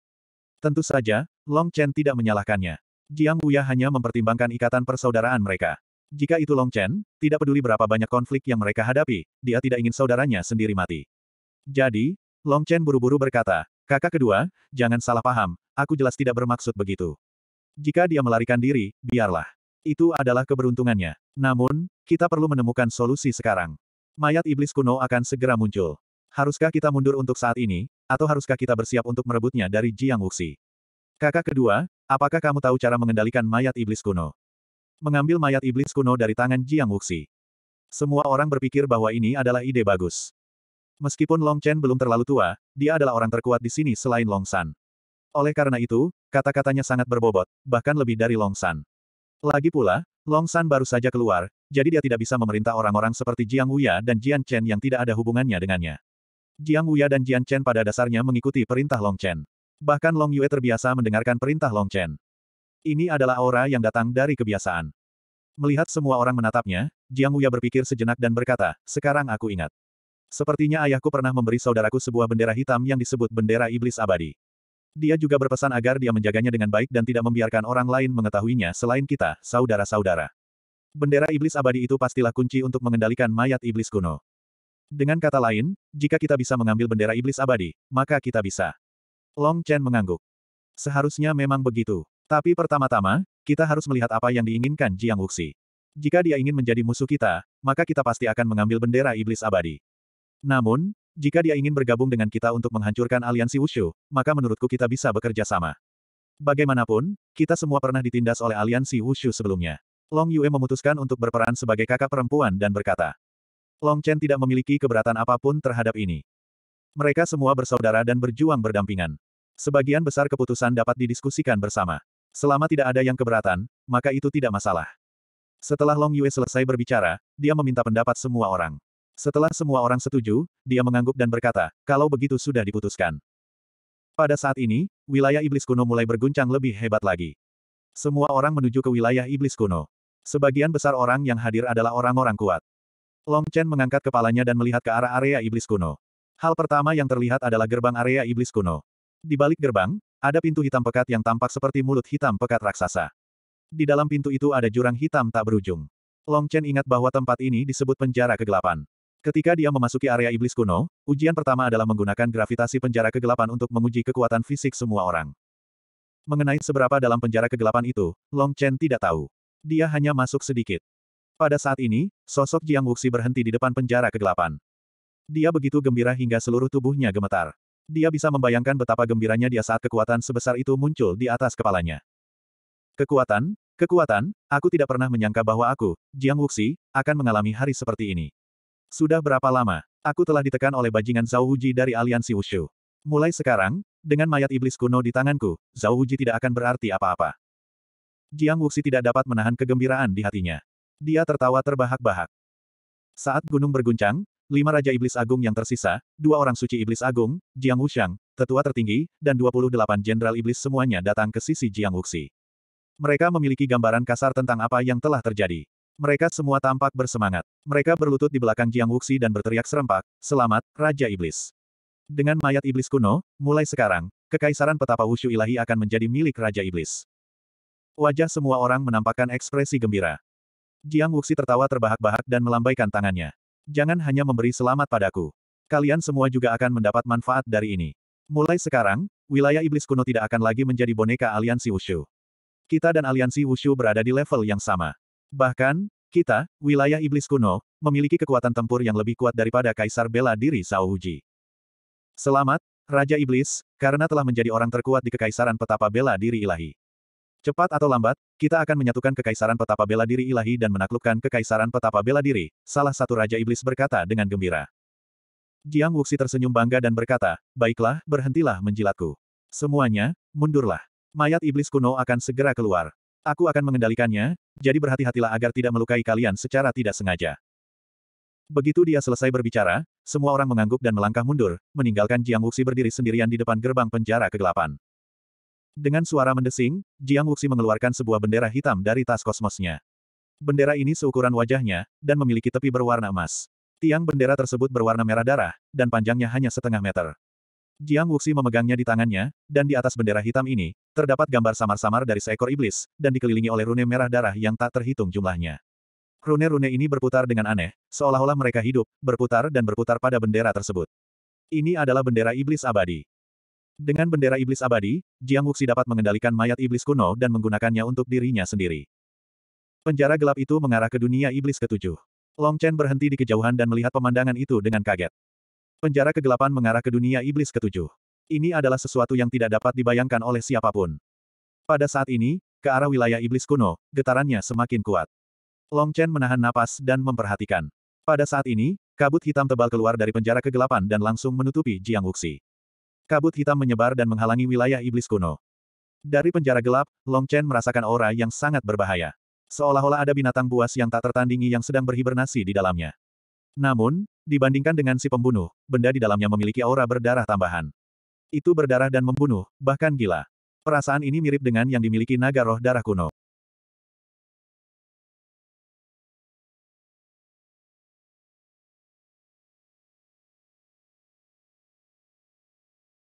Tentu saja, Long Chen tidak menyalahkannya. Jiang Wuya hanya mempertimbangkan ikatan persaudaraan mereka. Jika itu Long Chen, tidak peduli berapa banyak konflik yang mereka hadapi, dia tidak ingin saudaranya sendiri mati. Jadi, Long Chen buru-buru berkata, kakak kedua, jangan salah paham, aku jelas tidak bermaksud begitu. Jika dia melarikan diri, biarlah. Itu adalah keberuntungannya. Namun, kita perlu menemukan solusi sekarang. Mayat iblis kuno akan segera muncul. Haruskah kita mundur untuk saat ini, atau haruskah kita bersiap untuk merebutnya dari Jiang Wuxi? Kakak kedua, apakah kamu tahu cara mengendalikan mayat iblis kuno? Mengambil mayat iblis kuno dari tangan Jiang Wuxi. Semua orang berpikir bahwa ini adalah ide bagus. Meskipun Long Chen belum terlalu tua, dia adalah orang terkuat di sini selain Long San. Oleh karena itu, kata-katanya sangat berbobot, bahkan lebih dari Long San. Lagi pula, Long San baru saja keluar, jadi dia tidak bisa memerintah orang-orang seperti Jiang Wuya dan Jian Chen yang tidak ada hubungannya dengannya. Jiang Wuya dan Jian Chen pada dasarnya mengikuti perintah Long Chen. Bahkan Long Yue terbiasa mendengarkan perintah Long Chen. Ini adalah aura yang datang dari kebiasaan. Melihat semua orang menatapnya, Jiang Wuya berpikir sejenak dan berkata, sekarang aku ingat. Sepertinya ayahku pernah memberi saudaraku sebuah bendera hitam yang disebut bendera iblis abadi. Dia juga berpesan agar dia menjaganya dengan baik dan tidak membiarkan orang lain mengetahuinya selain kita, saudara-saudara. Bendera iblis abadi itu pastilah kunci untuk mengendalikan mayat iblis kuno. Dengan kata lain, jika kita bisa mengambil bendera iblis abadi, maka kita bisa. Long Chen mengangguk. Seharusnya memang begitu. Tapi pertama-tama, kita harus melihat apa yang diinginkan Jiang Wuxi. Jika dia ingin menjadi musuh kita, maka kita pasti akan mengambil bendera iblis abadi. Namun, jika dia ingin bergabung dengan kita untuk menghancurkan aliansi Wushu, maka menurutku kita bisa bekerja sama. Bagaimanapun, kita semua pernah ditindas oleh aliansi Wushu sebelumnya. Long Yue memutuskan untuk berperan sebagai kakak perempuan dan berkata, Long Chen tidak memiliki keberatan apapun terhadap ini. Mereka semua bersaudara dan berjuang berdampingan. Sebagian besar keputusan dapat didiskusikan bersama. Selama tidak ada yang keberatan, maka itu tidak masalah. Setelah Long Yue selesai berbicara, dia meminta pendapat semua orang. Setelah semua orang setuju, dia mengangguk dan berkata, kalau begitu sudah diputuskan. Pada saat ini, wilayah iblis kuno mulai berguncang lebih hebat lagi. Semua orang menuju ke wilayah iblis kuno. Sebagian besar orang yang hadir adalah orang-orang kuat. Long Chen mengangkat kepalanya dan melihat ke arah area iblis kuno. Hal pertama yang terlihat adalah gerbang area iblis kuno. Di balik gerbang, ada pintu hitam pekat yang tampak seperti mulut hitam pekat raksasa. Di dalam pintu itu ada jurang hitam tak berujung. Long Chen ingat bahwa tempat ini disebut penjara kegelapan. Ketika dia memasuki area iblis kuno, ujian pertama adalah menggunakan gravitasi penjara kegelapan untuk menguji kekuatan fisik semua orang. Mengenai seberapa dalam penjara kegelapan itu, Long Chen tidak tahu. Dia hanya masuk sedikit. Pada saat ini, sosok Jiang Wuxi berhenti di depan penjara kegelapan. Dia begitu gembira hingga seluruh tubuhnya gemetar. Dia bisa membayangkan betapa gembiranya dia saat kekuatan sebesar itu muncul di atas kepalanya. Kekuatan, kekuatan, aku tidak pernah menyangka bahwa aku, Jiang Wuxi, akan mengalami hari seperti ini. Sudah berapa lama, aku telah ditekan oleh bajingan Zhao Wuji dari aliansi Wushu. Mulai sekarang, dengan mayat iblis kuno di tanganku, Zhao Wuji tidak akan berarti apa-apa. Jiang Wuxi tidak dapat menahan kegembiraan di hatinya. Dia tertawa terbahak-bahak. Saat gunung berguncang, lima Raja Iblis Agung yang tersisa, dua orang suci Iblis Agung, Jiang Wushang, tetua tertinggi, dan 28 Jenderal Iblis semuanya datang ke sisi Jiang Wuxi. Mereka memiliki gambaran kasar tentang apa yang telah terjadi. Mereka semua tampak bersemangat. Mereka berlutut di belakang Jiang Wuxi dan berteriak serempak, Selamat, Raja Iblis. Dengan mayat iblis kuno, mulai sekarang, kekaisaran petapa wushu ilahi akan menjadi milik Raja Iblis. Wajah semua orang menampakkan ekspresi gembira. Jiang Wuxi tertawa terbahak-bahak dan melambaikan tangannya. Jangan hanya memberi selamat padaku. Kalian semua juga akan mendapat manfaat dari ini. Mulai sekarang, wilayah iblis kuno tidak akan lagi menjadi boneka aliansi Wushu. Kita dan aliansi Wushu berada di level yang sama. Bahkan, kita, wilayah iblis kuno, memiliki kekuatan tempur yang lebih kuat daripada Kaisar Bela Diri Uji. Selamat, Raja Iblis, karena telah menjadi orang terkuat di Kekaisaran Petapa Bela Diri Ilahi. Cepat atau lambat, kita akan menyatukan kekaisaran petapa bela diri ilahi dan menaklukkan kekaisaran petapa bela diri, salah satu Raja Iblis berkata dengan gembira. Jiang Wuxi tersenyum bangga dan berkata, baiklah, berhentilah menjilatku. Semuanya, mundurlah. Mayat iblis kuno akan segera keluar. Aku akan mengendalikannya, jadi berhati-hatilah agar tidak melukai kalian secara tidak sengaja. Begitu dia selesai berbicara, semua orang mengangguk dan melangkah mundur, meninggalkan Jiang Wuxi berdiri sendirian di depan gerbang penjara kegelapan. Dengan suara mendesing, Jiang Wuxi mengeluarkan sebuah bendera hitam dari tas kosmosnya. Bendera ini seukuran wajahnya, dan memiliki tepi berwarna emas. Tiang bendera tersebut berwarna merah darah, dan panjangnya hanya setengah meter. Jiang Wuxi memegangnya di tangannya, dan di atas bendera hitam ini, terdapat gambar samar-samar dari seekor iblis, dan dikelilingi oleh rune merah darah yang tak terhitung jumlahnya. Rune-rune ini berputar dengan aneh, seolah-olah mereka hidup, berputar dan berputar pada bendera tersebut. Ini adalah bendera iblis abadi. Dengan bendera iblis abadi, Jiang Wuxi dapat mengendalikan mayat iblis kuno dan menggunakannya untuk dirinya sendiri. Penjara gelap itu mengarah ke dunia iblis ketujuh. Long Chen berhenti di kejauhan dan melihat pemandangan itu dengan kaget. Penjara kegelapan mengarah ke dunia iblis ketujuh. Ini adalah sesuatu yang tidak dapat dibayangkan oleh siapapun. Pada saat ini, ke arah wilayah iblis kuno, getarannya semakin kuat. Long Chen menahan napas dan memperhatikan. Pada saat ini, kabut hitam tebal keluar dari penjara kegelapan dan langsung menutupi Jiang Wuxi. Kabut hitam menyebar dan menghalangi wilayah iblis kuno. Dari penjara gelap, Long Chen merasakan aura yang sangat berbahaya. Seolah-olah ada binatang buas yang tak tertandingi yang sedang berhibernasi di dalamnya. Namun, dibandingkan dengan si pembunuh, benda di dalamnya memiliki aura berdarah tambahan. Itu berdarah dan membunuh, bahkan gila. Perasaan ini mirip dengan yang dimiliki naga roh darah kuno.